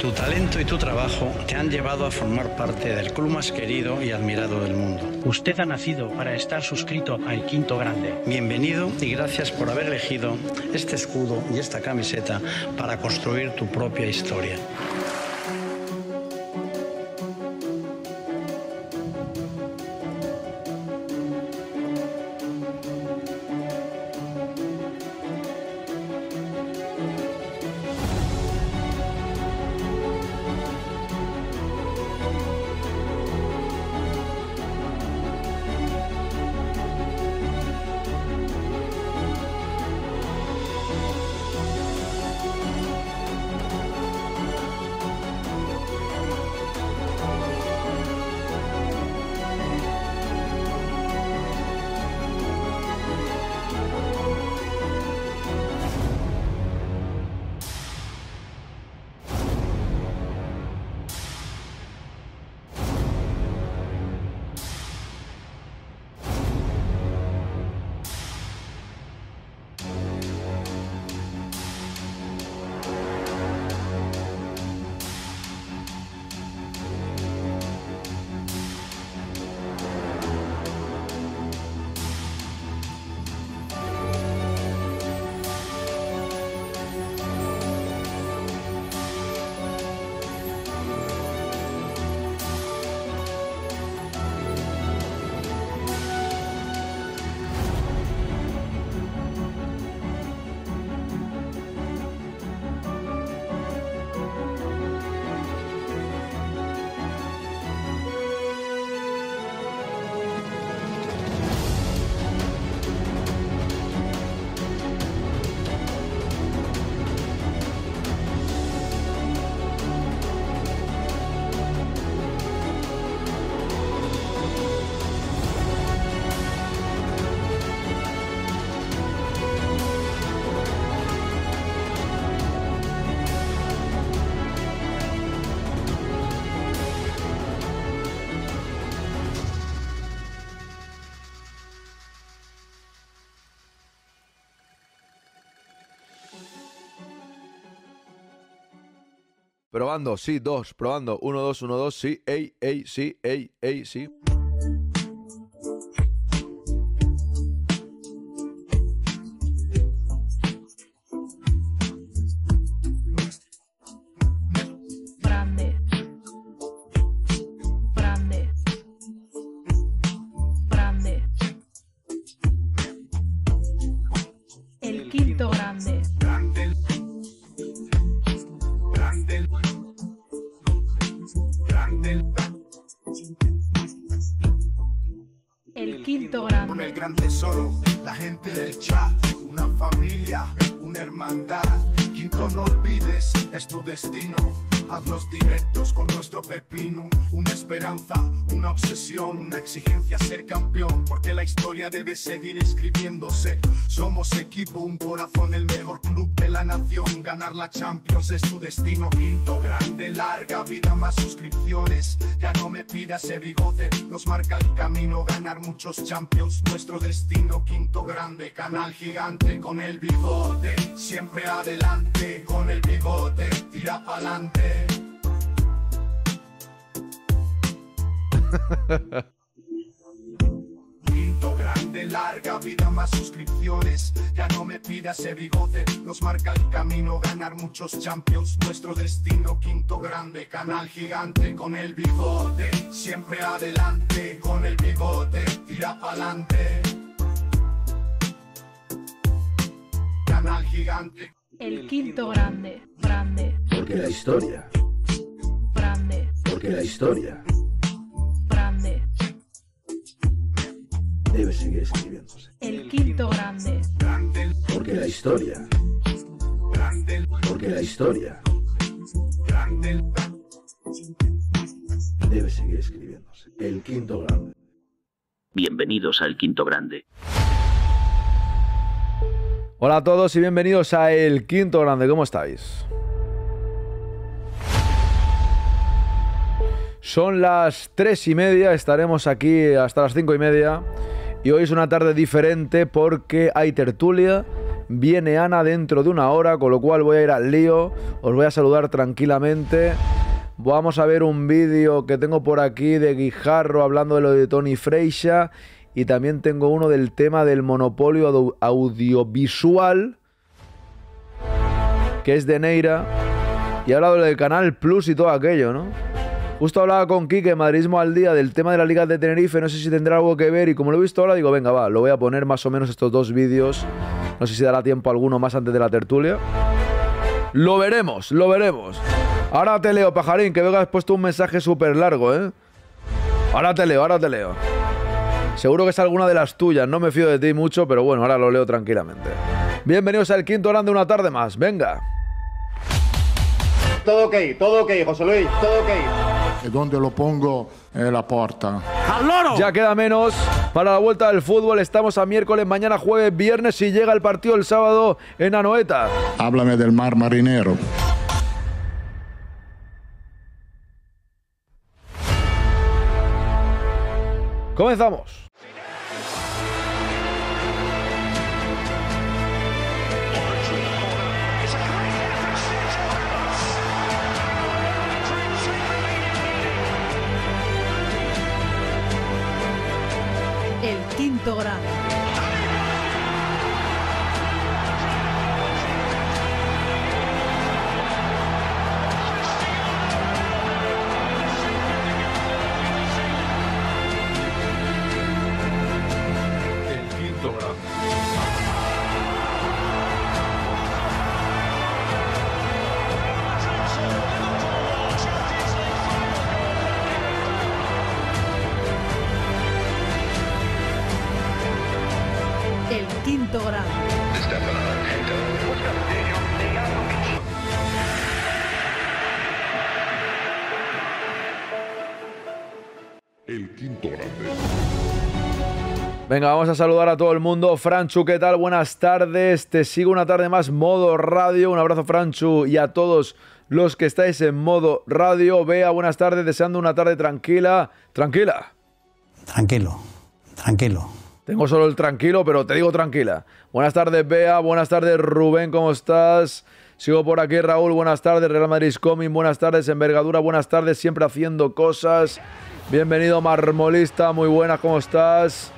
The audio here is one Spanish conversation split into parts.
Tu talento y tu trabajo te han llevado a formar parte del club más querido y admirado del mundo. Usted ha nacido para estar suscrito al Quinto Grande. Bienvenido y gracias por haber elegido este escudo y esta camiseta para construir tu propia historia. Probando, sí, dos. Probando, uno, dos, uno, dos, sí. Ey, ey, sí, ey, ey, sí. ese bigote nos marca el camino, ganar muchos champions, nuestro destino quinto grande, canal gigante con el bigote, siempre adelante, con el bigote, tira pa'lante. de larga vida más suscripciones. Ya no me pida ese bigote, nos marca el camino ganar muchos champions. Nuestro destino quinto grande, canal gigante con el bigote. Siempre adelante con el bigote, tira pa'lante. Canal gigante. El quinto grande, grande. Porque la historia. Grande. Porque la historia. debe seguir escribiéndose. El quinto grande. Porque la historia. Porque la historia. Debe seguir escribiéndose. El quinto grande. Bienvenidos al quinto grande. Hola a todos y bienvenidos a El Quinto Grande, ¿cómo estáis? Son las tres y media, estaremos aquí hasta las cinco y media. Y hoy es una tarde diferente porque hay tertulia. Viene Ana dentro de una hora, con lo cual voy a ir al lío. Os voy a saludar tranquilamente. Vamos a ver un vídeo que tengo por aquí de Guijarro hablando de lo de Tony Freixa. Y también tengo uno del tema del monopolio audiovisual, que es de Neira. Y he hablado del Canal Plus y todo aquello, ¿no? Justo hablaba con Quique, Madridismo al día, del tema de la Liga de Tenerife. No sé si tendrá algo que ver. Y como lo he visto ahora, digo, venga, va, lo voy a poner más o menos estos dos vídeos. No sé si dará tiempo alguno más antes de la tertulia. Lo veremos, lo veremos. Ahora te leo, pajarín, que veo que has puesto un mensaje súper largo, ¿eh? Ahora te leo, ahora te leo. Seguro que es alguna de las tuyas, no me fío de ti mucho, pero bueno, ahora lo leo tranquilamente. Bienvenidos al quinto orán de una tarde más, venga. Todo ok, todo ok, José Luis, todo ok donde lo pongo la puerta. Ya queda menos para la vuelta del fútbol. Estamos a miércoles, mañana jueves, viernes y llega el partido el sábado en Anoeta. Háblame del mar marinero. Comenzamos. quinto grado. Venga, vamos a saludar a todo el mundo. Franchu, ¿qué tal? Buenas tardes. Te sigo una tarde más, modo radio. Un abrazo, Franchu, y a todos los que estáis en modo radio. Vea, buenas tardes, deseando una tarde tranquila. Tranquila. Tranquilo, tranquilo. Tengo solo el tranquilo, pero te digo tranquila. Buenas tardes, Bea. Buenas tardes, Rubén. ¿Cómo estás? Sigo por aquí, Raúl. Buenas tardes, Real Madrid Coming. Buenas tardes, Envergadura. Buenas tardes, siempre haciendo cosas. Bienvenido, Marmolista. Muy buenas, ¿cómo estás?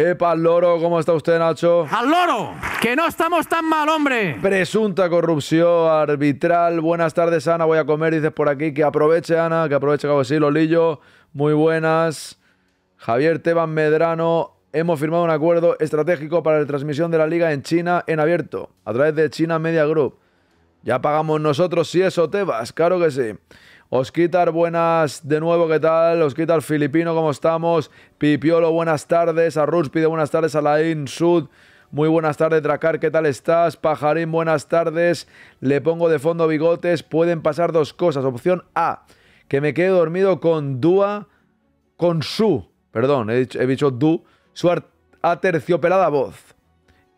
Epa, al loro, ¿cómo está usted, Nacho? ¡Al loro! ¡Que no estamos tan mal, hombre! Presunta corrupción arbitral. Buenas tardes, Ana. Voy a comer, dices por aquí. Que aproveche, Ana, que aproveche, cabo sí, Lolillo. Muy buenas. Javier Teban Medrano. Hemos firmado un acuerdo estratégico para la transmisión de la liga en China en abierto, a través de China Media Group. Ya pagamos nosotros si eso, Tebas, claro que sí. Osquitar, buenas de nuevo, ¿qué tal? Osquitar, filipino, ¿cómo estamos? Pipiolo, buenas tardes. A Ruspide, buenas tardes. A Laín Sud, muy buenas tardes. Tracar, ¿qué tal estás? Pajarín, buenas tardes. Le pongo de fondo bigotes. Pueden pasar dos cosas. Opción A, que me quede dormido con Dúa, con su, perdón, he dicho, he dicho Du, su aterciopelada voz.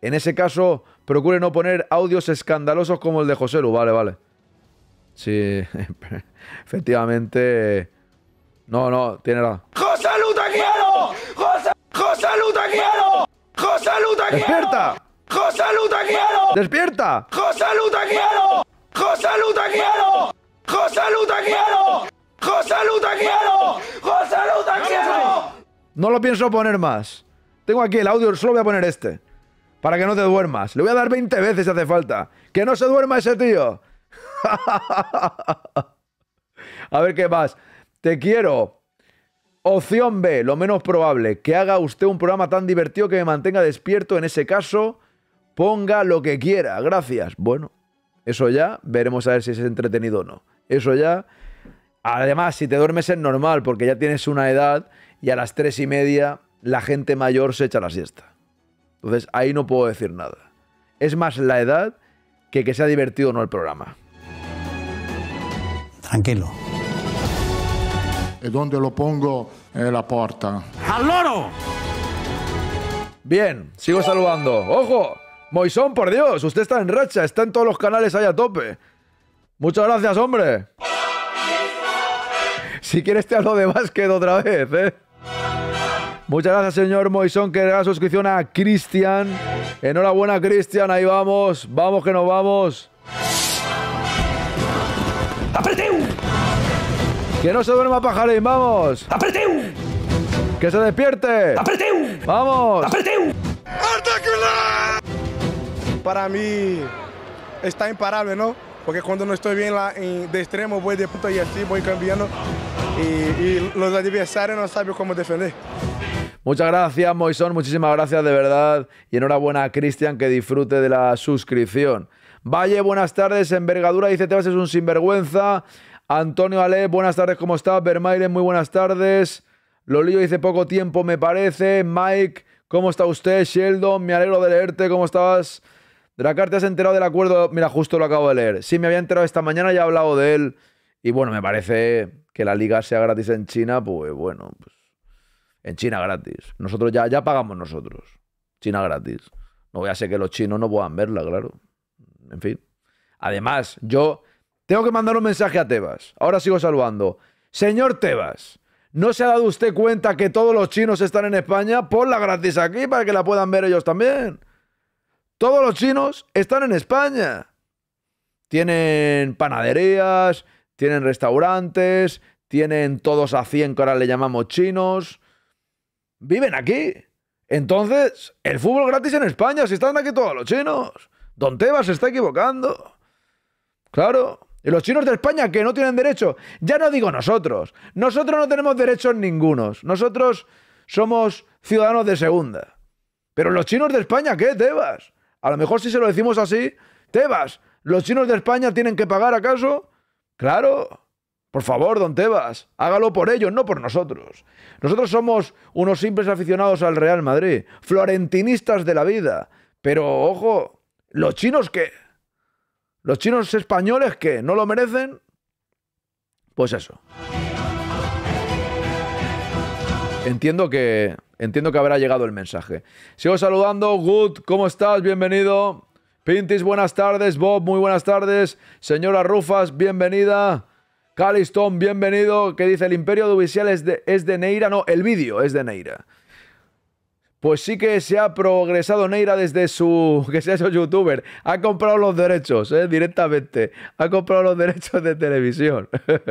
En ese caso, procure no poner audios escandalosos como el de José Vale, vale. Sí, efectivamente. No, no, tiene la. José Luta quiero! ¡José Luta quiero! ¡Despierta! ¡José Luta quiero! ¡Despierta! ¡José Luta quiero! ¡José Luta quiero! ¡José Luta quiero! ¡José Luta quiero! ¡José Luta quiero! No lo pienso poner más. Tengo aquí el audio, solo voy a poner este. Para que no te duermas. Le voy a dar 20 veces si hace falta. ¡Que no se duerma ese tío! A ver qué más. Te quiero. Opción B, lo menos probable, que haga usted un programa tan divertido que me mantenga despierto. En ese caso, ponga lo que quiera. Gracias. Bueno, eso ya veremos a ver si es entretenido o no. Eso ya. Además, si te duermes es normal, porque ya tienes una edad y a las tres y media la gente mayor se echa la siesta. Entonces ahí no puedo decir nada. Es más la edad que que sea divertido o no el programa tranquilo. ¿Dónde lo pongo? En la puerta. ¡Al loro! Bien, sigo saludando. ¡Ojo! Moisón, por Dios, usted está en racha, está en todos los canales ahí a tope. Muchas gracias, hombre. Si quieres te hablo de básquet otra vez, ¿eh? Muchas gracias, señor Moisón, que le da suscripción a Cristian. Enhorabuena, Cristian, ahí vamos. Vamos que nos vamos. Que no se duerma pajarín, vamos. ¡Apreteu! Que se despierte. ¡Apreteu! Vamos. ¡Apreteu! Para mí está imparable, ¿no? Porque cuando no estoy bien de extremo voy de puta y así voy cambiando y, los adversarios no saben cómo defender. Muchas gracias, Moisón. Muchísimas gracias de verdad. Y enhorabuena Cristian que disfrute de la suscripción. Valle, buenas tardes. Envergadura dice: Tebas es un sinvergüenza. Antonio Ale, buenas tardes, ¿cómo estás? Vermaire, muy buenas tardes. Lolillo dice poco tiempo, me parece. Mike, ¿cómo está usted? Sheldon, me alegro de leerte, ¿cómo estás? Dracar, ¿te has enterado del acuerdo? Mira, justo lo acabo de leer. Sí, me había enterado esta mañana, ya he hablado de él. Y bueno, me parece que la liga sea gratis en China, pues bueno, pues en China gratis. Nosotros ya, ya pagamos nosotros. China gratis. No voy a ser que los chinos no puedan verla, claro. En fin. Además, yo tengo que mandar un mensaje a Tebas. Ahora sigo saludando. Señor Tebas, ¿no se ha dado usted cuenta que todos los chinos están en España? Ponla gratis aquí para que la puedan ver ellos también. Todos los chinos están en España. Tienen panaderías, tienen restaurantes, tienen todos a 100 que ahora le llamamos chinos. Viven aquí. Entonces, el fútbol gratis en España, si están aquí todos los chinos. Don Tebas se está equivocando. Claro. Y los chinos de España que no tienen derecho. Ya no digo nosotros. Nosotros no tenemos derechos ningunos. Nosotros somos ciudadanos de segunda. Pero los chinos de España, ¿qué, Tebas? A lo mejor si se lo decimos así, Tebas, ¿los chinos de España tienen que pagar acaso? Claro. Por favor, don Tebas, hágalo por ellos, no por nosotros. Nosotros somos unos simples aficionados al Real Madrid, florentinistas de la vida. Pero, ojo, los chinos que... Los chinos españoles que no lo merecen, pues eso. Entiendo que entiendo que habrá llegado el mensaje. Sigo saludando, Good, ¿cómo estás? Bienvenido. Pintis, buenas tardes. Bob, muy buenas tardes. Señora Rufas, bienvenida. Calistón, bienvenido. ¿Qué dice? El imperio de es de Neira. No, el vídeo es de Neira. Pues sí que se ha progresado Neira desde su. que sea ha youtuber. Ha comprado los derechos, ¿eh? directamente. Ha comprado los derechos de televisión.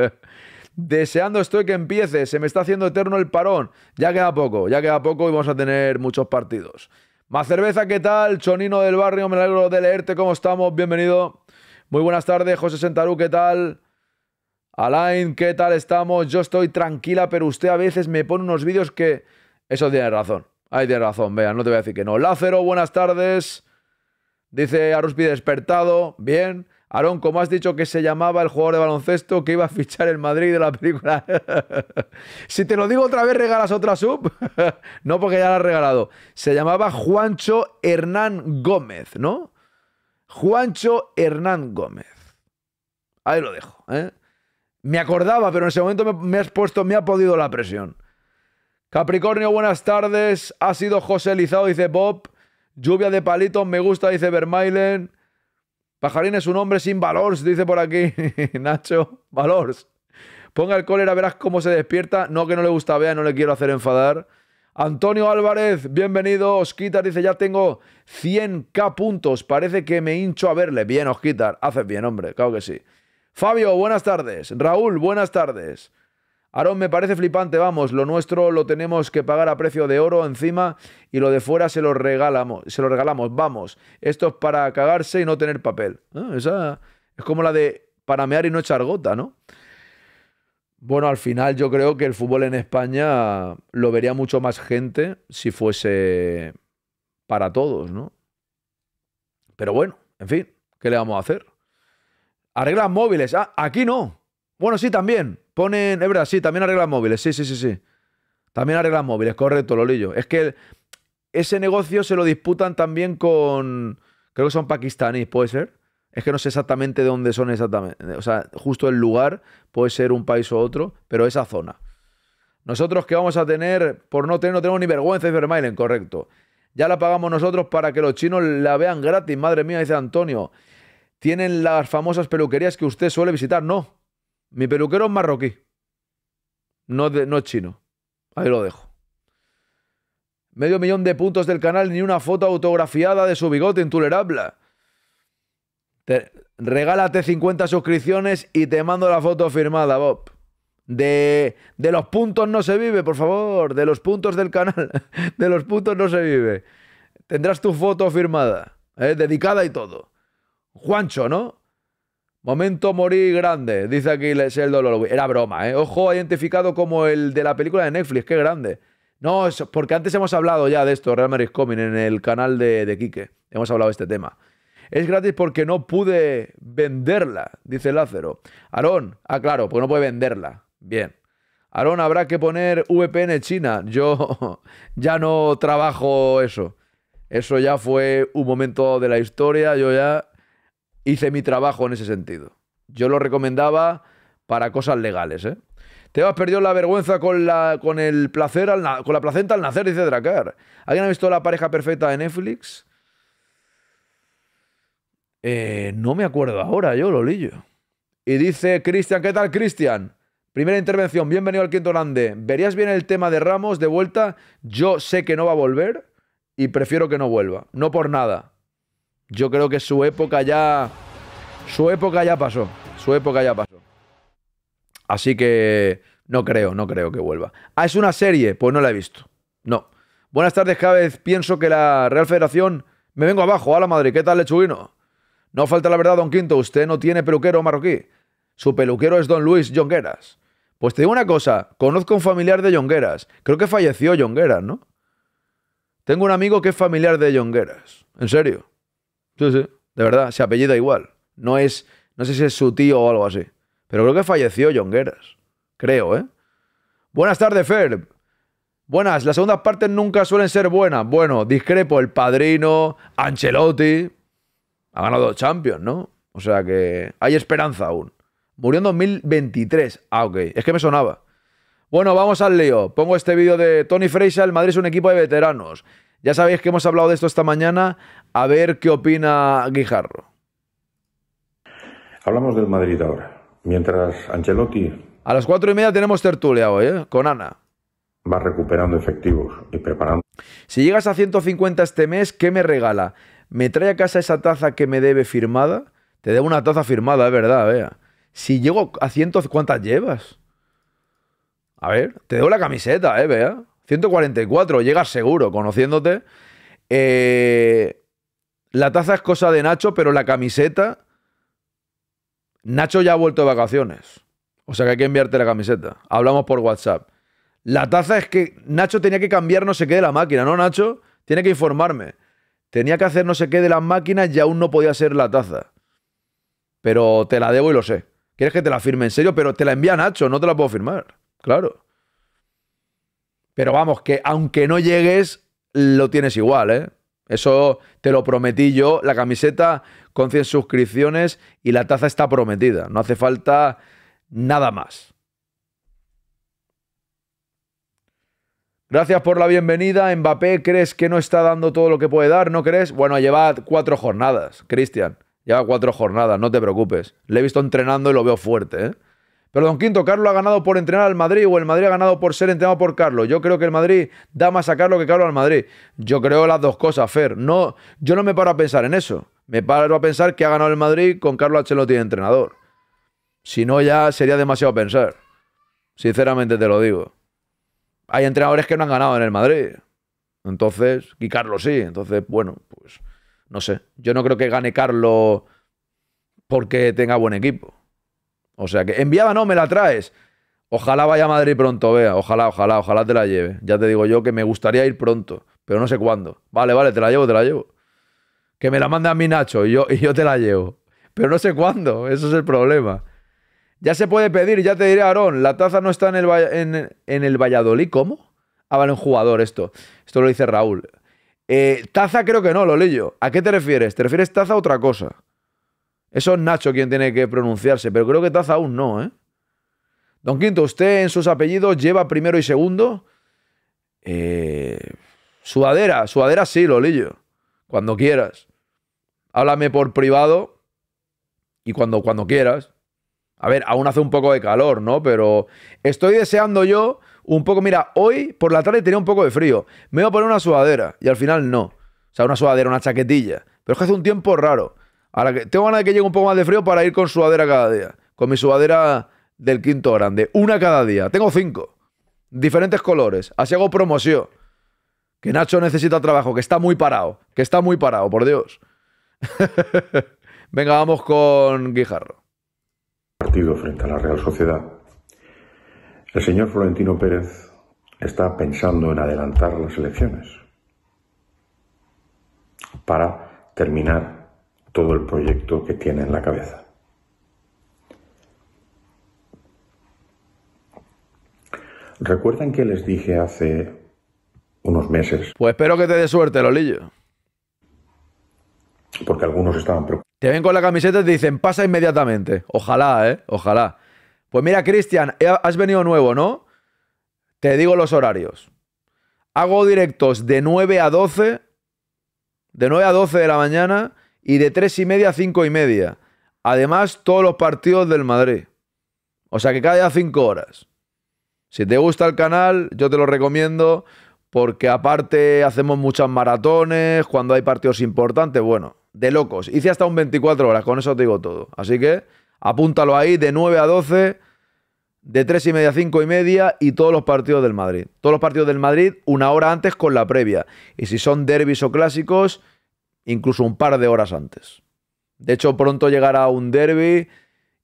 Deseando estoy que empiece. Se me está haciendo eterno el parón. Ya queda poco, ya queda poco y vamos a tener muchos partidos. Más cerveza, ¿qué tal? Chonino del barrio, me alegro de leerte. ¿Cómo estamos? Bienvenido. Muy buenas tardes, José Sentarú, ¿qué tal? Alain, ¿qué tal estamos? Yo estoy tranquila, pero usted a veces me pone unos vídeos que. Eso tiene razón. Ahí tienes razón, vea, no te voy a decir que no. Lázaro, buenas tardes. Dice Aruspi despertado. Bien. Aarón, como has dicho que se llamaba el jugador de baloncesto que iba a fichar el Madrid de la película. si te lo digo otra vez, regalas otra sub. no, porque ya la has regalado. Se llamaba Juancho Hernán Gómez, ¿no? Juancho Hernán Gómez. Ahí lo dejo, ¿eh? Me acordaba, pero en ese momento me, me has puesto, me ha podido la presión. Capricornio, buenas tardes. Ha sido José Lizado, dice Bob. Lluvia de palitos, me gusta, dice Vermailen. Pajarín es un hombre sin valores, dice por aquí Nacho. Valores. Ponga el cólera, verás cómo se despierta. No que no le gusta vea no le quiero hacer enfadar. Antonio Álvarez, bienvenido. Osquitar dice, ya tengo 100k puntos. Parece que me hincho a verle. Bien, Osquitar. Haces bien, hombre. Claro que sí. Fabio, buenas tardes. Raúl, buenas tardes. Aarón, me parece flipante, vamos, lo nuestro lo tenemos que pagar a precio de oro encima y lo de fuera se lo regalamos, se lo regalamos, vamos, esto es para cagarse y no tener papel. Ah, esa es como la de para y no echar gota, ¿no? Bueno, al final yo creo que el fútbol en España lo vería mucho más gente si fuese para todos, ¿no? Pero bueno, en fin, ¿qué le vamos a hacer? Arreglas móviles, ah, aquí no. Bueno, sí, también. Ponen, es verdad, sí, también arreglan móviles. Sí, sí, sí, sí. También arreglan móviles, correcto, Lolillo. Es que ese negocio se lo disputan también con. Creo que son pakistaníes, ¿puede ser? Es que no sé exactamente de dónde son exactamente. O sea, justo el lugar puede ser un país u otro, pero esa zona. Nosotros que vamos a tener, por no tener, no tenemos ni vergüenza de Vermailen, correcto. Ya la pagamos nosotros para que los chinos la vean gratis, madre mía, dice Antonio. Tienen las famosas peluquerías que usted suele visitar, no. Mi peluquero es marroquí. No, no es chino. Ahí lo dejo. Medio millón de puntos del canal, ni una foto autografiada de su bigote intolerable. regálate 50 suscripciones y te mando la foto firmada, Bob. De, los puntos no se vive, por favor. De los puntos del canal. De los puntos no se vive. Tendrás tu foto firmada, ¿eh? dedicada y todo. Juancho, ¿no? Momento morir grande, dice aquí Sheldon dolor. Era broma, ¿eh? Ojo, identificado como el de la película de Netflix, qué grande. No, porque antes hemos hablado ya de esto, Real Madrid Coming, en el canal de, de Quique. Hemos hablado de este tema. Es gratis porque no pude venderla, dice Lázaro. Aarón, ah, claro, porque no puede venderla. Bien. Aarón, habrá que poner VPN China. Yo ya no trabajo eso. Eso ya fue un momento de la historia. Yo ya hice mi trabajo en ese sentido. Yo lo recomendaba para cosas legales, ¿eh? te has perdido la vergüenza con la, con el placer con la placenta al nacer, dice Dracar. ¿Alguien ha visto la pareja perfecta de Netflix? Eh, no me acuerdo ahora, yo, lo Lolillo. Y dice Cristian, ¿qué tal, Cristian? Primera intervención, bienvenido al Quinto Grande. ¿Verías bien el tema de Ramos de vuelta? Yo sé que no va a volver y prefiero que no vuelva. No por nada, yo creo que su época ya. Su época ya pasó. Su época ya pasó. Así que. No creo, no creo que vuelva. Ah, es una serie. Pues no la he visto. No. Buenas tardes, Cávez. Pienso que la Real Federación. Me vengo abajo, a la madre. ¿Qué tal, lechuguino? No falta la verdad, don Quinto. Usted no tiene peluquero marroquí. Su peluquero es don Luis Jongueras. Pues te digo una cosa. Conozco un familiar de Jongueras. Creo que falleció Jongueras, ¿no? Tengo un amigo que es familiar de Jongueras. En serio. Sí, sí. De verdad, se apellida igual. No es. No sé si es su tío o algo así. Pero creo que falleció Jongueras. Creo, ¿eh? Buenas tardes, Ferb. Buenas, las segundas partes nunca suelen ser buenas. Bueno, discrepo, el padrino, Ancelotti. Ha ganado Champions, ¿no? O sea que hay esperanza aún. Murió en 2023. Ah, ok. Es que me sonaba. Bueno, vamos al lío. Pongo este vídeo de Tony Fraser. El Madrid es un equipo de veteranos. Ya sabéis que hemos hablado de esto esta mañana. A ver qué opina Guijarro. Hablamos del Madrid ahora. Mientras Ancelotti. A las cuatro y media tenemos tertulia hoy, ¿eh? con Ana. Va recuperando efectivos y preparando. Si llegas a 150 este mes, ¿qué me regala? ¿Me trae a casa esa taza que me debe firmada? Te debo una taza firmada, es verdad, vea. Si llego a 100, ¿cuántas llevas? A ver, te debo la camiseta, eh, vea. 144, llegas seguro, conociéndote. Eh, la taza es cosa de Nacho, pero la camiseta. Nacho ya ha vuelto de vacaciones. O sea que hay que enviarte la camiseta. Hablamos por WhatsApp. La taza es que Nacho tenía que cambiar no sé qué de la máquina, ¿no, Nacho? Tiene que informarme. Tenía que hacer no sé qué de las máquinas y aún no podía ser la taza. Pero te la debo y lo sé. ¿Quieres que te la firme en serio? Pero te la envía Nacho, no te la puedo firmar. Claro. Pero vamos, que aunque no llegues, lo tienes igual, ¿eh? Eso te lo prometí yo. La camiseta con 100 suscripciones y la taza está prometida. No hace falta nada más. Gracias por la bienvenida. Mbappé, ¿crees que no está dando todo lo que puede dar? ¿No crees? Bueno, lleva cuatro jornadas, Cristian. Lleva cuatro jornadas, no te preocupes. Le he visto entrenando y lo veo fuerte, ¿eh? Perdón, Quinto, Carlos ha ganado por entrenar al Madrid o el Madrid ha ganado por ser entrenado por Carlos. Yo creo que el Madrid da más a Carlos que Carlos al Madrid. Yo creo las dos cosas, Fer. No, yo no me paro a pensar en eso. Me paro a pensar que ha ganado el Madrid con Carlos Ancelotti de entrenador. Si no, ya sería demasiado pensar. Sinceramente te lo digo. Hay entrenadores que no han ganado en el Madrid. Entonces, y Carlos sí. Entonces, bueno, pues no sé. Yo no creo que gane Carlos porque tenga buen equipo. O sea que enviada no, me la traes. Ojalá vaya a Madrid pronto, vea. Ojalá, ojalá, ojalá te la lleve. Ya te digo yo que me gustaría ir pronto, pero no sé cuándo. Vale, vale, te la llevo, te la llevo. Que me la mande a mi Nacho y yo, y yo te la llevo. Pero no sé cuándo, eso es el problema. Ya se puede pedir, ya te diré, Aarón, la taza no está en el, en, el Valladolid. ¿Cómo? Ah, vale, un jugador esto. Esto lo dice Raúl. Eh, taza creo que no, lo ¿A qué te refieres? ¿Te refieres taza a otra cosa? Eso es Nacho quien tiene que pronunciarse, pero creo que Taza aún no, ¿eh? Don Quinto, usted en sus apellidos lleva primero y segundo. Eh, sudadera, sudadera sí, Lolillo. Cuando quieras. Háblame por privado y cuando, cuando quieras. A ver, aún hace un poco de calor, ¿no? Pero estoy deseando yo un poco. Mira, hoy por la tarde tenía un poco de frío. Me voy a poner una sudadera y al final no. O sea, una sudadera, una chaquetilla. Pero es que hace un tiempo raro. Ahora que tengo ganas de que llegue un poco más de frío para ir con sudadera cada día. Con mi sudadera del quinto grande. Una cada día. Tengo cinco. Diferentes colores. Así hago promoción. Que Nacho necesita trabajo, que está muy parado. Que está muy parado, por Dios. Venga, vamos con Guijarro. Partido frente a la Real Sociedad. El señor Florentino Pérez está pensando en adelantar las elecciones para terminar todo el proyecto que tiene en la cabeza. ¿Recuerdan que les dije hace unos meses? Pues espero que te dé suerte, Lolillo. Porque algunos estaban preocupados. Te ven con la camiseta y te dicen, pasa inmediatamente. Ojalá, ¿eh? Ojalá. Pues mira, Cristian, has venido nuevo, ¿no? Te digo los horarios. Hago directos de 9 a 12. De 9 a 12 de la mañana y de tres y media a cinco y media. Además, todos los partidos del Madrid. O sea que cada día 5 horas. Si te gusta el canal, yo te lo recomiendo porque aparte hacemos muchas maratones, cuando hay partidos importantes, bueno, de locos. Hice hasta un 24 horas, con eso te digo todo. Así que apúntalo ahí, de 9 a 12, de 3 y media a 5 y media y todos los partidos del Madrid. Todos los partidos del Madrid una hora antes con la previa. Y si son derbis o clásicos, incluso un par de horas antes. De hecho, pronto llegará un derby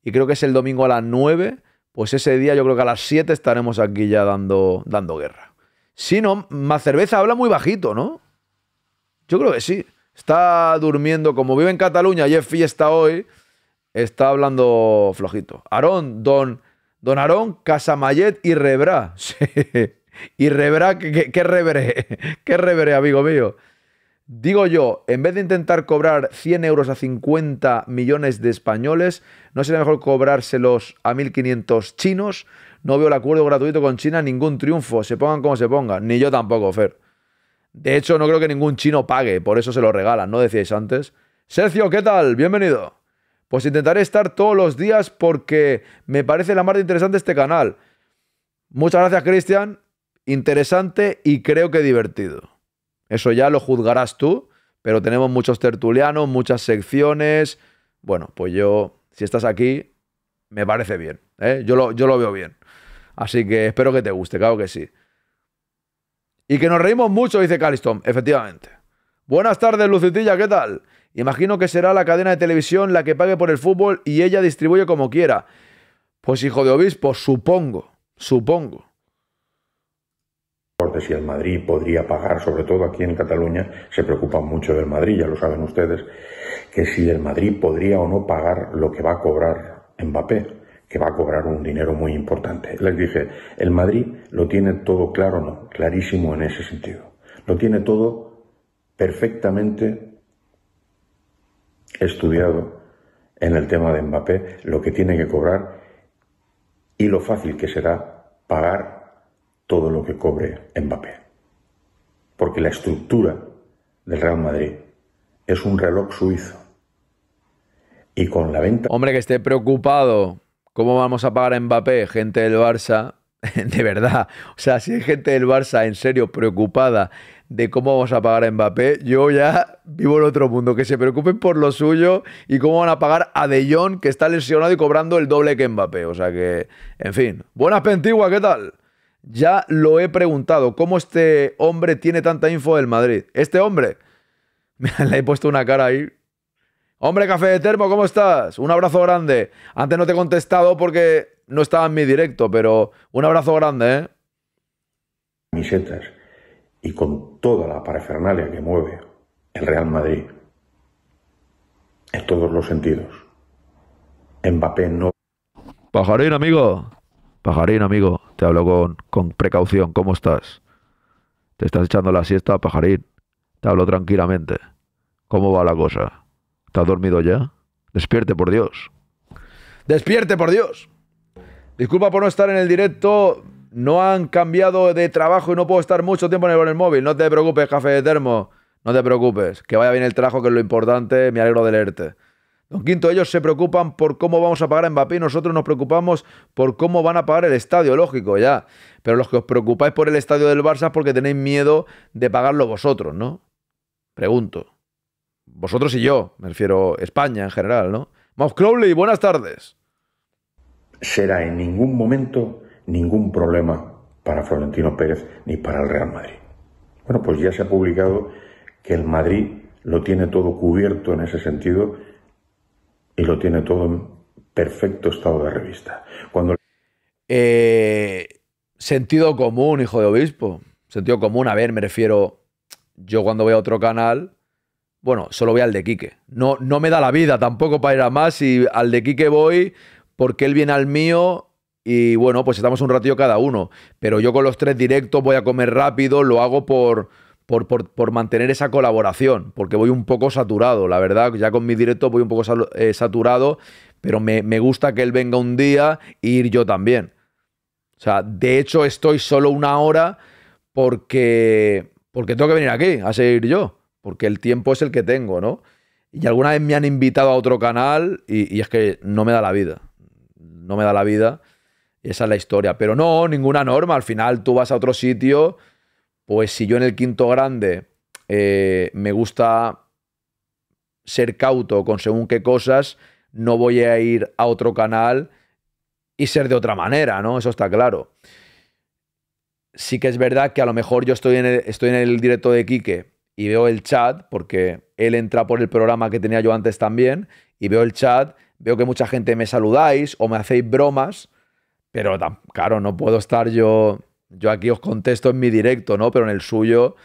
y creo que es el domingo a las 9. Pues ese día yo creo que a las 7 estaremos aquí ya dando, dando guerra. Si no, Macerveza cerveza habla muy bajito, ¿no? Yo creo que sí. Está durmiendo, como vive en Cataluña y es fiesta hoy, está hablando flojito. Aarón, don, don Aarón, Casamayet y Rebra. Y Rebra qué reveré. Qué rebre, rebre, amigo mío. Digo yo, en vez de intentar cobrar 100 euros a 50 millones de españoles, ¿no sería mejor cobrárselos a 1.500 chinos? No veo el acuerdo gratuito con China ningún triunfo, se pongan como se pongan. Ni yo tampoco, Fer. De hecho, no creo que ningún chino pague, por eso se lo regalan, ¿no decíais antes? Sergio, ¿qué tal? Bienvenido. Pues intentaré estar todos los días porque me parece la más interesante este canal. Muchas gracias, Cristian. Interesante y creo que divertido. Eso ya lo juzgarás tú, pero tenemos muchos tertulianos, muchas secciones. Bueno, pues yo, si estás aquí, me parece bien. ¿eh? Yo, lo, yo lo veo bien. Así que espero que te guste, claro que sí. Y que nos reímos mucho, dice Calistón, efectivamente. Buenas tardes, Lucitilla, ¿qué tal? Imagino que será la cadena de televisión la que pague por el fútbol y ella distribuye como quiera. Pues hijo de obispo, supongo, supongo si el Madrid podría pagar, sobre todo aquí en Cataluña, se preocupan mucho del Madrid, ya lo saben ustedes, que si el Madrid podría o no pagar lo que va a cobrar Mbappé, que va a cobrar un dinero muy importante. Les dije, el Madrid lo tiene todo claro, no, clarísimo en ese sentido. Lo tiene todo perfectamente estudiado en el tema de Mbappé, lo que tiene que cobrar y lo fácil que será pagar todo lo que cobre Mbappé. Porque la estructura del Real Madrid es un reloj suizo. Y con la venta... Hombre, que esté preocupado. ¿Cómo vamos a pagar a Mbappé, gente del Barça? de verdad. O sea, si hay gente del Barça en serio preocupada de cómo vamos a pagar a Mbappé, yo ya vivo en otro mundo. Que se preocupen por lo suyo y cómo van a pagar a De Jong, que está lesionado y cobrando el doble que Mbappé. O sea que, en fin. Buenas pentiguas ¿qué tal? Ya lo he preguntado, ¿cómo este hombre tiene tanta info del Madrid? Este hombre, mira, le he puesto una cara ahí. Hombre, café de termo, ¿cómo estás? Un abrazo grande. Antes no te he contestado porque no estaba en mi directo, pero un abrazo grande, ¿eh? y con toda la parafernalia que mueve el Real Madrid, en todos los sentidos. Mbappé no. Pajarín, amigo. Pajarín, amigo, te hablo con, con precaución, ¿cómo estás? ¿Te estás echando la siesta, pajarín? Te hablo tranquilamente. ¿Cómo va la cosa? ¿Te has dormido ya? Despierte, por Dios. Despierte, por Dios. Disculpa por no estar en el directo. No han cambiado de trabajo y no puedo estar mucho tiempo en el, móvil. No te preocupes, café de termo. No te preocupes. Que vaya bien el trabajo, que es lo importante. Me alegro de leerte. Don Quinto, ellos se preocupan por cómo vamos a pagar a Mbappé nosotros nos preocupamos por cómo van a pagar el estadio, lógico, ya. Pero los que os preocupáis por el estadio del Barça es porque tenéis miedo de pagarlo vosotros, ¿no? Pregunto. Vosotros y yo, me refiero a España en general, ¿no? Mouse Crowley, buenas tardes. Será en ningún momento ningún problema para Florentino Pérez ni para el Real Madrid. Bueno, pues ya se ha publicado que el Madrid lo tiene todo cubierto en ese sentido y lo tiene todo en perfecto estado de revista. Cuando... Eh, sentido común, hijo de obispo. Sentido común, a ver, me refiero, yo cuando voy a otro canal, bueno, solo voy al de Quique. No, no me da la vida tampoco para ir a más y al de Quique voy porque él viene al mío y bueno, pues estamos un ratillo cada uno. Pero yo con los tres directos voy a comer rápido, lo hago por por, mantener esa colaboración, porque voy un poco saturado, la verdad, ya con mi directo voy un poco eh, saturado, pero me, gusta que él venga un día e ir yo también. O sea, de hecho estoy solo una hora porque, porque tengo que venir aquí a seguir yo, porque el tiempo es el que tengo, ¿no? Y alguna vez me han invitado a otro canal y, y es que no me da la vida, no me da la vida, esa es la historia, pero no, ninguna norma, al final tú vas a otro sitio pues si yo en el quinto grande eh, me gusta ser cauto con según qué cosas, no voy a ir a otro canal y ser de otra manera, ¿no? Eso está claro. Sí que es verdad que a lo mejor yo estoy en estoy en el directo de Quique y veo el chat, porque él entra por el programa que tenía yo antes también, y veo el chat, veo que mucha gente me saludáis o me hacéis bromas, pero claro, no puedo estar yo yo aquí os contesto en mi directo, ¿no? Pero en el suyo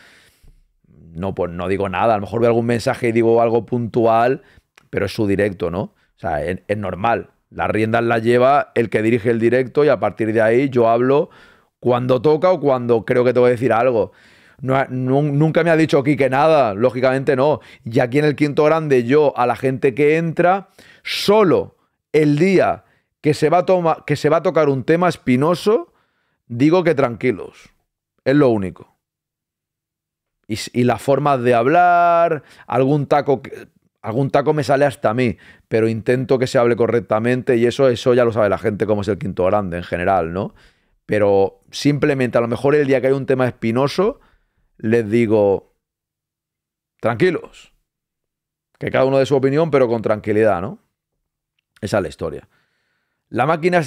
no, pues no digo nada. A lo mejor veo algún mensaje y digo algo puntual, pero es su directo, ¿no? O sea, es, normal. Las riendas las lleva el que dirige el directo y a partir de ahí yo hablo cuando toca o cuando creo que te voy a decir algo. nunca me ha dicho aquí que nada, lógicamente no. Y aquí en el quinto grande yo a la gente que entra, solo el día que se va a, que se va a tocar un tema espinoso, digo que tranquilos. Es lo único. Y, las formas de hablar, algún taco, algún taco me sale hasta a mí, pero intento que se hable correctamente y eso, eso ya lo sabe la gente como es el quinto grande en general, ¿no? Pero simplemente a lo mejor el día que hay un tema espinoso, les digo, tranquilos, que cada uno de su opinión, pero con tranquilidad, ¿no? Esa es la historia. La máquina,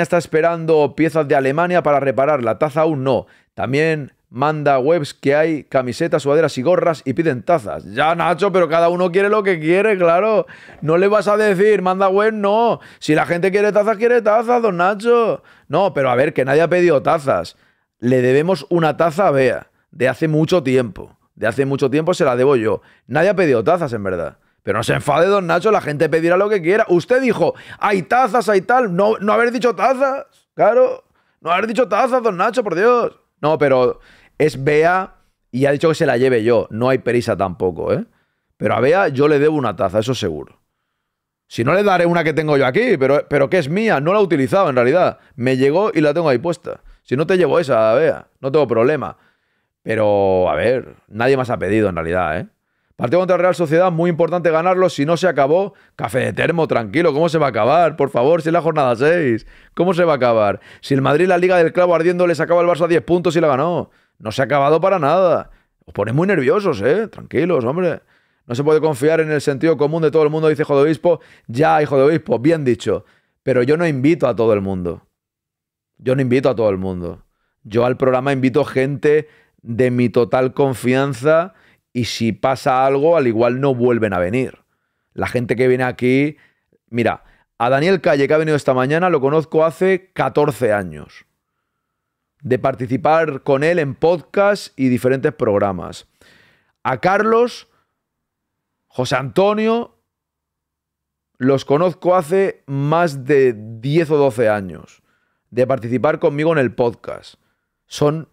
está esperando piezas de Alemania para reparar, la taza aún no. También manda webs que hay camisetas, sudaderas y gorras y piden tazas. Ya, Nacho, pero cada uno quiere lo que quiere, claro. No le vas a decir, manda webs, no. Si la gente quiere tazas, quiere tazas, don Nacho. No, pero a ver, que nadie ha pedido tazas. Le debemos una taza a Bea, de hace mucho tiempo. De hace mucho tiempo se la debo yo. Nadie ha pedido tazas, en verdad. Pero no se enfade, don Nacho, la gente pedirá lo que quiera. Usted dijo, hay tazas, hay tal. No, no haber dicho tazas, claro. No haber dicho tazas, don Nacho, por Dios. No, pero es Bea y ha dicho que se la lleve yo. No hay perisa tampoco, ¿eh? Pero a Bea yo le debo una taza, eso seguro. Si no le daré una que tengo yo aquí, pero, pero que es mía, no la he utilizado en realidad. Me llegó y la tengo ahí puesta. Si no te llevo esa, Bea, no tengo problema. Pero, a ver, nadie más ha pedido en realidad, ¿eh? Partido contra Real Sociedad, muy importante ganarlo. Si no se acabó, café de termo, tranquilo. ¿Cómo se va a acabar? Por favor, si es la jornada 6. ¿Cómo se va a acabar? Si el Madrid, la Liga del Clavo ardiendo, le sacaba el a 10 puntos y la ganó. No se ha acabado para nada. Os ponéis muy nerviosos, ¿eh? Tranquilos, hombre. No se puede confiar en el sentido común de todo el mundo, dice Hijo Obispo. Ya, Hijo de Obispo, bien dicho. Pero yo no invito a todo el mundo. Yo no invito a todo el mundo. Yo al programa invito gente de mi total confianza y si pasa algo, al igual no vuelven a venir. La gente que viene aquí, mira, a Daniel Calle que ha venido esta mañana lo conozco hace 14 años. De participar con él en podcasts y diferentes programas. A Carlos, José Antonio, los conozco hace más de 10 o 12 años. De participar conmigo en el podcast. Son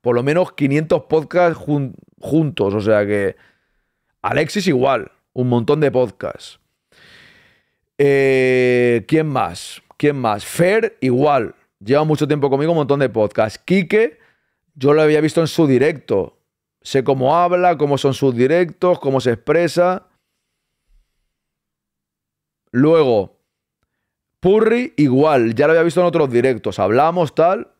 por lo menos 500 podcasts juntos. O sea que Alexis igual, un montón de podcasts. Eh, ¿Quién más? ¿Quién más? Fer igual, lleva mucho tiempo conmigo, un montón de podcasts. Quique, yo lo había visto en su directo. Sé cómo habla, cómo son sus directos, cómo se expresa. Luego, Purri igual, ya lo había visto en otros directos. Hablamos tal,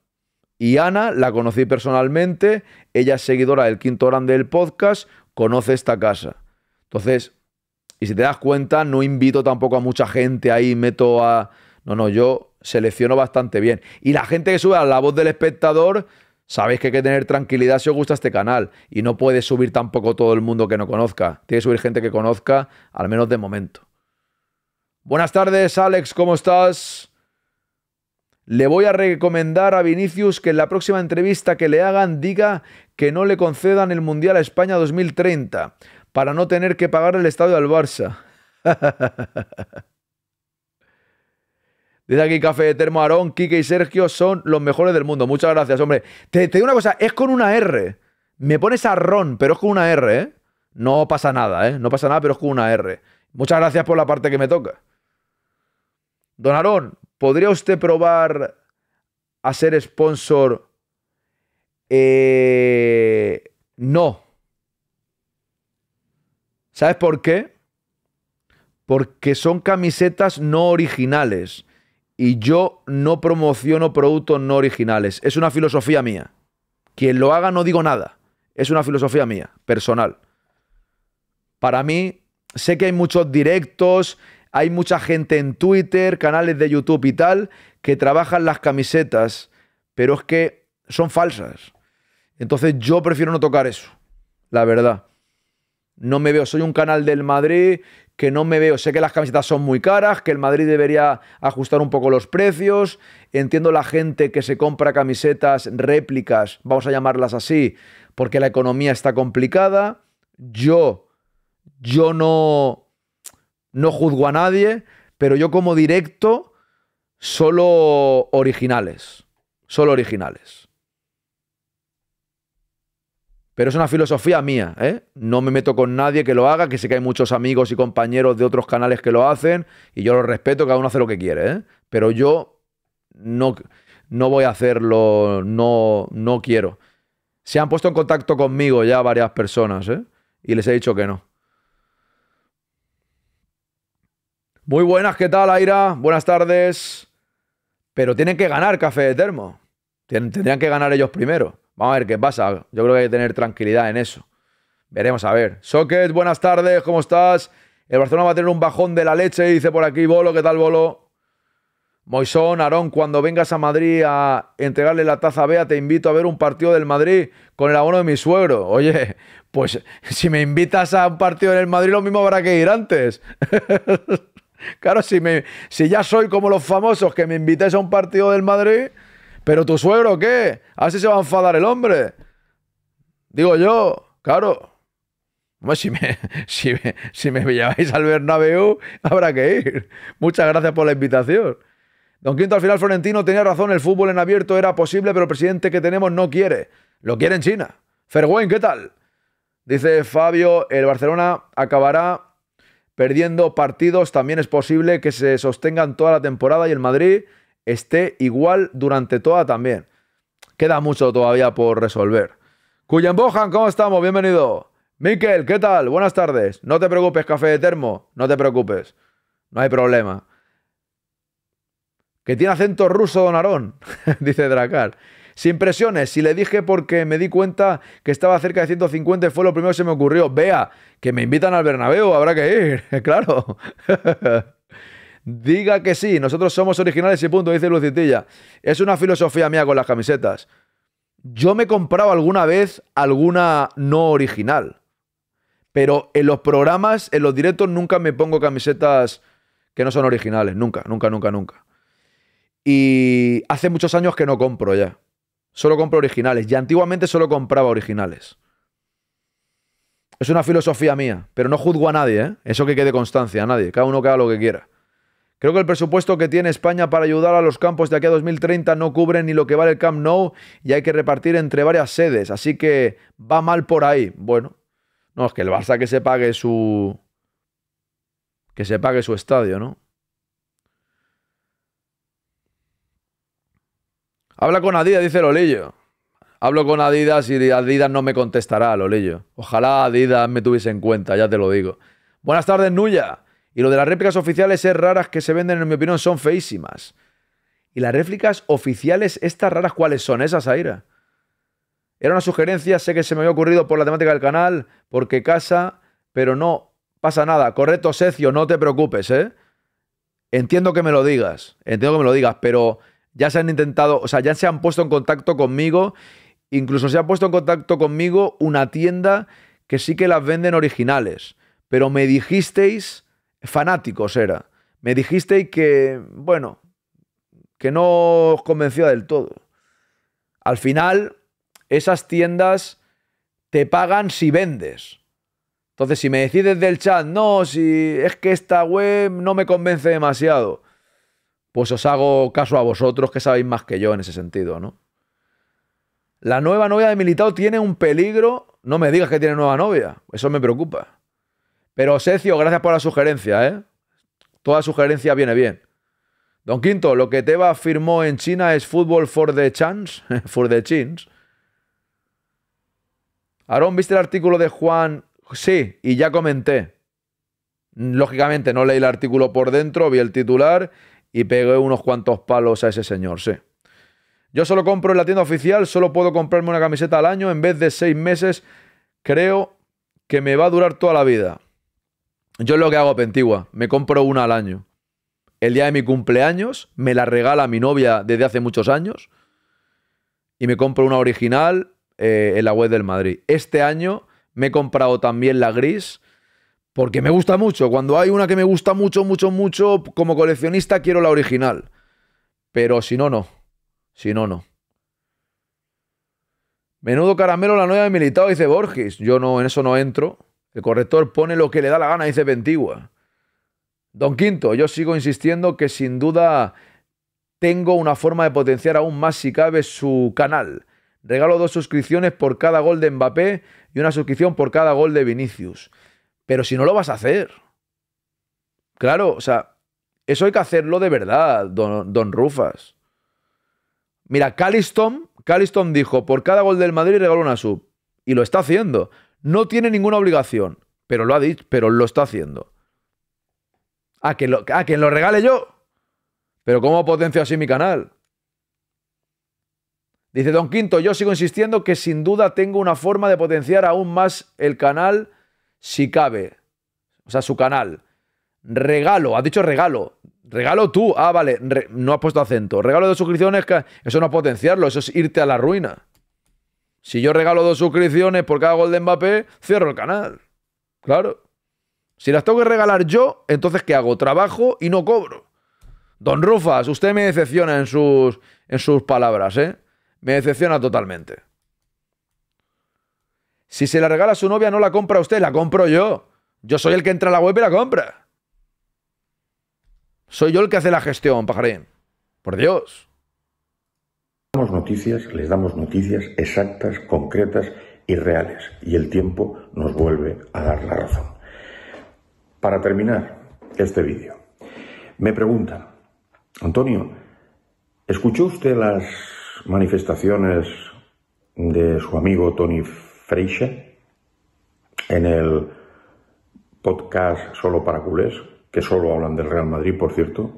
y Ana la conocí personalmente, ella es seguidora del quinto grande del podcast, conoce esta casa. Entonces, y si te das cuenta, no invito tampoco a mucha gente ahí, meto a... No, no, yo selecciono bastante bien. Y la gente que sube a la voz del espectador, sabéis que hay que tener tranquilidad si os gusta este canal. Y no puede subir tampoco todo el mundo que no conozca. Tiene que subir gente que conozca, al menos de momento. Buenas tardes, Alex, ¿cómo estás? Le voy a recomendar a Vinicius que en la próxima entrevista que le hagan diga que no le concedan el Mundial a España 2030 para no tener que pagar el estadio al Barça. Dice aquí Café de Termo Aarón, Kike y Sergio son los mejores del mundo. Muchas gracias, hombre. Te, digo una cosa, es con una R. Me pones a Ron, pero es con una R, ¿eh? No pasa nada, ¿eh? No pasa nada, pero es con una R. Muchas gracias por la parte que me toca. Don Arón. ¿podría usted probar a ser sponsor? Eh, no. ¿Sabes por qué? Porque son camisetas no originales y yo no promociono productos no originales. Es una filosofía mía. Quien lo haga no digo nada. Es una filosofía mía, personal. Para mí, sé que hay muchos directos hay mucha gente en Twitter, canales de YouTube y tal, que trabajan las camisetas, pero es que son falsas. Entonces yo prefiero no tocar eso, la verdad. No me veo, soy un canal del Madrid que no me veo. Sé que las camisetas son muy caras, que el Madrid debería ajustar un poco los precios. Entiendo la gente que se compra camisetas réplicas, vamos a llamarlas así, porque la economía está complicada. Yo, yo no, no juzgo a nadie, pero yo como directo, solo originales. Solo originales. Pero es una filosofía mía, ¿eh? No me meto con nadie que lo haga, que sé que hay muchos amigos y compañeros de otros canales que lo hacen, y yo lo respeto, cada uno hace lo que quiere, ¿eh? Pero yo no, no voy a hacerlo, no, no quiero. Se han puesto en contacto conmigo ya varias personas, ¿eh? Y les he dicho que no. Muy buenas, ¿qué tal, Aira? Buenas tardes. Pero tienen que ganar Café de Termo. Tendrían que ganar ellos primero. Vamos a ver qué pasa. Yo creo que hay que tener tranquilidad en eso. Veremos a ver. Soquet, buenas tardes, ¿cómo estás? El Barcelona va a tener un bajón de la leche, dice por aquí Bolo, ¿qué tal Bolo? Moisón, Aarón, cuando vengas a Madrid a entregarle la taza a Bea, te invito a ver un partido del Madrid con el abono de mi suegro. Oye, pues si me invitas a un partido en el Madrid, lo mismo habrá que ir antes. Claro, si, me, si ya soy como los famosos que me invitáis a un partido del Madrid, pero tu suegro, ¿qué? Así se va a enfadar el hombre. Digo yo, claro. si, me, si, si me lleváis al Bernabéu, habrá que ir. Muchas gracias por la invitación. Don Quinto, al final Florentino tenía razón, el fútbol en abierto era posible, pero el presidente que tenemos no quiere. Lo quiere en China. Fergüen, ¿qué tal? Dice Fabio, el Barcelona acabará perdiendo partidos, también es posible que se sostengan toda la temporada y el Madrid esté igual durante toda también. Queda mucho todavía por resolver. Cuyen ¿cómo estamos? Bienvenido. Miquel, ¿qué tal? Buenas tardes. No te preocupes, café de termo. No te preocupes. No hay problema. Que tiene acento ruso, Don Arón, dice Dracar. Sin presiones, si le dije porque me di cuenta que estaba cerca de 150 fue lo primero que se me ocurrió. Vea, que me invitan al Bernabéu, habrá que ir, claro. Diga que sí, nosotros somos originales y punto, dice Lucitilla. Es una filosofía mía con las camisetas. Yo me he comprado alguna vez alguna no original. Pero en los programas, en los directos, nunca me pongo camisetas que no son originales. Nunca, nunca, nunca, nunca. Y hace muchos años que no compro ya. Solo compro originales. Y antiguamente solo compraba originales. Es una filosofía mía, pero no juzgo a nadie, ¿eh? Eso que quede constancia, a nadie. Cada uno que haga lo que quiera. Creo que el presupuesto que tiene España para ayudar a los campos de aquí a 2030 no cubre ni lo que vale el Camp Nou y hay que repartir entre varias sedes, así que va mal por ahí. Bueno, no, es que el Barça que se pague su. que se pague su estadio, ¿no? Habla con Adidas, dice Lolillo. Hablo con Adidas y Adidas no me contestará, Lolillo. Ojalá Adidas me tuviese en cuenta, ya te lo digo. Buenas tardes, Nuya. Y lo de las réplicas oficiales es raras que se venden, en mi opinión, son feísimas. ¿Y las réplicas oficiales, estas raras, cuáles son esas, Aira? Era una sugerencia, sé que se me había ocurrido por la temática del canal, porque casa, pero no pasa nada. Correcto, Secio, no te preocupes, ¿eh? Entiendo que me lo digas, entiendo que me lo digas, pero ya se han intentado, o sea, ya se han puesto en contacto conmigo, incluso se ha puesto en contacto conmigo una tienda que sí que las venden originales, pero me dijisteis, fanáticos era, me dijisteis que, bueno, que no os convencía del todo. Al final, esas tiendas te pagan si vendes. Entonces, si me decides del chat, no, si es que esta web no me convence demasiado, pues os hago caso a vosotros que sabéis más que yo en ese sentido, ¿no? La nueva novia de Militao tiene un peligro. No me digas que tiene nueva novia. Eso me preocupa. Pero, Secio, gracias por la sugerencia, ¿eh? Toda sugerencia viene bien. Don Quinto, lo que Teba firmó en China es fútbol for the chance, for the chins. Aarón, ¿viste el artículo de Juan? Sí, y ya comenté. Lógicamente no leí el artículo por dentro, vi el titular y pegué unos cuantos palos a ese señor, sí. Yo solo compro en la tienda oficial, solo puedo comprarme una camiseta al año en vez de seis meses. Creo que me va a durar toda la vida. Yo es lo que hago a Pentigua, me compro una al año. El día de mi cumpleaños me la regala mi novia desde hace muchos años y me compro una original eh, en la web del Madrid. Este año me he comprado también la gris porque me gusta mucho. Cuando hay una que me gusta mucho, mucho, mucho, como coleccionista quiero la original. Pero si no, no. Si no, no. Menudo caramelo la nueva de militado dice Borges. Yo no, en eso no entro. El corrector pone lo que le da la gana, dice Ventigua... Don Quinto, yo sigo insistiendo que sin duda tengo una forma de potenciar aún más si cabe su canal. Regalo dos suscripciones por cada gol de Mbappé y una suscripción por cada gol de Vinicius. Pero si no lo vas a hacer. Claro, o sea, eso hay que hacerlo de verdad, don, Rufas. Mira, Calliston, dijo, por cada gol del Madrid regalo una sub. Y lo está haciendo. No tiene ninguna obligación, pero lo ha dicho, pero lo está haciendo. A lo, a quien lo regale yo. Pero ¿cómo potencio así mi canal? Dice Don Quinto, yo sigo insistiendo que sin duda tengo una forma de potenciar aún más el canal si cabe, o sea, su canal. Regalo, has dicho regalo. Regalo tú. Ah, vale, no has puesto acento. Regalo de suscripciones, eso no es potenciarlo, eso es irte a la ruina. Si yo regalo dos suscripciones por cada el de Mbappé, cierro el canal. Claro. Si las tengo que regalar yo, entonces ¿qué hago? Trabajo y no cobro. Don Rufas, usted me decepciona en sus, en sus palabras, ¿eh? Me decepciona totalmente. Si se la regala su novia, no la compra usted, la compro yo. Yo soy el que entra a la web y la compra. Soy yo el que hace la gestión, pajarín. Por Dios. Damos noticias, les damos noticias exactas, concretas y reales. Y el tiempo nos vuelve a dar la razón. Para terminar este vídeo, me preguntan, Antonio, ¿escuchó usted las manifestaciones de su amigo Tony Freixa, en el podcast Solo para culés, que solo hablan del Real Madrid, por cierto.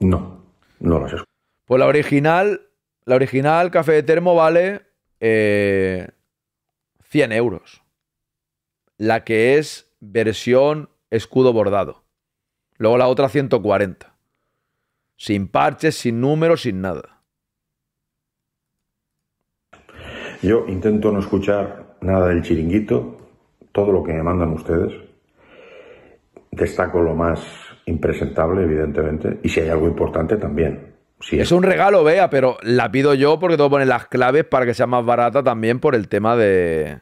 No, no las escucho. Pues la original, la original café de termo vale 100 eh, euros. La que es versión escudo bordado. Luego la otra 140. Sin parches, sin números, sin nada. Yo intento no escuchar nada del chiringuito, todo lo que me mandan ustedes. Destaco lo más impresentable, evidentemente, y si hay algo importante también. Es un regalo, vea, pero la pido yo porque tengo que poner las claves para que sea más barata también por el tema de.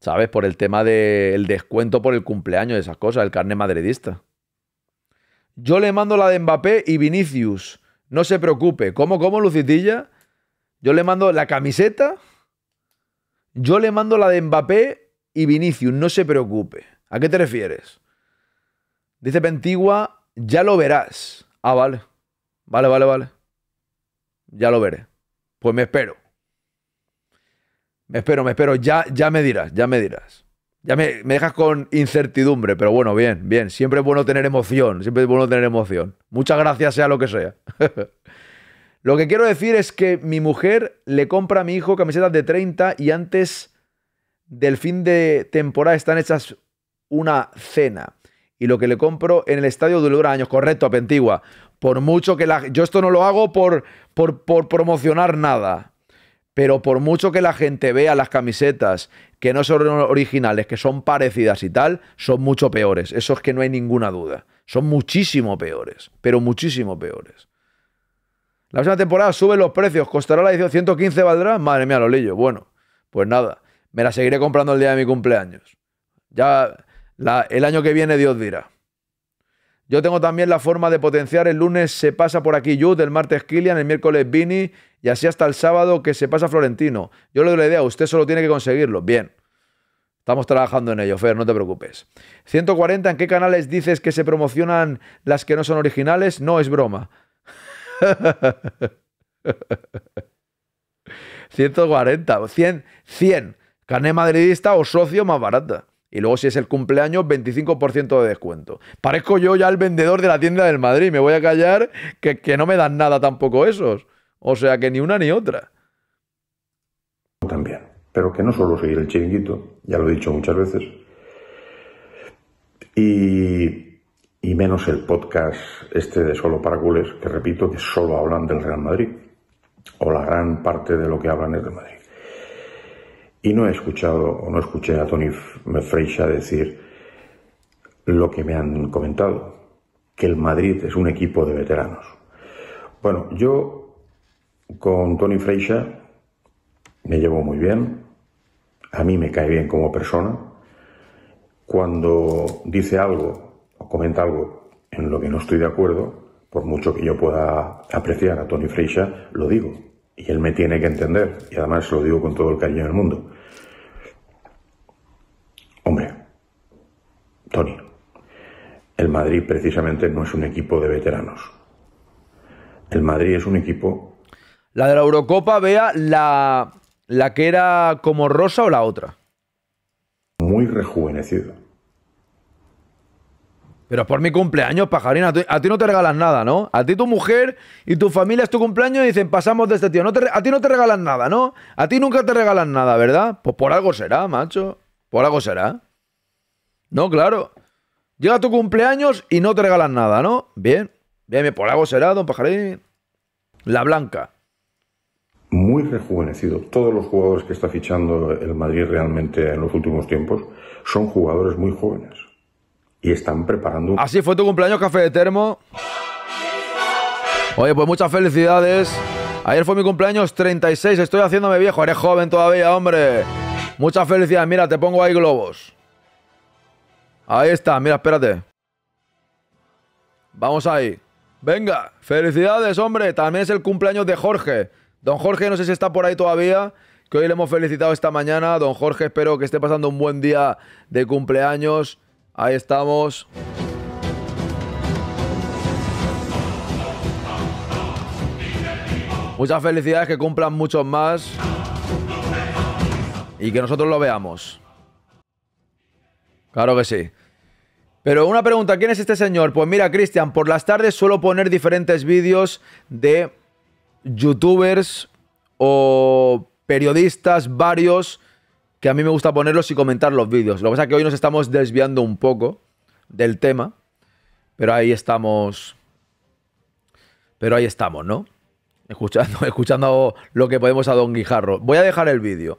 ¿Sabes? Por el tema del descuento por el cumpleaños, de esas cosas, el carnet madridista. Yo le mando la de Mbappé y Vinicius. No se preocupe. ¿Cómo, cómo, Lucitilla? Yo le mando la camiseta. Yo le mando la de Mbappé y Vinicius, no se preocupe. ¿A qué te refieres? Dice Pentigua, ya lo verás. Ah, vale. Vale, vale, vale. Ya lo veré. Pues me espero. Me espero, me espero. Ya, ya me dirás, ya me dirás. Ya me, me, dejas con incertidumbre, pero bueno, bien, bien. Siempre es bueno tener emoción, siempre es bueno tener emoción. Muchas gracias, sea lo que sea. Lo que quiero decir es que mi mujer le compra a mi hijo camisetas de 30 y antes del fin de temporada están hechas una cena. Y lo que le compro en el estadio dura años. Correcto, apentigua. Por mucho que la... Yo esto no lo hago por, por, por promocionar nada. Pero por mucho que la gente vea las camisetas que no son originales, que son parecidas y tal, son mucho peores. Eso es que no hay ninguna duda. Son muchísimo peores. Pero muchísimo peores. La próxima temporada suben los precios, costará la edición 115, ¿valdrá? Madre mía, Lolillo, bueno, pues nada, me la seguiré comprando el día de mi cumpleaños. Ya el año que viene Dios dirá. Yo tengo también la forma de potenciar. El lunes se pasa por aquí Jude, el martes Kilian, el miércoles Vini y así hasta el sábado que se pasa Florentino. Yo le doy la idea, usted solo tiene que conseguirlo. Bien. Estamos trabajando en ello, Fer, no te preocupes. 140, ¿en qué canales dices que se promocionan las que no son originales? No es broma. 140, 100, 100. Carné madridista o socio más barata. Y luego si es el cumpleaños, 25% de descuento. Parezco yo ya el vendedor de la tienda del Madrid. Me voy a callar que, que no me dan nada tampoco esos. O sea que ni una ni otra. También. Pero que no solo seguir el chiringuito, ya lo he dicho muchas veces. Y y menos el podcast este de Solo para que repito que solo hablan del Real Madrid, o la gran parte de lo que hablan es de Madrid. Y no he escuchado o no escuché a Tony Freixa decir lo que me han comentado, que el Madrid es un equipo de veteranos. Bueno, yo con Tony Freixa me llevo muy bien, a mí me cae bien como persona, cuando dice algo comenta algo en lo que no estoy de acuerdo, por mucho que yo pueda apreciar a Tony Freixa, lo digo. Y él me tiene que entender. Y además lo digo con todo el cariño del mundo. Hombre, Tony, el Madrid precisamente no es un equipo de veteranos. El Madrid es un equipo... La de la Eurocopa, vea la, la que era como Rosa o la otra. Muy rejuvenecido. Pero es por mi cumpleaños, pajarín. A ti, no te regalan nada, ¿no? A ti tu mujer y tu familia es tu cumpleaños y dicen, pasamos de este tío. a ti no te regalan nada, ¿no? A ti nunca te regalan nada, ¿verdad? Pues por algo será, macho. Por algo será. No, claro. Llega tu cumpleaños y no te regalan nada, ¿no? Bien. Bien, bien. Por algo será, don pajarín. La blanca. Muy rejuvenecido. Todos los jugadores que está fichando el Madrid realmente en los últimos tiempos son jugadores muy jóvenes y están preparando. Así fue tu cumpleaños, Café de Termo. Oye, pues muchas felicidades. Ayer fue mi cumpleaños 36, estoy haciéndome viejo, eres joven todavía, hombre. Muchas felicidades, mira, te pongo ahí globos. Ahí está, mira, espérate. Vamos ahí. Venga, felicidades, hombre. También es el cumpleaños de Jorge. Don Jorge, no sé si está por ahí todavía, que hoy le hemos felicitado esta mañana. Don Jorge, espero que esté pasando un buen día de cumpleaños. Ahí estamos. Muchas felicidades, que cumplan muchos más. Y que nosotros lo veamos. Claro que sí. Pero una pregunta, ¿quién es este señor? Pues mira, Cristian, por las tardes suelo poner diferentes vídeos de youtubers o periodistas varios que a mí me gusta ponerlos y comentar los vídeos. Lo que pasa es que hoy nos estamos desviando un poco del tema, pero ahí estamos. Pero ahí estamos, ¿no? Escuchando, escuchando lo que podemos a Don Guijarro. Voy a dejar el vídeo.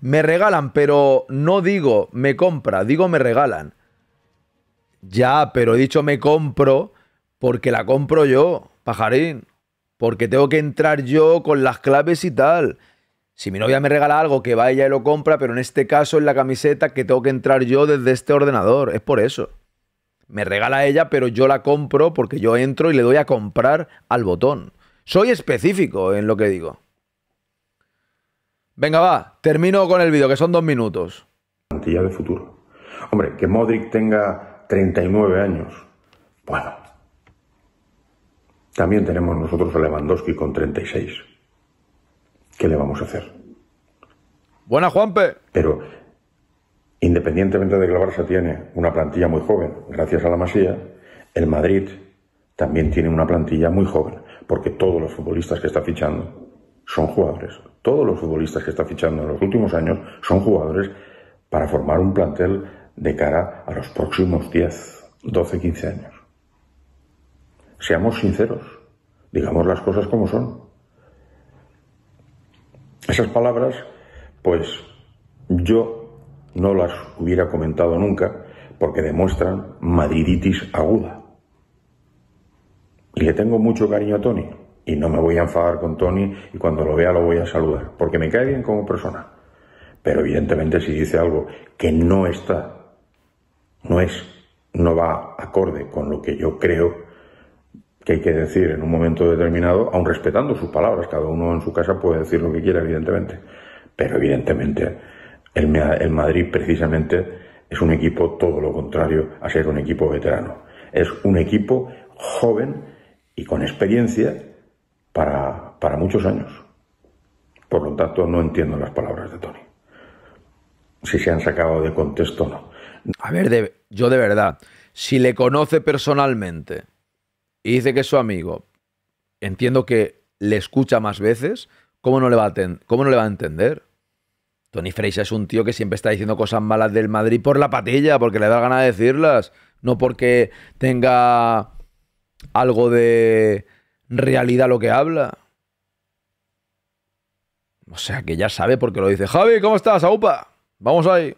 Me regalan, pero no digo me compra, digo me regalan. Ya, pero he dicho me compro porque la compro yo, pajarín. Porque tengo que entrar yo con las claves y tal. Si mi novia me regala algo, que ella y lo compra, pero en este caso es la camiseta que tengo que entrar yo desde este ordenador. Es por eso. Me regala ella, pero yo la compro porque yo entro y le doy a comprar al botón. Soy específico en lo que digo. Venga, va, termino con el vídeo, que son dos minutos. Plantilla de futuro. Hombre, que Modric tenga 39 años. Bueno. También tenemos nosotros a Lewandowski con 36. ¿Qué le vamos a hacer? Buena, Juanpe. Pero, independientemente de que el Barça tiene una plantilla muy joven, gracias a la Masía, el Madrid también tiene una plantilla muy joven, porque todos los futbolistas que está fichando son jugadores. Todos los futbolistas que está fichando en los últimos años son jugadores para formar un plantel de cara a los próximos 10, 12, 15 años. Seamos sinceros, digamos las cosas como son. Esas palabras, pues yo no las hubiera comentado nunca porque demuestran madriditis aguda. Y le tengo mucho cariño a Tony y no me voy a enfadar con Tony y cuando lo vea lo voy a saludar porque me cae bien como persona. Pero evidentemente si dice algo que no está, no es, no va acorde con lo que yo creo, que hay que decir en un momento determinado, aun respetando sus palabras, cada uno en su casa puede decir lo que quiera, evidentemente. Pero evidentemente el, Madrid precisamente es un equipo todo lo contrario a ser un equipo veterano. Es un equipo joven y con experiencia para, muchos años. Por lo tanto, no entiendo las palabras de Tony. Si se han sacado de contexto o no. A ver, yo de verdad, si le conoce personalmente, y dice que es su amigo, entiendo que le escucha más veces, ¿cómo no le va a, entender? Tony Fraser es un tío que siempre está diciendo cosas malas del Madrid por la patilla, porque le da ganas de decirlas, no porque tenga algo de realidad lo que habla. O sea que ya sabe porque lo dice. Javi, ¿cómo estás? ¡Aupa! Vamos ahí.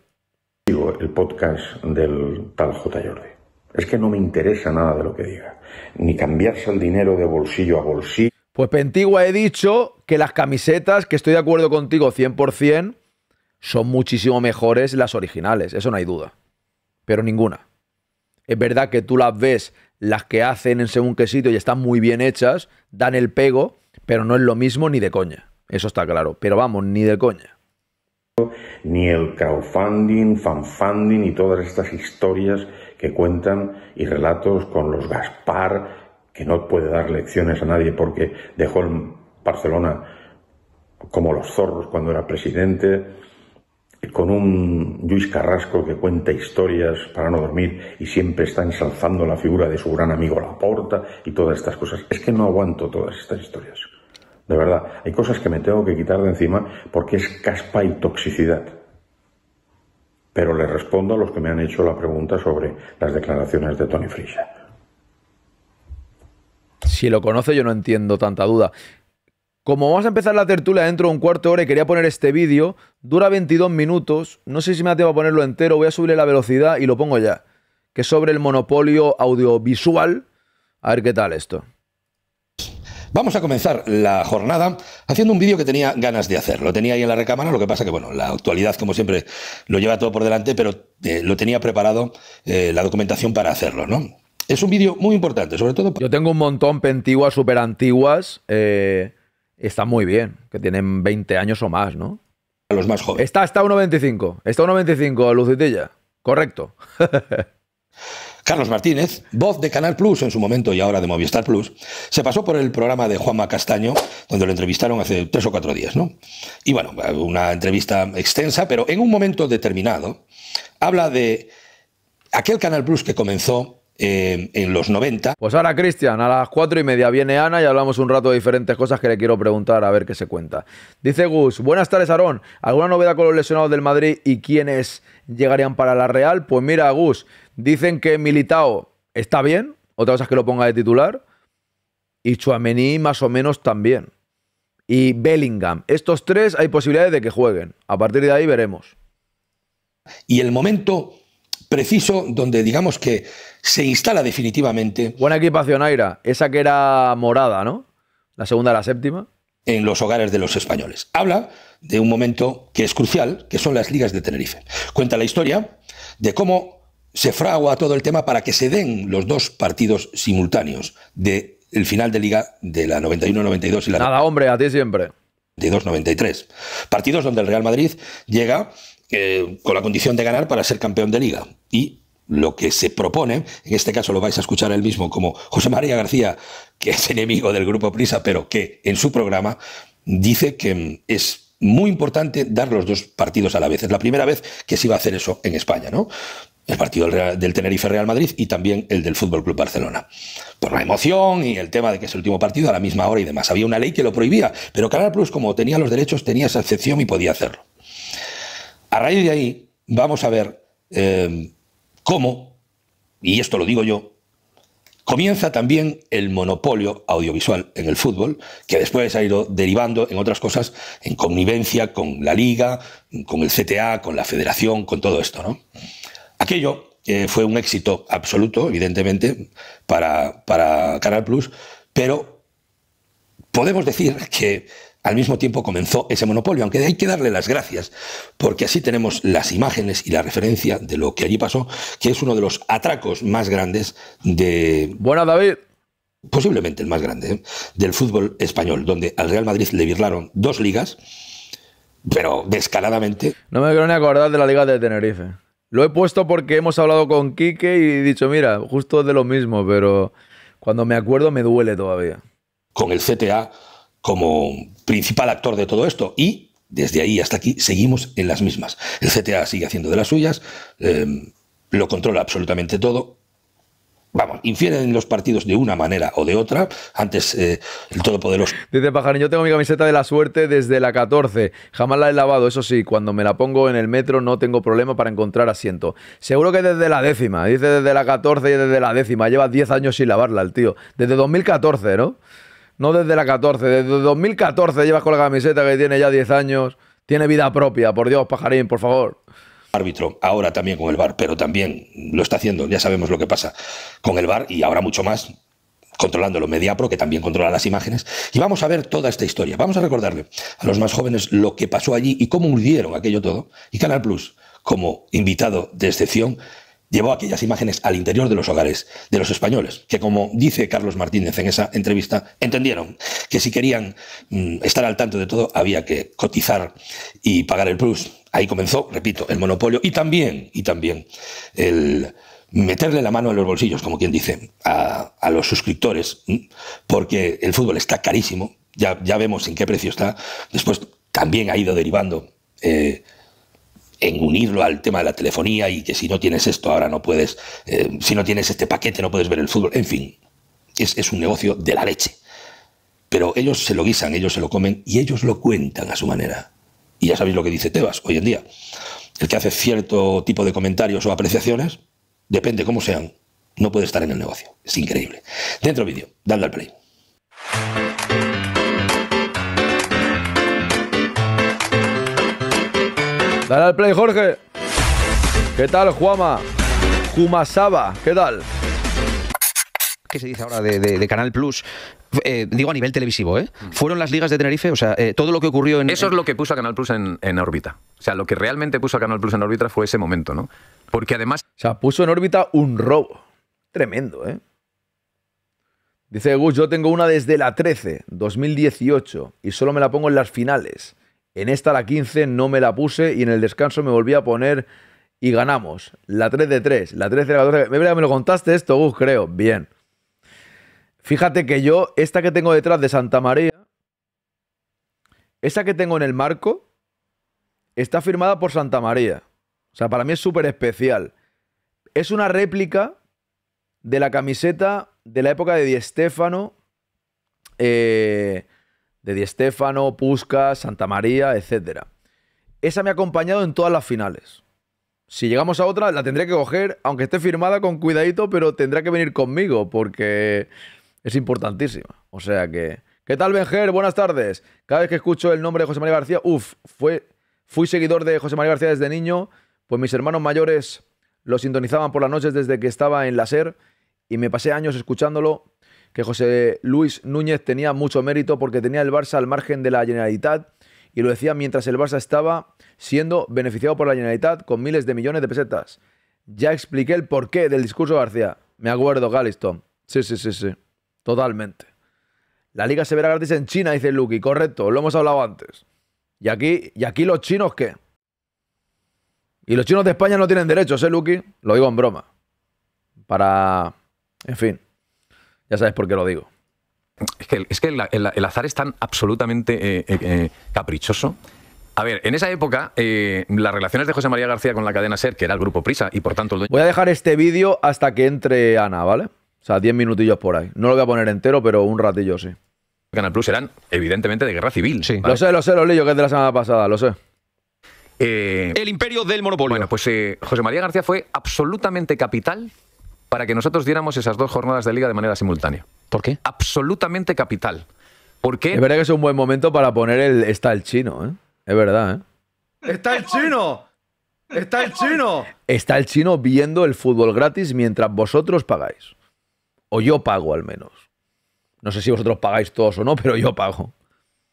El podcast del tal Jordi. Es que no me interesa nada de lo que diga. Ni cambiarse el dinero de bolsillo a bolsillo. Pues Pentigua he dicho que las camisetas, que estoy de acuerdo contigo 100%, son muchísimo mejores las originales, eso no hay duda. Pero ninguna. Es verdad que tú las ves, las que hacen en según qué sitio y están muy bien hechas, dan el pego, pero no es lo mismo ni de coña. Eso está claro. Pero vamos, ni de coña ni el crowdfunding, fanfunding y todas estas historias que cuentan y relatos con los Gaspar, que no puede dar lecciones a nadie porque dejó el Barcelona como los zorros cuando era presidente, con un Luis Carrasco que cuenta historias para no dormir y siempre está ensalzando la figura de su gran amigo Laporta y todas estas cosas. Es que no aguanto todas estas historias. De verdad, hay cosas que me tengo que quitar de encima porque es caspa y toxicidad. Pero le respondo a los que me han hecho la pregunta sobre las declaraciones de Tony Frischer. Si lo conoce, yo no entiendo tanta duda. Como vamos a empezar la tertulia dentro de un cuarto de hora y quería poner este vídeo, dura 22 minutos, no sé si me atrevo a ponerlo entero, voy a subirle la velocidad y lo pongo ya. Que es sobre el monopolio audiovisual, a ver qué tal esto. Vamos a comenzar la jornada haciendo un vídeo que tenía ganas de hacer. Lo tenía ahí en la recámara, lo que pasa que, bueno, la actualidad, como siempre, lo lleva todo por delante, pero eh, lo tenía preparado eh, la documentación para hacerlo, ¿no? Es un vídeo muy importante, sobre todo... Yo tengo un montón pentiguas súper antiguas, están eh, muy bien, que tienen 20 años o más, ¿no? A los más jóvenes. Está, está 1.25, está 1.25, Lucitilla, correcto. Carlos Martínez, voz de Canal Plus en su momento y ahora de Movistar Plus, se pasó por el programa de Juanma Castaño, donde lo entrevistaron hace tres o cuatro días, ¿no? Y bueno, una entrevista extensa, pero en un momento determinado, habla de aquel Canal Plus que comenzó eh, en los 90. Pues ahora, Cristian, a las cuatro y media viene Ana y hablamos un rato de diferentes cosas que le quiero preguntar a ver qué se cuenta. Dice Gus, buenas tardes, Aarón. ¿Alguna novedad con los lesionados del Madrid y quiénes llegarían para la Real? Pues mira, Gus, Dicen que Militao está bien, otra cosa es que lo ponga de titular, y Chuamení más o menos también. Y Bellingham. Estos tres hay posibilidades de que jueguen. A partir de ahí veremos. Y el momento preciso donde digamos que se instala definitivamente. Buena equipación, Aira. Esa que era morada, ¿no? La segunda la séptima. En los hogares de los españoles. Habla de un momento que es crucial, que son las ligas de Tenerife. Cuenta la historia de cómo se fragua todo el tema para que se den los dos partidos simultáneos del final de liga de la 91-92 y la... Nada, hombre, a ti siempre. 2 93 Partidos donde el Real Madrid llega eh, con la condición de ganar para ser campeón de liga. Y lo que se propone, en este caso lo vais a escuchar él mismo como José María García, que es enemigo del grupo Prisa, pero que en su programa dice que mm, es muy importante dar los dos partidos a la vez. Es la primera vez que se iba a hacer eso en España, ¿no? el partido del, Tenerife Real Madrid y también el del Fútbol Club Barcelona. Por la emoción y el tema de que es el último partido a la misma hora y demás. Había una ley que lo prohibía, pero Canal Plus, como tenía los derechos, tenía esa excepción y podía hacerlo. A raíz de ahí, vamos a ver eh, cómo, y esto lo digo yo, Comienza también el monopolio audiovisual en el fútbol, que después ha ido derivando en otras cosas, en connivencia con la liga, con el CTA, con la federación, con todo esto, ¿no? Aquello eh, fue un éxito absoluto, evidentemente, para, para Canal Plus, pero podemos decir que al mismo tiempo comenzó ese monopolio, aunque hay que darle las gracias, porque así tenemos las imágenes y la referencia de lo que allí pasó, que es uno de los atracos más grandes de... Buena, David. Posiblemente el más grande ¿eh? del fútbol español, donde al Real Madrid le birlaron dos ligas, pero descaradamente. No me quiero ni acordar de la Liga de Tenerife. Lo he puesto porque hemos hablado con Quique y he dicho, mira, justo de lo mismo, pero cuando me acuerdo me duele todavía. Con el CTA como principal actor de todo esto y desde ahí hasta aquí seguimos en las mismas. El CTA sigue haciendo de las suyas, em, lo controla absolutamente todo, vamos, infieren los partidos de una manera o de otra. Antes eh, el todopoderoso. Dice Pajarín, yo tengo mi camiseta de la suerte desde la 14. Jamás la he lavado, eso sí, cuando me la pongo en el metro no tengo problema para encontrar asiento. Seguro que desde la décima, dice desde la 14 y desde la décima. Llevas 10 años sin lavarla el tío. Desde 2014, ¿no? No desde la 14, desde 2014 llevas con la camiseta que tiene ya 10 años. Tiene vida propia, por Dios, pajarín, por favor árbitro, ahora también con el VAR, pero también lo está haciendo, ya sabemos lo que pasa con el VAR y ahora mucho más controlando lo Mediapro, que también controla las imágenes. Y vamos a ver toda esta historia. Vamos a recordarle a los más jóvenes lo que pasó allí y cómo hundieron aquello todo. Y Canal Plus, como invitado de excepción, llevó aquellas imágenes al interior de los hogares de los españoles, que como dice Carlos Martínez en esa entrevista, entendieron que si querían mm, estar al tanto de todo había que cotizar y pagar el plus. Ahí comenzó, repito, el monopolio y también, y también el meterle la mano en los bolsillos, como quien dice, a, los suscriptores, porque el fútbol está carísimo, ya, ya, vemos en qué precio está, después también ha ido derivando eh, en unirlo al tema de la telefonía y que si no tienes esto ahora no puedes, eh, si no tienes este paquete no puedes ver el fútbol, en fin, es, es un negocio de la leche. Pero ellos se lo guisan, ellos se lo comen y ellos lo cuentan a su manera. Y ya sabéis lo que dice Tebas hoy en día. El que hace cierto tipo de comentarios o apreciaciones, depende cómo sean, no puede estar en el negocio. Es increíble. Dentro vídeo, dale al play. Dale al play, Jorge. ¿Qué tal, Juama? Kumasaba, ¿qué tal? ¿Qué se dice ahora de, de Canal Plus? Eh, digo a nivel televisivo, ¿eh? Fueron las ligas de Tenerife, o sea, eh, todo lo que ocurrió en... Eso es lo que puso a Canal Plus en, órbita. O sea, lo que realmente puso a Canal Plus en órbita fue ese momento, ¿no? Porque además... O sea, puso en órbita un robo. Tremendo, ¿eh? Dice Gus, yo tengo una desde la 13, 2018, y solo me la pongo en las finales. En esta la 15 no me la puse y en el descanso me volví a poner y ganamos. La 3 de 3, la 13 de 14. Me lo contaste esto, Gus, creo. Bien. Fíjate que yo, esta que tengo detrás de Santa María, esa que tengo en el marco, está firmada por Santa María. O sea, para mí es súper especial. Es una réplica de la camiseta de la época de Di Stéfano, eh, de Di Stéfano, Santa María, etc. Esa me ha acompañado en todas las finales. Si llegamos a otra, la tendré que coger, aunque esté firmada con cuidadito, pero tendrá que venir conmigo, porque es importantísima. O sea que... ¿Qué tal, Benjer? Buenas tardes. Cada vez que escucho el nombre de José María García, uff, fue, fui seguidor de José María García desde niño, pues mis hermanos mayores lo sintonizaban por las noches desde que estaba en la SER y me pasé años escuchándolo, que José Luis Núñez tenía mucho mérito porque tenía el Barça al margen de la Generalitat y lo decía mientras el Barça estaba siendo beneficiado por la Generalitat con miles de millones de pesetas. Ya expliqué el porqué del discurso de García. Me acuerdo, Galliston. Sí, sí, sí, sí. Totalmente. La liga severa verá gratis en China, dice Lucky. Correcto, lo hemos hablado antes. ¿Y aquí, y aquí los chinos qué? Y los chinos de España no tienen derechos, ¿eh, Lucky? Lo digo en broma. Para... En fin. Ya sabes por qué lo digo. Es que, es que el, azar es tan absolutamente eh, eh, eh, caprichoso. A ver, en esa época, las relaciones de José María García con la cadena SER, que era el grupo Prisa, y por tanto el Voy a dejar este vídeo hasta que entre Ana, ¿vale? O sea, 10 minutillos por ahí. No lo voy a poner entero, pero un ratillo sí. Canal Plus eran, evidentemente, de guerra civil. Sí. Lo sé, lo sé, lo leí yo que es de la semana pasada, lo sé. Eh, el imperio del monopolio. Bueno, pues eh, José María García fue absolutamente capital para que nosotros diéramos esas dos jornadas de liga de manera simultánea. ¿Por qué? Absolutamente capital. ¿Por Es verdad que es un buen momento para poner el está el chino, ¿eh? Es verdad, ¿eh? ¡Está el chino! ¡Está el chino! Está el chino viendo el fútbol gratis mientras vosotros pagáis. O yo pago al menos. No sé si vosotros pagáis todos o no, pero yo pago.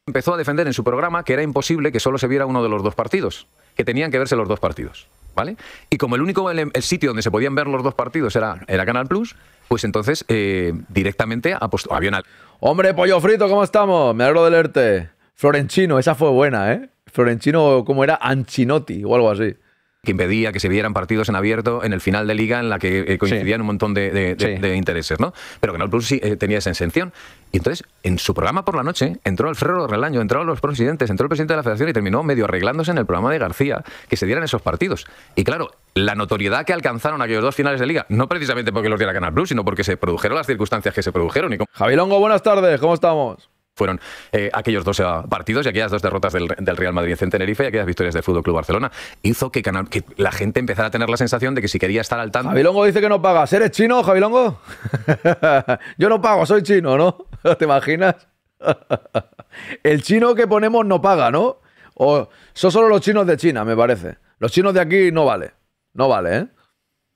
Empezó a defender en su programa que era imposible que solo se viera uno de los dos partidos, que tenían que verse los dos partidos. ¿Vale? Y como el único el, sitio donde se podían ver los dos partidos era, era Canal Plus, pues entonces eh, directamente apostó, había al. Hombre, pollo frito, ¿cómo estamos? Me alegro de leerte. Florenchino, esa fue buena, ¿eh? Florenchino, ¿cómo era? Ancinotti o algo así que impedía que se vieran partidos en abierto en el final de liga en la que eh, coincidían un montón de, intereses, ¿no? Pero Canal Plus sí eh, tenía esa exención. Y entonces, en su programa por la noche, entró Alfredo Relaño, entraron los presidentes, entró el presidente de la federación y terminó medio arreglándose en el programa de García que se dieran esos partidos. Y claro, la notoriedad que alcanzaron aquellos dos finales de liga, no precisamente porque los diera Canal Plus, sino porque se produjeron las circunstancias que se produjeron. Y Javi Longo, buenas tardes, ¿cómo estamos? fueron eh, aquellos dos eh, partidos y aquellas dos derrotas del, Real Madrid en Tenerife y aquellas victorias del Fútbol Club Barcelona. Hizo que, que, la gente empezara a tener la sensación de que si quería estar al tanto. Javilongo dice que no paga. ¿Eres chino, Jabilongo Yo no pago, soy chino, ¿no? ¿Te imaginas? El chino que ponemos no paga, ¿no? O son solo los chinos de China, me parece. Los chinos de aquí no vale. No vale, ¿eh?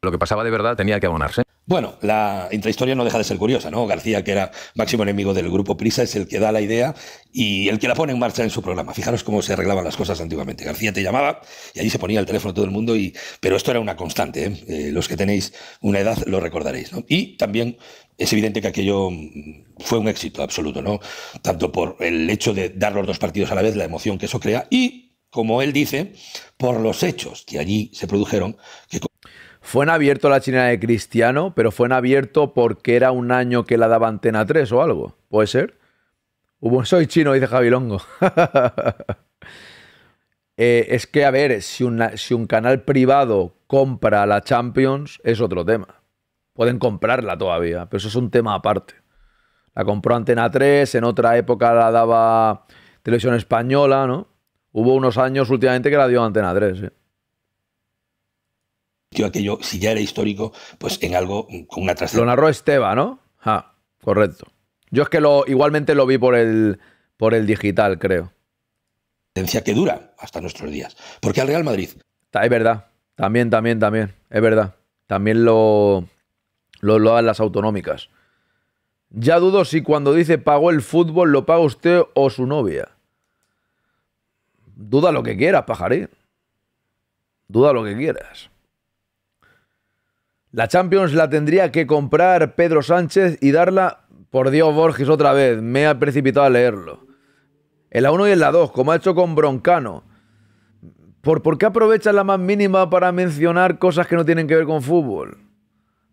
Lo que pasaba de verdad tenía que abonarse. Bueno, la intrahistoria no deja de ser curiosa, ¿no? García, que era máximo enemigo del grupo Prisa, es el que da la idea y el que la pone en marcha en su programa. Fijaros cómo se arreglaban las cosas antiguamente. García te llamaba y allí se ponía el teléfono todo el mundo, y, pero esto era una constante. ¿eh? Eh, los que tenéis una edad lo recordaréis. ¿no? Y también es evidente que aquello mm, fue un éxito absoluto, ¿no? Tanto por el hecho de dar los dos partidos a la vez, la emoción que eso crea, y, como él dice, por los hechos que allí se produjeron, que fue en abierto la China de Cristiano, pero fue en abierto porque era un año que la daba Antena 3 o algo. ¿Puede ser? soy chino, dice Javilongo. eh, es que, a ver, si, si un canal privado compra la Champions, es otro tema. Pueden comprarla todavía, pero eso es un tema aparte. La compró Antena 3, en otra época la daba Televisión Española, ¿no? Hubo unos años últimamente que la dio Antena 3. ¿eh? aquello, si ya era histórico, pues en algo con una trascendencia. Lo narró Esteba, ¿no? Ah, correcto. Yo es que lo igualmente lo vi por el, por el digital, creo. tendencia Que dura hasta nuestros días. Porque al Real Madrid. Es verdad. También, también, también. Es verdad. También lo, lo, lo dan las autonómicas. Ya dudo si cuando dice pagó el fútbol lo paga usted o su novia. Duda lo que quieras, pajarín. Duda lo que quieras. La Champions la tendría que comprar Pedro Sánchez y darla, por Dios Borges otra vez, me ha precipitado a leerlo. En la 1 y en la 2, como ha hecho con Broncano. ¿Por, ¿Por qué aprovecha la más mínima para mencionar cosas que no tienen que ver con fútbol?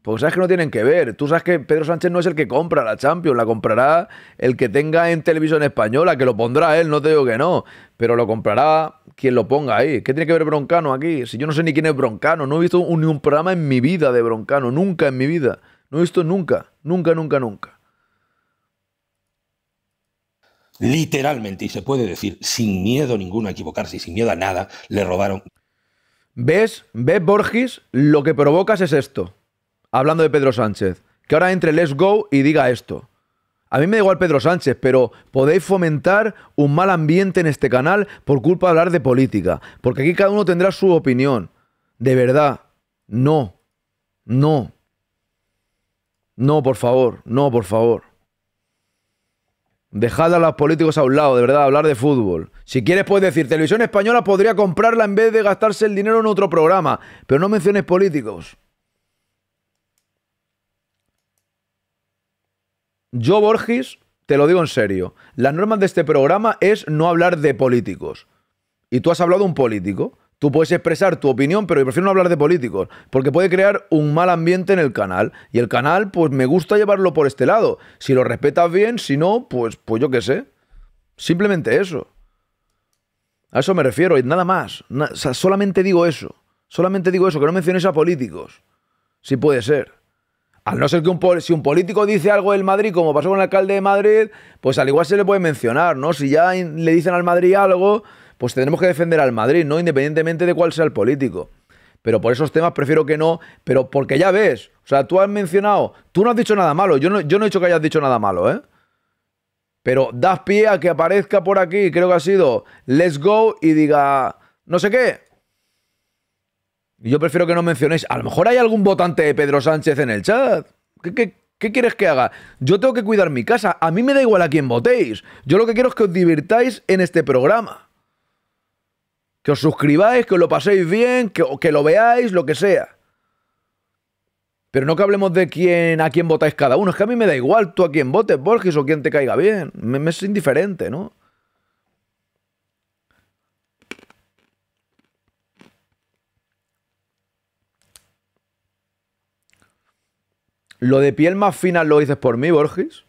Porque sabes que no tienen que ver. Tú sabes que Pedro Sánchez no es el que compra la Champions, la comprará el que tenga en televisión española, que lo pondrá él, no te digo que no, pero lo comprará quien lo ponga ahí. ¿Qué tiene que ver Broncano aquí? Si yo no sé ni quién es Broncano, no he visto ni un programa en mi vida de Broncano, nunca en mi vida. No he visto nunca, nunca, nunca, nunca. Literalmente, y se puede decir, sin miedo ninguno a equivocarse y sin miedo a nada, le robaron. ¿Ves? ¿Ves, Borges? Lo que provocas es esto hablando de Pedro Sánchez. Que ahora entre Let's Go y diga esto. A mí me da igual Pedro Sánchez, pero podéis fomentar un mal ambiente en este canal por culpa de hablar de política. Porque aquí cada uno tendrá su opinión. De verdad. No. No. No, por favor. No, por favor. Dejad a los políticos a un lado, de verdad, hablar de fútbol. Si quieres puedes decir, televisión española podría comprarla en vez de gastarse el dinero en otro programa, pero no menciones políticos. Yo, Borges, te lo digo en serio, las normas de este programa es no hablar de políticos. Y tú has hablado de un político. Tú puedes expresar tu opinión, pero yo prefiero no hablar de políticos, porque puede crear un mal ambiente en el canal. Y el canal, pues me gusta llevarlo por este lado. Si lo respetas bien, si no, pues, pues yo qué sé. Simplemente eso. A eso me refiero, y nada más. solamente digo eso. Solamente digo eso, que no menciones a políticos. Si puede ser. Al no ser que un, si un político dice algo del Madrid, como pasó con el alcalde de Madrid, pues al igual se le puede mencionar, ¿no? Si ya le dicen al Madrid algo, pues tenemos que defender al Madrid, ¿no? Independientemente de cuál sea el político. Pero por esos temas prefiero que no, pero porque ya ves, o sea, tú has mencionado, tú no has dicho nada malo, yo no, yo no he dicho que hayas dicho nada malo, ¿eh? Pero das pie a que aparezca por aquí, creo que ha sido, let's go y diga, no sé qué, yo prefiero que no mencionéis. A lo mejor hay algún votante de Pedro Sánchez en el chat. ¿Qué, quieres que haga? Yo tengo que cuidar mi casa. A mí me da igual a quién votéis. Yo lo que quiero es que os divirtáis en este programa. Que os suscribáis, que os lo paséis bien, que, lo veáis, lo que sea. Pero no que hablemos de quién a quién votáis cada uno. Es que a mí me da igual tú a quién votes, Borges, o quien te caiga bien. me es indiferente, ¿no? Lo de piel más fina lo dices por mí, Borges.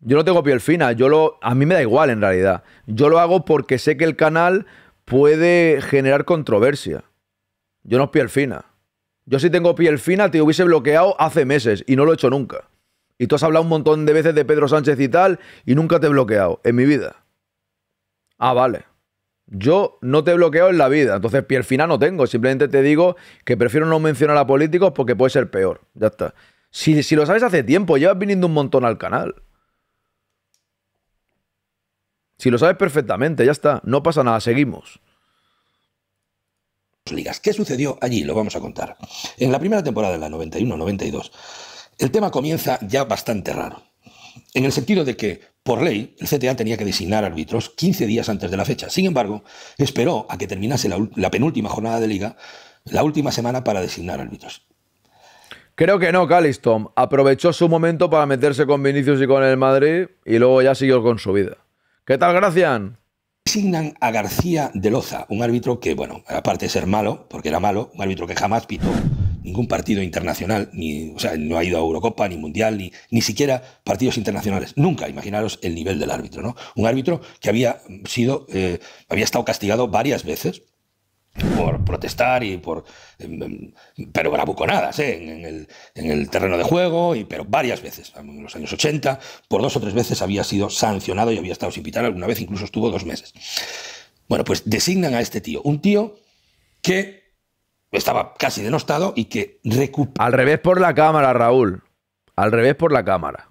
Yo no tengo piel fina, yo lo. A mí me da igual en realidad. Yo lo hago porque sé que el canal puede generar controversia. Yo no es piel fina. Yo si tengo piel fina te hubiese bloqueado hace meses y no lo he hecho nunca. Y tú has hablado un montón de veces de Pedro Sánchez y tal y nunca te he bloqueado en mi vida. Ah, vale. Yo no te he bloqueado en la vida, entonces piel fina no tengo. Simplemente te digo que prefiero no mencionar a políticos porque puede ser peor. Ya está. Si, lo sabes hace tiempo, llevas viniendo un montón al canal. Si lo sabes perfectamente, ya está. No pasa nada, seguimos ligas. ¿Qué sucedió allí? Lo vamos a contar. En la primera temporada, en la 91-92, el tema comienza ya bastante raro. En el sentido de que, por ley, el CTA tenía que designar árbitros 15 días antes de la fecha. Sin embargo, esperó a que terminase la penúltima jornada de liga, la última semana, para designar árbitros. Creo que no, Calistom. Aprovechó su momento para meterse con Vinicius y con el Madrid y luego ya siguió con su vida. ¿Qué tal, Gracian? Signan a García de Loza, un árbitro que, bueno, aparte de ser malo, porque era malo, un árbitro que jamás pitó ningún partido internacional, ni, o sea, no ha ido a Eurocopa, ni Mundial, ni, ni siquiera partidos internacionales. Nunca, imaginaros el nivel del árbitro, ¿no? Un árbitro que había sido, eh, había estado castigado varias veces por protestar y por em, em, pero bravuconadas ¿eh? en, el, terreno de juego y pero varias veces en los años 80 por dos o tres veces había sido sancionado y había estado sin pitar alguna vez incluso estuvo dos meses bueno pues designan a este tío un tío que estaba casi denostado y que recupera al revés por la cámara Raúl al revés por la cámara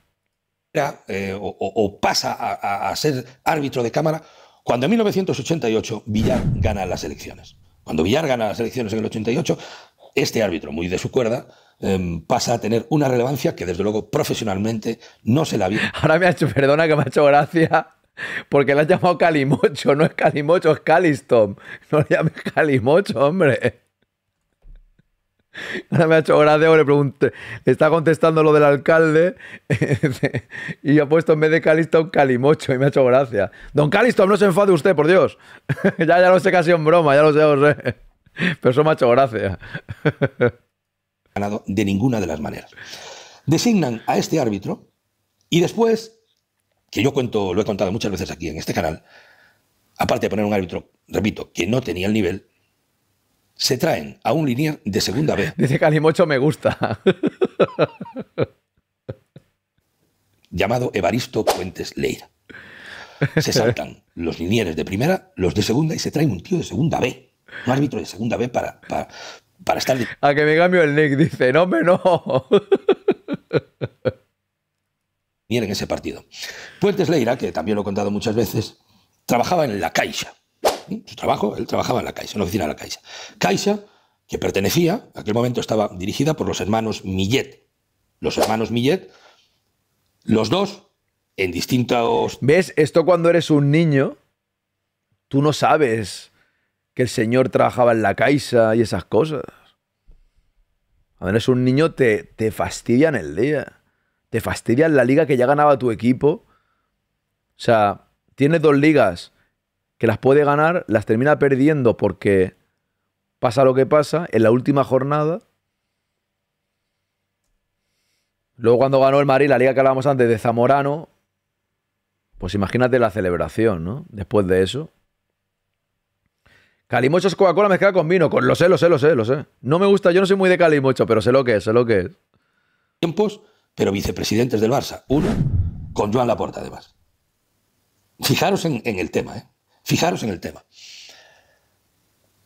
eh, o, pasa a ser árbitro de cámara cuando en 1988 Villar gana las elecciones cuando Villar gana las elecciones en el 88, este árbitro, muy de su cuerda, em, pasa a tener una relevancia que desde luego profesionalmente no se la había Ahora me ha hecho, perdona que me ha hecho gracia, porque le has llamado Calimocho, no es Calimocho, es Calistom. No le llames Calimocho, hombre. me ha hecho gracia porque le pregunté, está contestando lo del alcalde y ha puesto en vez de un Calimocho y me ha hecho gracia. Don Calisto, no se enfade usted, por Dios. ya, ya lo sé casi en broma, ya lo sé, Pero eso me ha hecho gracia. Ganado de ninguna de las maneras. Designan a este árbitro y después, que yo cuento, lo he contado muchas veces aquí en este canal, aparte de poner un árbitro, repito, que no tenía el nivel, se traen a un linier de segunda B. Dice Calimocho me gusta. llamado Evaristo Puentes Leira. Se saltan los linieres de primera, los de segunda y se traen un tío de segunda B. Un árbitro de segunda B para, para, estar... A que me cambio el nick, dice. No, me no. Miren ese partido. Puentes Leira, que también lo he contado muchas veces, trabajaba en la Caixa su ¿eh? trabajo, él trabajaba en la Caixa, en la oficina de la Caixa. Caixa, que pertenecía, en aquel momento estaba dirigida por los hermanos Millet. Los hermanos Millet, los dos, en distintos... ¿Ves? Esto cuando eres un niño, tú no sabes que el señor trabajaba en la Caixa y esas cosas. Cuando eres un niño te, te fastidian el día. Te fastidian la liga que ya ganaba tu equipo. O sea, tienes dos ligas que las puede ganar, las termina perdiendo porque pasa lo que pasa en la última jornada. Luego cuando ganó el Madrid la liga que hablábamos antes de Zamorano, pues imagínate la celebración, ¿no? Después de eso. Calimocho es Coca-Cola mezclada con vino. Con, lo sé, lo sé, lo sé, lo sé. No me gusta, yo no soy muy de Calimocho, pero sé lo que es, sé lo que es. Tiempos, pero vicepresidentes del Barça. Uno, con Joan Laporta, además. Fijaros en, en el tema, ¿eh? Fijaros en el tema.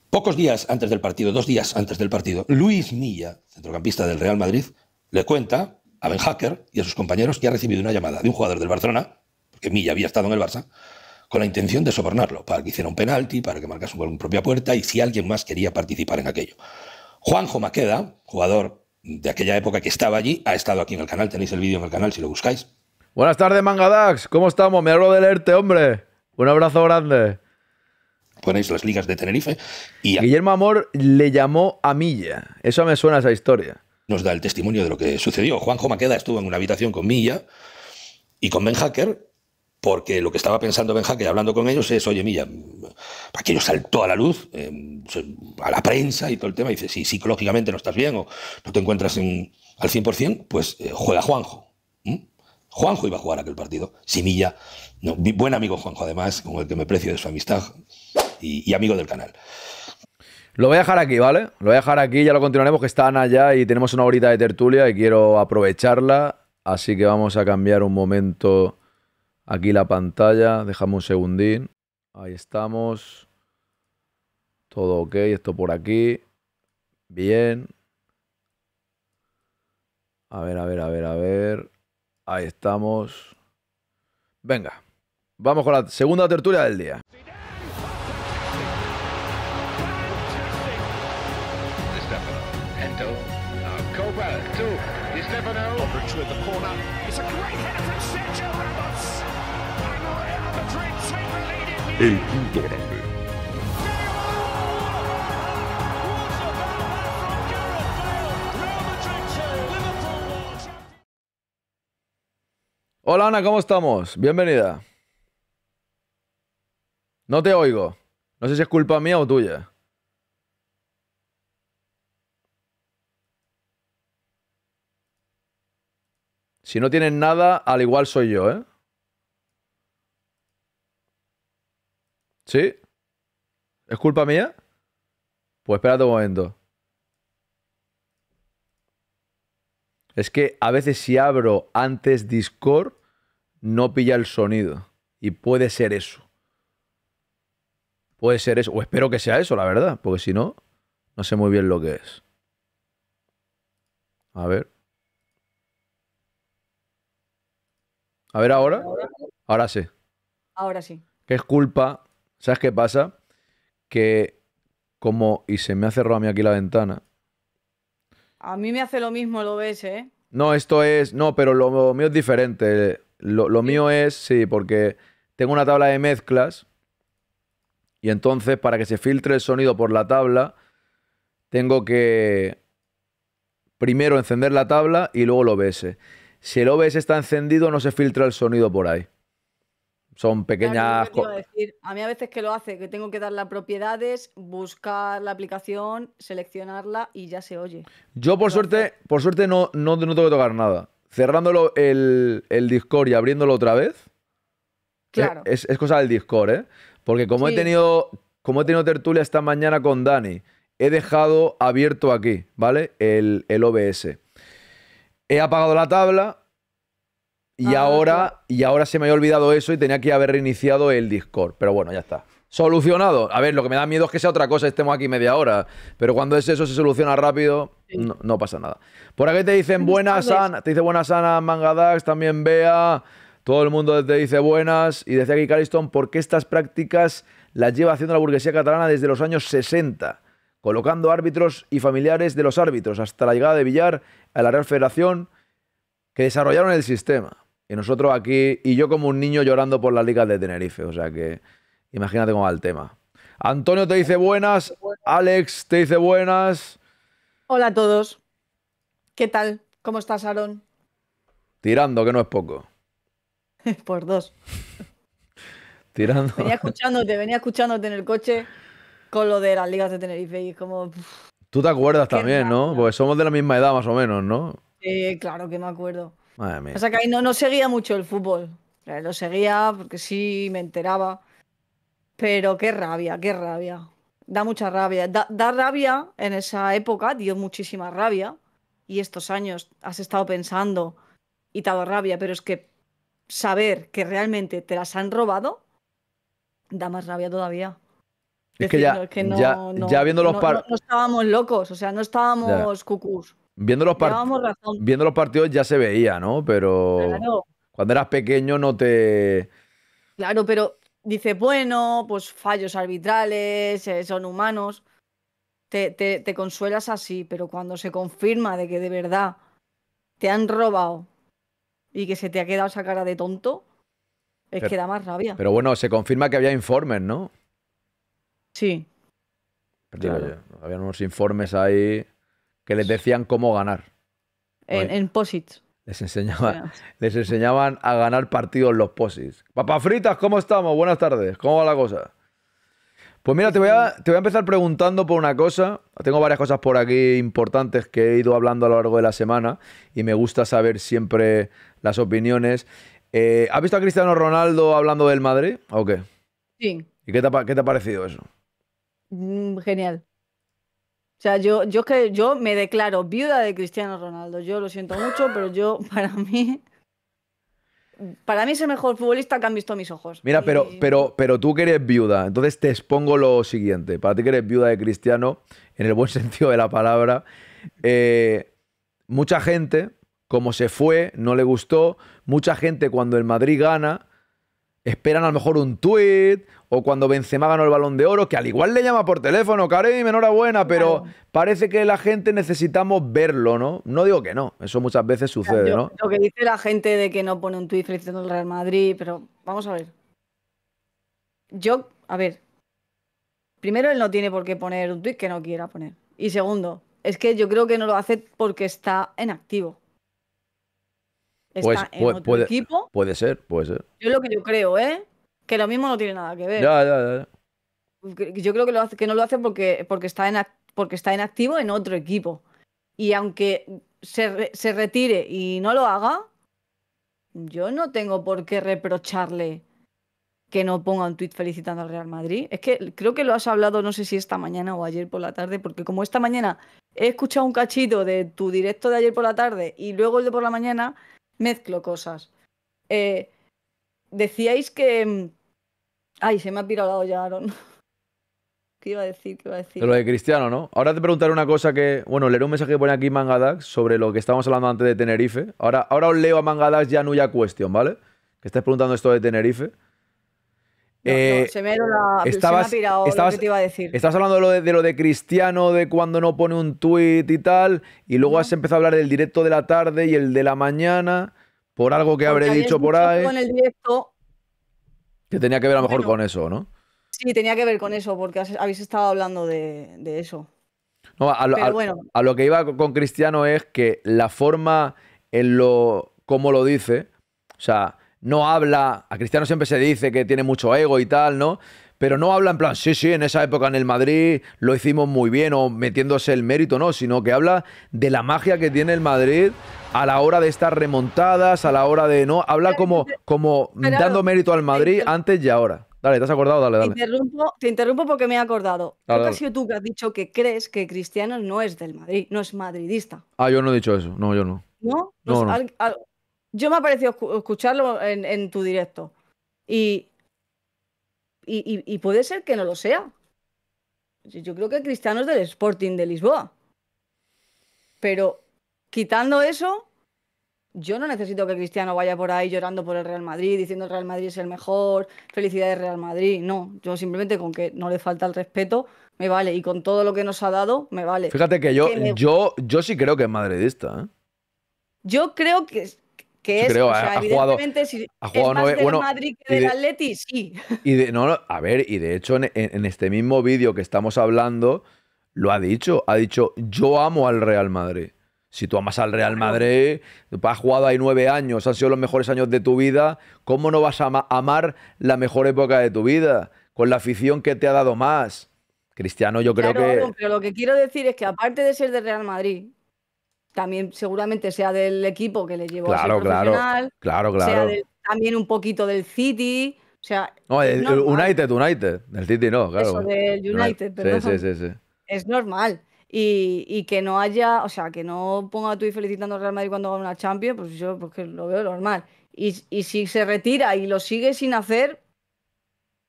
Pocos días antes del partido, dos días antes del partido, Luis Milla, centrocampista del Real Madrid, le cuenta a Ben Hacker y a sus compañeros que ha recibido una llamada de un jugador del Barcelona, porque Milla había estado en el Barça, con la intención de sobornarlo, para que hiciera un penalti, para que marcase un gol en propia puerta y si alguien más quería participar en aquello. Juanjo Maqueda, jugador de aquella época que estaba allí, ha estado aquí en el canal, tenéis el vídeo en el canal si lo buscáis. Buenas tardes, Mangadax, ¿cómo estamos? Me hablo de leerte, hombre. Un abrazo grande. Ponéis las ligas de Tenerife y... Guillermo Amor le llamó a Milla. Eso me suena esa historia. Nos da el testimonio de lo que sucedió. Juanjo Maqueda estuvo en una habitación con Milla y con Ben Hacker porque lo que estaba pensando Ben Hacker hablando con ellos es, oye, Milla, aquello saltó a la luz, em, a la prensa y todo el tema, y dice, si psicológicamente no estás bien o no te encuentras al 100%, pues eh, juega Juanjo. Juanjo iba a jugar aquel partido, si Milla buen amigo Juanjo, además, con el que me precio de su amistad y, amigo del canal. Lo voy a dejar aquí, ¿vale? Lo voy a dejar aquí, ya lo continuaremos, que están allá y tenemos una horita de tertulia y quiero aprovecharla. Así que vamos a cambiar un momento aquí la pantalla. Dejamos un segundín. Ahí estamos. Todo ok, esto por aquí. Bien. A ver, a ver, a ver, a ver. Ahí estamos. Venga. Vamos con la segunda tertulia del día. Hola Ana, ¿cómo estamos? Bienvenida. No te oigo. No sé si es culpa mía o tuya. Si no tienes nada, al igual soy yo, ¿eh? ¿Sí? ¿Es culpa mía? Pues espérate un momento. Es que a veces si abro antes Discord, no pilla el sonido. Y puede ser eso. Puede ser eso, o espero que sea eso, la verdad, porque si no, no sé muy bien lo que es. A ver. A ver ahora. Ahora sí. Ahora sí. Que es culpa. ¿Sabes qué pasa? Que como... Y se me ha cerrado a mí aquí la ventana. A mí me hace lo mismo lo ves, ¿eh? No, esto es... No, pero lo, mío es diferente. Lo, lo mío es, sí, porque tengo una tabla de mezclas y entonces, para que se filtre el sonido por la tabla, tengo que primero encender la tabla y luego el OBS. Si el OBS está encendido, no se filtra el sonido por ahí. Son pequeñas cosas. A mí a veces que lo hace, que tengo que dar las propiedades, buscar la aplicación, seleccionarla y ya se oye. Yo por suerte, por suerte no, no, tengo que tocar nada. Cerrándolo el, el Discord y abriéndolo otra vez. Claro. Eh, es, es, cosa del Discord, ¿eh? Porque como he tenido como tertulia esta mañana con Dani, he dejado abierto aquí, ¿vale? El, OBS. He apagado la tabla y ah, ahora y ahora se me ha olvidado eso y tenía que haber reiniciado el Discord, pero bueno, ya está. Solucionado. A ver, lo que me da miedo es que sea otra cosa, estemos aquí media hora. Pero cuando es eso, se soluciona rápido, no, pasa nada. Por aquí te dicen buenas, Sana. Te dice buenas, Ana Mangadax, también vea todo el mundo te dice buenas y decía aquí ¿por porque estas prácticas las lleva haciendo la burguesía catalana desde los años 60, colocando árbitros y familiares de los árbitros hasta la llegada de Villar a la Real Federación que desarrollaron el sistema. Y nosotros aquí, y yo como un niño llorando por las ligas de Tenerife, o sea que imagínate cómo va el tema. Antonio te dice buenas, Alex te dice buenas. Hola a todos. ¿Qué tal? ¿Cómo estás, Aaron? Tirando, que no es poco. Por dos. Tirando. Venía escuchándote, venía escuchándote en el coche con lo de las ligas de Tenerife y es como. Tú te acuerdas también, ¿no? Porque somos de la misma edad más o menos, ¿no? claro que me acuerdo. Madre O sea que ahí no, no seguía mucho el fútbol. Eh, lo seguía porque sí me enteraba. Pero qué rabia, qué rabia. Da mucha rabia. Da, da rabia en esa época, dio muchísima rabia. Y estos años has estado pensando y te ha dado rabia, pero es que saber que realmente te las han robado, da más rabia todavía. Es que ya, ya, viendo los partidos. no, estábamos locos, o sea, no estábamos cucús. Viendo los, viendo los partidos ya se veía, ¿no? Pero cuando eras pequeño no te... Claro, pero dice, bueno, pues fallos arbitrales, eh, son humanos. te, te consuelas así, pero cuando se confirma de que de verdad te han robado y que se te ha quedado esa cara de tonto, es que da más rabia. Pero bueno, se confirma que había informes, ¿no? Sí. Pero unos informes ahí que les decían cómo ganar. En, posits. Les enseñaban, les enseñaban a ganar partidos los posits. Papafritas, fritas, ¿cómo estamos? Buenas tardes. ¿Cómo va la cosa? Pues mira, te voy, a, te voy a empezar preguntando por una cosa. Tengo varias cosas por aquí importantes que he ido hablando a lo largo de la semana y me gusta saber siempre las opiniones. Eh, ¿Has visto a Cristiano Ronaldo hablando del Madrid o qué? Sí. ¿Y qué te ha, qué te ha parecido eso? Mm, genial. O sea, yo, yo, que, yo me declaro viuda de Cristiano Ronaldo. Yo lo siento mucho, pero yo, para mí, para mí es el mejor futbolista que han visto mis ojos. Mira, pero, pero, pero tú que eres viuda, entonces te expongo lo siguiente. Para ti que eres viuda de Cristiano, en el buen sentido de la palabra, eh, mucha gente, como se fue, no le gustó. Mucha gente cuando el Madrid gana, esperan a lo mejor un tweet o cuando Benzema ganó el Balón de Oro, que al igual le llama por teléfono, Karim, enhorabuena, pero parece que la gente necesitamos verlo, ¿no? No digo que no, eso muchas veces sucede, ¿no? Lo que dice la gente de que no pone un tweet felicitando al Real Madrid, pero vamos a ver. Yo, a ver, primero él no tiene por qué poner un tweet que no quiera poner. Y segundo, es que yo creo que no lo hace porque está en activo. Pues, en puede, equipo. Puede ser, puede ser. Yo lo que yo creo, ¿eh? Que lo mismo no tiene nada que ver. Ya, ya, ya. Yo creo que, lo que no lo hace porque, porque, está en, porque está en activo en otro equipo. Y aunque se, se retire y no lo haga, yo no tengo por qué reprocharle que no ponga un tweet felicitando al Real Madrid. Es que creo que lo has hablado, no sé si esta mañana o ayer por la tarde, porque como esta mañana he escuchado un cachito de tu directo de ayer por la tarde y luego el de por la mañana, mezclo cosas. Eh, decíais que... Mm, ay, se me ha pirado ya Aaron. ¿Qué iba a decir? ¿Qué decir? lo de Cristiano, ¿no? Ahora te preguntaré una cosa que. Bueno, leeré un mensaje que pone aquí Mangadax sobre lo que estábamos hablando antes de Tenerife. Ahora, ahora os leo a Mangadax ya Nuya cuestión, ¿vale? Que estáis preguntando esto de Tenerife. Eh, se me, ha estabas, lo te iba a decir. Estás hablando de lo de, Cristiano, de cuando no pone un tuit y tal, y luego has empezado a hablar del directo de la tarde y el de la mañana, por algo que habré dicho por ahí. Con el directo, que tenía que ver a lo mejor con eso, ¿no? Sí, tenía que ver con eso, porque habéis estado hablando de, eso. No, a, lo, a, lo que iba con Cristiano es que la forma en lo como lo dice, o sea, no habla, a Cristiano siempre se dice que tiene mucho ego y tal, ¿no? Pero no habla en plan, sí, sí, en esa época en el Madrid lo hicimos muy bien o metiéndose el mérito, no, sino que habla de la magia que tiene el Madrid a la hora de estas remontadas, a la hora de, ¿no? Habla como, como dando mérito al Madrid antes y ahora. Dale, ¿te has acordado? Dale, dale. Te interrumpo, porque me he acordado. Dale, sido tú que has dicho que crees que Cristiano no es del Madrid, no es madridista? Ah, yo no he dicho eso. No, yo no. ¿No? no, pues yo me ha parecido escucharlo en, tu directo. Y, y, puede ser que no lo sea. Yo creo que Cristiano es del Sporting de Lisboa. Pero quitando eso, yo no necesito que Cristiano vaya por ahí llorando por el Real Madrid, diciendo el Real Madrid es el mejor, felicidades Real Madrid. No, yo simplemente con que no le falta el respeto, me vale. Y con todo lo que nos ha dado, me vale. Fíjate que yo, yo, yo sí creo que es madridista. ¿eh? Yo creo que que es, creo, ha, evidentemente, jugado, si ha jugado es más Madrid que del sí. Y de, no, a ver, y de hecho en, este mismo vídeo que estamos hablando, lo ha dicho, ha dicho, yo amo al Real Madrid. Si tú amas al Real Madrid, has jugado ahí nueve años, han sido los mejores años de tu vida, ¿cómo no vas a amar la mejor época de tu vida? Con la afición que te ha dado más. Cristiano, yo creo que. Pero lo que quiero decir es que, aparte de ser de Real Madrid, también seguramente sea del equipo que le llevo claro, a claro, claro, también un poquito del City, o sea... el, United, United, del City no, claro. Eso del United, pero sí, sí, es normal. Y, que no haya, o sea, que no ponga tú y felicitando al Real Madrid cuando gana una Champions, pues yo pues lo veo normal. Y, y si se retira y lo sigue sin hacer,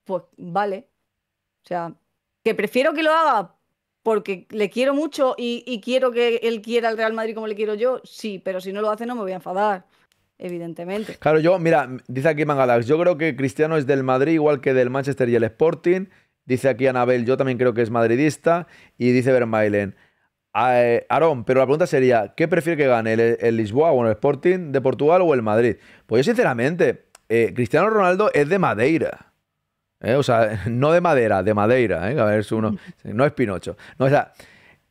pues vale. O sea, que prefiero que lo haga porque le quiero mucho y, quiero que él quiera el Real Madrid como le quiero yo, sí, pero si no lo hace no me voy a enfadar evidentemente. Claro, yo, mira, dice aquí Mangalax, yo creo que Cristiano es del Madrid igual que del Manchester y el Sporting. Dice aquí Anabel, yo también creo que es madridista. Y dice Vermaelen, eh, Aarón, pero la pregunta sería, ¿qué prefiere que gane, el, Lisboa o el Sporting de Portugal o el Madrid? Pues yo, sinceramente, eh, Cristiano Ronaldo es de Madeira. ¿eh? o sea, no de madera, de madeira, ¿eh? a ver, es uno, no es Pinocho. No, o sea,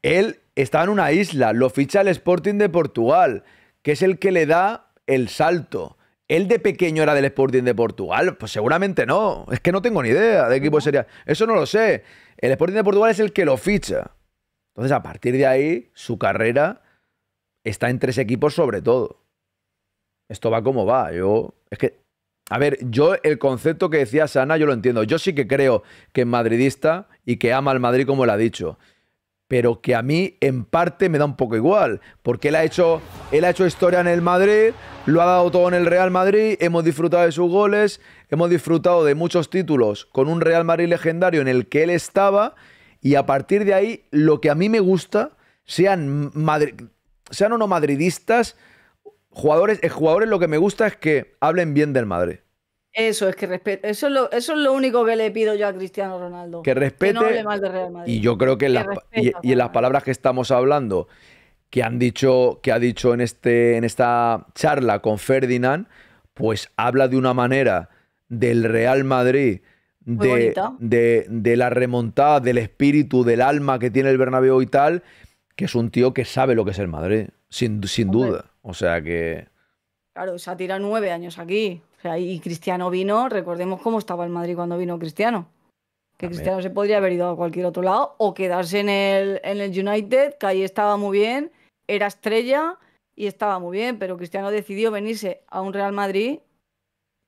él está en una isla, lo ficha el Sporting de Portugal, que es el que le da el salto. ¿Él de pequeño era del Sporting de Portugal? Pues seguramente no. Es que no tengo ni idea de equipo sería. Eso no lo sé. El Sporting de Portugal es el que lo ficha. Entonces, a partir de ahí, su carrera está en tres equipos sobre todo. Esto va como va. Yo, es que a ver, yo el concepto que decía Sana, yo lo entiendo. Yo sí que creo que es madridista y que ama al Madrid como él ha dicho. Pero que a mí, en parte, me da un poco igual. Porque él ha hecho, él ha hecho historia en el Madrid, lo ha dado todo en el Real Madrid, hemos disfrutado de sus goles, hemos disfrutado de muchos títulos con un Real Madrid legendario en el que él estaba. Y a partir de ahí, lo que a mí me gusta, sean, sean o no madridistas, Jugadores, eh, jugadores lo que me gusta es que hablen bien del Madrid. Eso es que respeto. Eso es, lo, eso es lo único que le pido yo a Cristiano Ronaldo. Que respete. Que no hable mal del Real Madrid. Y yo creo que, en, las, palabras que estamos hablando, que han dicho, que ha dicho en, este, en esta charla con Ferdinand, pues habla de una manera del Real Madrid, de, de, la remontada, del espíritu, del alma que tiene el Bernabéu y tal, que es un tío que sabe lo que es el Madrid, sin, sin duda. O sea que. Claro, se ha tirado nueve años aquí. y Cristiano vino, recordemos cómo estaba el Madrid cuando vino Cristiano. Que Cristiano se podría haber ido a cualquier otro lado o quedarse en el, en el United, que ahí estaba muy bien, era estrella y estaba muy bien, pero Cristiano decidió venirse a un Real Madrid.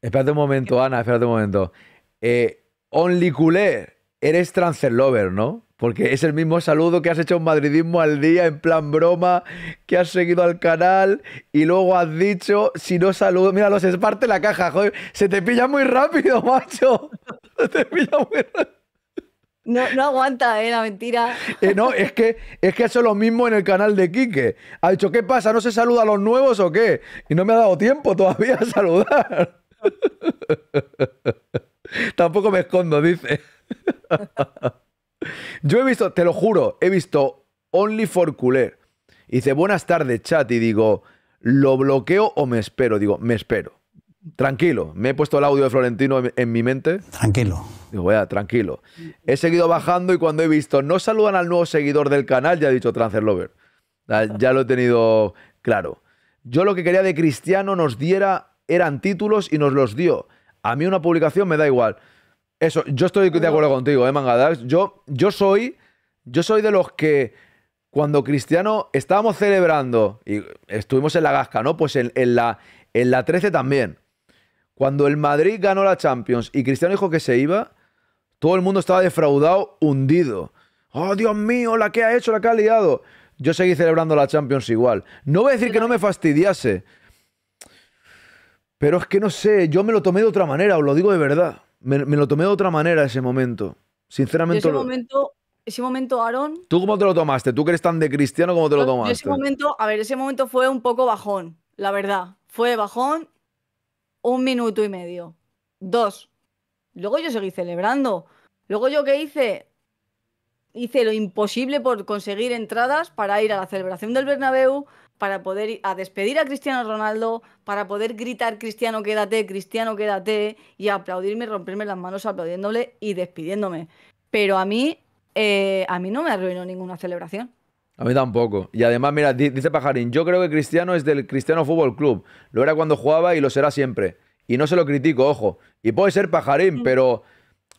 Espérate un momento, Ana, espérate un momento. Eh, Only Culé eres transfer lover, ¿no? Porque es el mismo saludo que has hecho un Madridismo al día, en plan broma, que has seguido al canal y luego has dicho, si no saludo, mira, los esparte la caja, joder, se te pilla muy rápido, macho. Se te pilla muy rápido. No, aguanta, eh, la mentira. Eh, no, es que es que eso lo mismo en el canal de Quique. Ha dicho, ¿qué pasa? ¿No se saluda a los nuevos o qué? Y no me ha dado tiempo todavía a saludar. Tampoco me escondo, dice. Yo he visto, te lo juro, he visto Only for Culer. dice, buenas tardes, chat. Y digo, ¿lo bloqueo o me espero? Digo, me espero. Tranquilo, me he puesto el audio de Florentino en, mi mente. Tranquilo. Digo, a tranquilo. He seguido bajando y cuando he visto, no saludan al nuevo seguidor del canal, ya he dicho Transfer Lover. Ya lo he tenido claro. Yo lo que quería de Cristiano nos diera eran títulos y nos los dio. A mí una publicación me da igual. Eso, yo estoy de acuerdo contigo, eh, Mangadax. Yo, yo soy. Yo soy de los que. Cuando Cristiano estábamos celebrando. Y estuvimos en la Gasca, ¿no? Pues en, la, en la 13 también. Cuando el Madrid ganó la Champions y Cristiano dijo que se iba, todo el mundo estaba defraudado, hundido. ¡Oh, Dios mío! La que ha hecho, la que ha liado. Yo seguí celebrando la Champions igual. No voy a decir que no me fastidiase. Pero es que no sé, yo me lo tomé de otra manera, os lo digo de verdad me, lo tomé de otra manera ese momento. Sinceramente. ese, momento, ese momento, Aaron. ¿Tú cómo te lo tomaste? ¿Tú que eres tan de cristiano cómo te lo tomaste? Ese momento, a ver, ese momento fue un poco bajón, la verdad. Fue bajón un minuto y medio. Dos. Luego yo seguí celebrando. Luego yo qué hice? Hice lo imposible por conseguir entradas para ir a la celebración del Bernabéu, para poder a despedir a Cristiano Ronaldo, para poder gritar Cristiano quédate, Cristiano quédate y aplaudirme y romperme las manos aplaudiéndole y despidiéndome. Pero a mí, eh, a mí no me arruinó ninguna celebración. A mí tampoco. Y además, mira, dice Pajarín, yo creo que Cristiano es del Cristiano Fútbol Club. Lo era cuando jugaba y lo será siempre. Y no se lo critico, ojo. Y puede ser Pajarín, mm. pero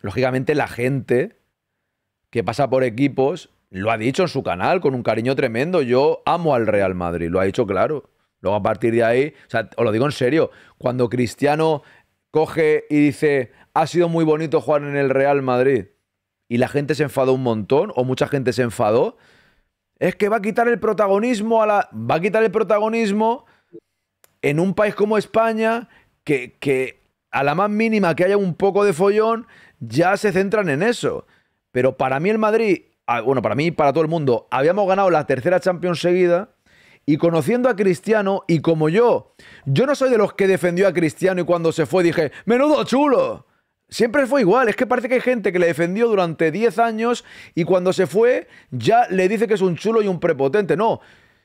lógicamente la gente que pasa por equipos lo ha dicho en su canal con un cariño tremendo. Yo amo al Real Madrid, lo ha dicho claro. Luego a partir de ahí, o sea, os lo digo en serio, cuando Cristiano coge y dice, ha sido muy bonito jugar en el Real Madrid, y la gente se enfadó un montón, o mucha gente se enfadó, es que va a quitar el protagonismo a la... Va a quitar el protagonismo en un país como España, que, que a la más mínima que haya un poco de follón, ya se centran en eso. Pero para mí el Madrid Ah, bueno, para mí y para todo el mundo, habíamos ganado la tercera Champions seguida. Y conociendo a Cristiano, y como yo, yo no soy de los que defendió a Cristiano y cuando se fue dije, menudo chulo. Siempre fue igual, es que parece que hay gente que le defendió durante 10 años y cuando se fue ya le dice que es un chulo y un prepotente. No,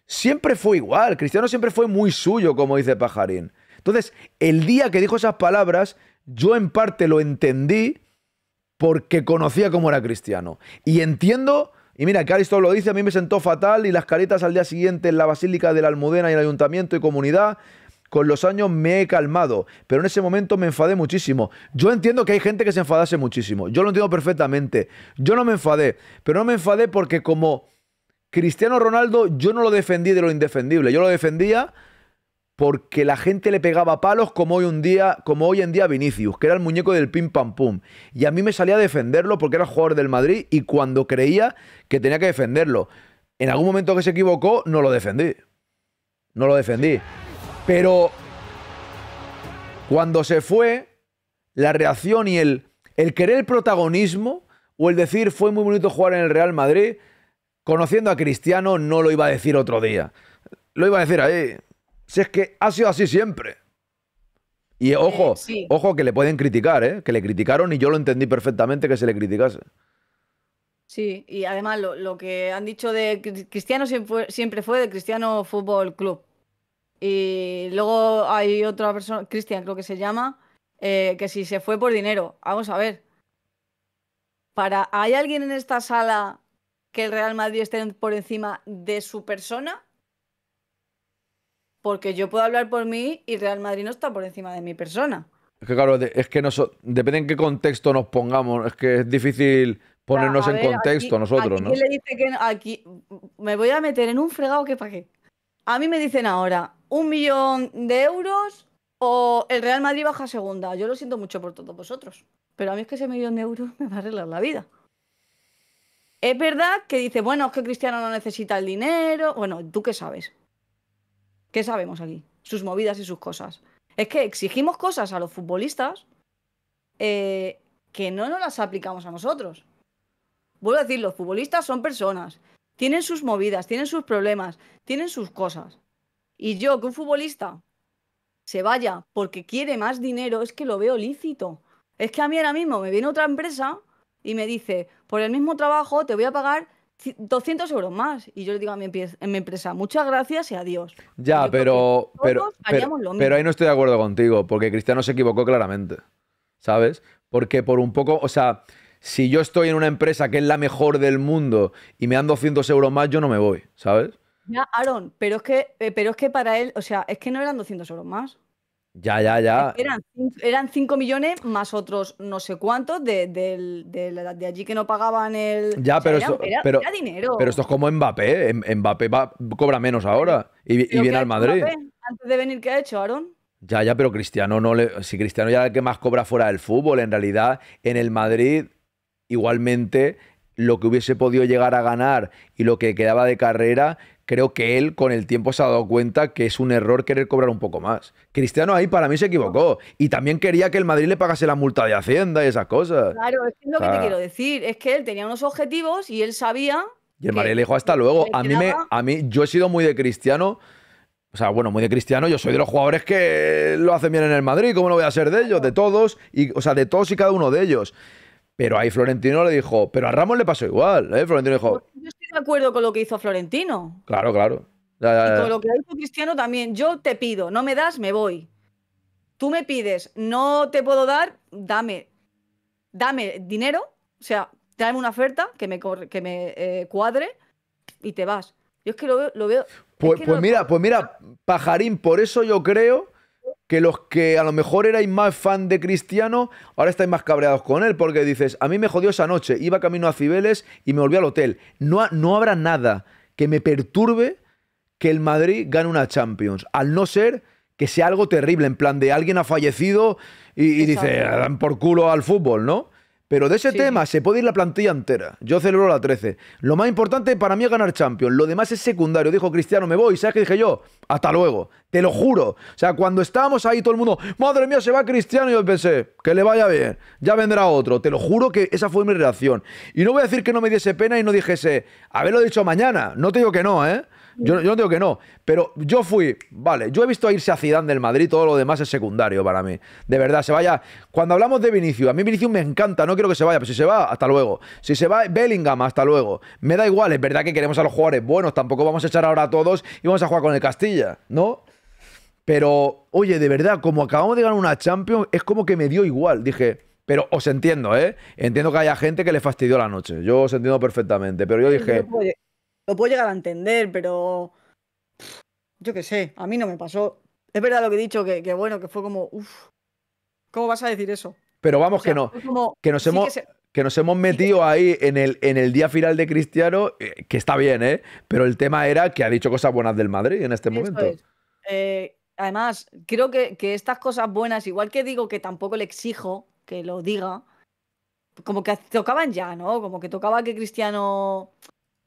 siempre fue igual, Cristiano siempre fue muy suyo, como dice Pajarín. Entonces, el día que dijo esas palabras, yo en parte lo entendí porque conocía cómo era cristiano. Y entiendo, y mira, que Aristóteles lo dice, a mí me sentó fatal y las caritas al día siguiente en la Basílica de la Almudena y el Ayuntamiento y Comunidad, con los años me he calmado, pero en ese momento me enfadé muchísimo. Yo entiendo que hay gente que se enfadase muchísimo, yo lo entiendo perfectamente. Yo no me enfadé, pero no me enfadé porque como Cristiano Ronaldo yo no lo defendí de lo indefendible, yo lo defendía porque la gente le pegaba palos como hoy, un día, como hoy en día Vinicius, que era el muñeco del pim pam pum. Y a mí me salía a defenderlo porque era jugador del Madrid y cuando creía que tenía que defenderlo. En algún momento que se equivocó, no lo defendí. No lo defendí. Pero cuando se fue, la reacción y el, el querer el protagonismo o el decir fue muy bonito jugar en el Real Madrid, conociendo a Cristiano no lo iba a decir otro día. Lo iba a decir ahí si es que ha sido así siempre. Y ojo, ojo que le pueden criticar, ¿eh? que le criticaron y yo lo entendí perfectamente que se le criticase. Sí, y además lo, que han dicho de Cristiano siempre fue, de Cristiano Fútbol Club. Y luego hay otra persona, Cristian creo que se llama, eh, que si se fue por dinero, vamos a ver. Para, ¿Hay alguien en esta sala que el Real Madrid esté por encima de su persona? porque yo puedo hablar por mí y Real Madrid no está por encima de mi persona. Es que claro, es que depende en qué contexto nos pongamos, es que es difícil ponernos en contexto nosotros, aquí ¿no? Le dice que aquí me voy a meter en un fregado que para qué. A mí me dicen ahora un millón de euros o el Real Madrid baja segunda. Yo lo siento mucho por todos vosotros, pero a mí es que ese millón de euros me va a arreglar la vida. Es verdad que dice, bueno, es que Cristiano no necesita el dinero. Bueno, ¿tú qué sabes? ¿Qué sabemos aquí? Sus movidas y sus cosas. Es que exigimos cosas a los futbolistas eh, que no nos las aplicamos a nosotros. Vuelvo a decir, los futbolistas son personas. Tienen sus movidas, tienen sus problemas, tienen sus cosas. Y yo, que un futbolista se vaya porque quiere más dinero, es que lo veo lícito. Es que a mí ahora mismo me viene otra empresa y me dice, por el mismo trabajo te voy a pagar 200 euros más. Y yo le digo a mi, empresa, muchas gracias y adiós. Ya, pero, pero, pero, ahí no estoy de acuerdo contigo, porque Cristiano se equivocó claramente, ¿sabes? Porque por un poco, o sea, si yo estoy en una empresa que es la mejor del mundo y me dan 200 euros más, yo no me voy, ¿sabes? Ya, Aaron, pero es que, eh, pero es que para él, o sea, es que no eran 200 euros más. Ya, ya, ya. Eran, 5 millones más otros no sé cuántos de, allí que no pagaban el. Ya, pero, pero, dinero. pero esto es como Mbappé. Em, Mbappé cobra menos ahora y, viene al Madrid. antes de venir, ¿qué ha hecho, Aaron? Ya, ya, pero Cristiano no le. Si Cristiano ya es el que más cobra fuera del fútbol, en realidad, en el Madrid, igualmente, lo que hubiese podido llegar a ganar y lo que quedaba de carrera creo que él con el tiempo se ha dado cuenta que es un error querer cobrar un poco más. Cristiano ahí para mí se equivocó y también quería que el Madrid le pagase la multa de Hacienda y esas cosas. Claro, es lo que te quiero decir, es que él tenía unos objetivos y él sabía... Y el Madrid le dijo hasta luego, a mí, me, a mí yo he sido muy de Cristiano. O sea, bueno, muy de cristiano, yo soy de los jugadores que lo hacen bien en el Madrid, ¿cómo no voy a ser de ellos? De todos, y, o sea, de todos y cada uno de ellos. Pero ahí Florentino le dijo, pero a Ramos le pasó igual, ¿eh? Florentino dijo... Pues yo estoy de acuerdo con lo que hizo Florentino. Claro, claro. Y con lo que hizo Cristiano también. Yo te pido, no me das, me voy. Tú me pides, no te puedo dar, dame. Dame dinero, o sea, tráeme una oferta que me, que me eh, cuadre y te vas. Yo es que lo veo... Pues, pues, pues, mira, pues mira, Pajarín, por eso yo creo que los que a lo mejor erais más fan de Cristiano, ahora estáis más cabreados con él, porque dices, a mí me jodió esa noche, iba camino a Cibeles y me volví al hotel. No, habrá nada que me perturbe que el Madrid gane una Champions, al no ser que sea algo terrible, en plan de alguien ha fallecido y, y dice, ah, dan por culo al fútbol, ¿no? Pero de ese tema se puede ir la plantilla entera. Yo celebro la 13. Lo más importante para mí es ganar Champions. Lo demás es secundario. Dijo Cristiano, me voy. ¿Sabes qué dije yo? Hasta luego. Te lo juro. O sea, cuando estábamos ahí todo el mundo, madre mía, se va Cristiano. Y yo pensé, que le vaya bien. Ya vendrá otro. Te lo juro que esa fue mi reacción. Y no voy a decir que no me diese pena y no dijese, haberlo dicho mañana. No te digo que no, ¿eh? Yo, no digo que no, pero yo fui, vale, yo he visto irse a Zidane del Madrid, todo lo demás es secundario para mí. De verdad, se vaya. Cuando hablamos de Vinicius, a mí Vinicius me encanta, no quiero que se vaya, pero si se va, hasta luego. Si se va Bellingham, hasta luego. Me da igual, es verdad que queremos a los jugadores buenos, tampoco vamos a echar ahora a todos y vamos a jugar con el Castilla, ¿no? Pero, oye, de verdad, como acabamos de ganar una Champions, es como que me dio igual. Dije, pero os entiendo, ¿eh? Entiendo que haya gente que le fastidió la noche. Yo os entiendo perfectamente. Pero yo dije. Lo puedo llegar a entender, pero. Yo qué sé, a mí no me pasó. Es verdad lo que he dicho, que, bueno, que fue como. ¿Cómo vas a decir eso? Pero vamos, que no. que nos hemos. Que nos hemos metido ahí en el, en el día final de Cristiano, eh, que está bien, ¿eh? Pero el tema era que ha dicho cosas buenas del Madrid en este momento. Eh, además, creo que, que, estas cosas buenas, igual que digo que tampoco le exijo que lo diga, como que tocaban ya, ¿no? Como que tocaba que Cristiano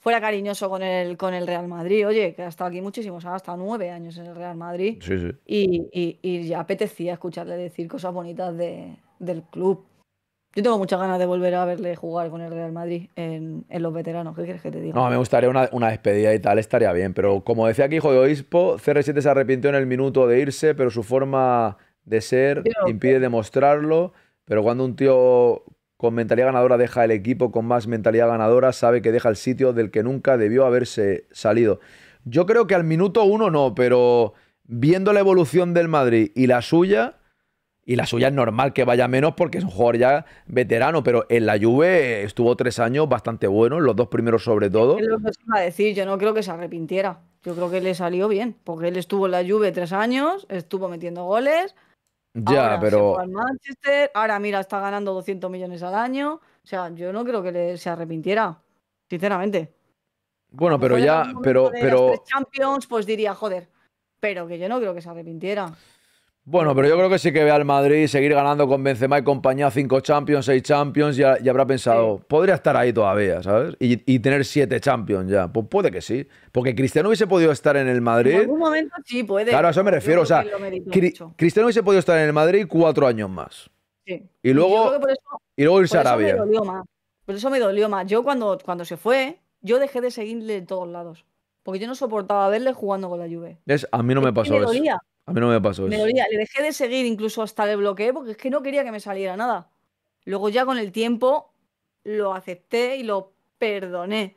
fuera cariñoso con el, con el Real Madrid. Oye, que ha estado aquí muchísimo, ha estado nueve años en el Real Madrid. Y, y, ya apetecía escucharle decir cosas bonitas de, del club. Yo tengo muchas ganas de volver a verle jugar con el Real Madrid en, en los veteranos. ¿Qué quieres que te diga? No, me gustaría una, una, despedida y tal, estaría bien. Pero como decía aquí Hijo de Obispo, CR7 se arrepintió en el minuto de irse, pero su forma de ser impide demostrarlo. Pero cuando un tío con mentalidad ganadora deja el equipo, con más mentalidad ganadora sabe que deja el sitio del que nunca debió haberse salido. Yo creo que al minuto uno no, pero viendo la evolución del Madrid y la suya, y la suya es normal que vaya menos porque es un jugador ya veterano, pero en la Juve estuvo tres años bastante bueno, los dos primeros sobre todo. a decir, yo no creo que se arrepintiera. Yo creo que le salió bien, porque él estuvo en la Juve tres años, estuvo metiendo goles, ya, pero. ahora mira, está ganando 200 millones al año. O sea, yo no creo que se arrepintiera, sinceramente. Bueno, pero ya, pero, pero. Champions, pues diría, joder. Pero que yo no creo que se arrepintiera. Bueno, pero yo creo que sí que ve al Madrid seguir ganando con Benzema y compañía cinco Champions, seis Champions ya habrá pensado, podría estar ahí todavía, ¿sabes? Y, tener siete Champions ya. Pues puede que sí. Porque Cristiano hubiese podido estar en el Madrid. En algún momento sí puede. Claro, a eso me refiero. O sea, Cristiano hubiese podido estar en el Madrid cuatro años más. Sí. Y luego, y irse a Arabia. eso me dolió más. Yo cuando, cuando se fue, yo dejé de seguirle de todos lados. Porque yo no soportaba verle jugando con la lluvia. a mí no me pasó eso. A mí no me pasó me Le dejé de seguir, incluso hasta le bloqueé, porque es que no quería que me saliera nada. Luego ya con el tiempo lo acepté y lo perdoné,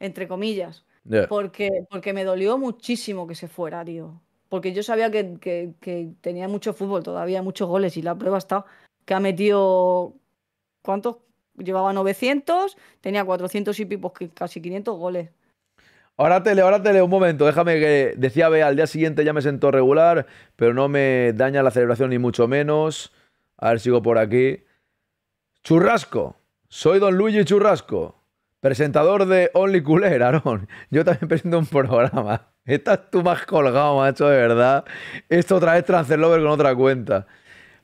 entre comillas. Porque, porque me dolió muchísimo que se fuera, tío. Porque yo sabía que, que, tenía mucho fútbol todavía, muchos goles, y la prueba está que ha metido. ¿Cuántos? Llevaba 900, tenía 400 y pipos, casi 500 goles. Ahora tele, un momento, déjame que decía Bea, al día siguiente ya me sentó regular, pero no me daña la celebración ni mucho menos. A ver, sigo por aquí. Churrasco, soy Don Luigi Churrasco, presentador de Only Cooler, Aarón. Yo también presento un programa. Estás tú más colgado, macho, de verdad. Esto otra vez Transferlover con otra cuenta.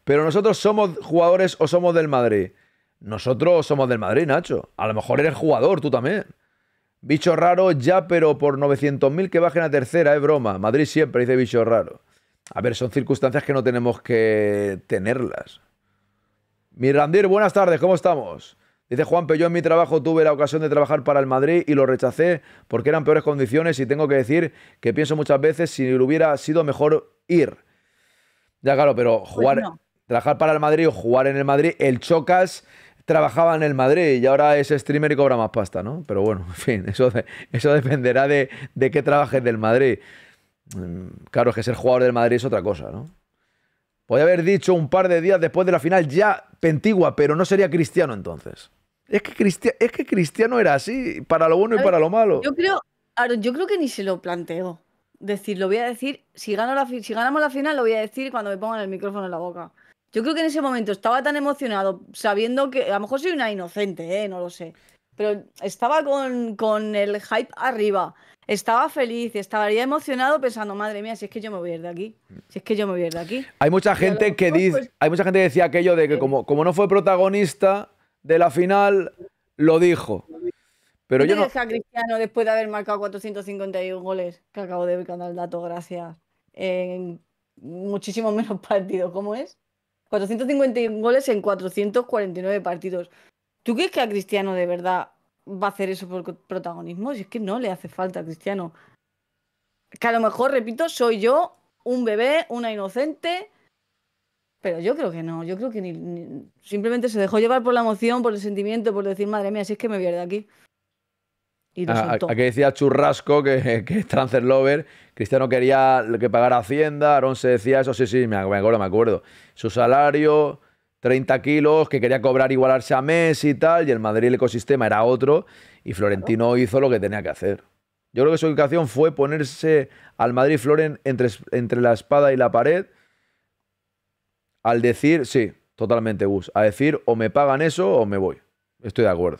Pero nosotros somos jugadores o somos del Madrid. Nosotros somos del Madrid, Nacho. A lo mejor eres jugador, tú también. Bicho raro ya, pero por 900.000 que bajen a tercera, es broma. Madrid siempre dice bicho raro. A ver, son circunstancias que no tenemos que tenerlas. Mirandir, buenas tardes, ¿cómo estamos? Dice Juanpe, yo en mi trabajo tuve la ocasión de trabajar para el Madrid y lo rechacé porque eran peores condiciones y tengo que decir que pienso muchas veces si hubiera sido mejor ir. Ya claro, pero pues jugar, trabajar para el Madrid o jugar en el Madrid, el chocas trabajaba en el Madrid y ahora es streamer y cobra más pasta, ¿no? Pero bueno, en fin, eso, eso dependerá de, de qué trabajes del Madrid. Mm, claro, es que ser jugador del Madrid es otra cosa, ¿no? Podría haber dicho un par de días después de la final ya Pentigua, pero no sería Cristiano entonces. Es que, Cristiano, es que Cristiano era así, para lo bueno y para lo malo. Yo creo, yo creo que ni se lo planteo. Decir, lo voy a decir, si, gano la, si ganamos la final, lo voy a decir cuando me pongan el micrófono en la boca. Yo creo que en ese momento estaba tan emocionado, sabiendo que a lo mejor soy una inocente, ¿eh? no lo sé. Pero estaba con, el hype arriba, estaba feliz, estaba ya emocionado pensando, madre mía, si es que yo me voy a ir de aquí, si es que yo me voy a ir de aquí. Hay mucha gente que pues dice, hay mucha gente decía aquello de que como, como no fue protagonista de la final, lo dijo. Pero yo no... a Cristiano después de haber marcado 451 goles? Que acabo de ver el dato, gracias. En muchísimos menos partidos, ¿cómo es? 450 goles en 449 partidos. ¿Tú crees que a Cristiano de verdad va a hacer eso por protagonismo? Si es que no le hace falta a Cristiano. Que a lo mejor, repito, soy yo, un bebé, una inocente. Pero yo creo que no, yo creo que simplemente se dejó llevar por la emoción, por el sentimiento, por decir, madre mía, si es que me voy de aquí. Ah, aquí decía Churrasco que, es transfer lover. Cristiano quería que pagara Hacienda. Aaron se decía eso, sí, sí, me acuerdo, me acuerdo. Su salario, 30 kilos, que quería cobrar igualarse a Messi y tal. Y el Madrid, el ecosistema era otro. Y Florentino hizo lo que tenía que hacer. Yo creo que su educación fue ponerse al Madrid Floren entre, entre la espada y la pared. Al decir, sí, totalmente Gus. A decir, o me pagan eso o me voy. Estoy de acuerdo.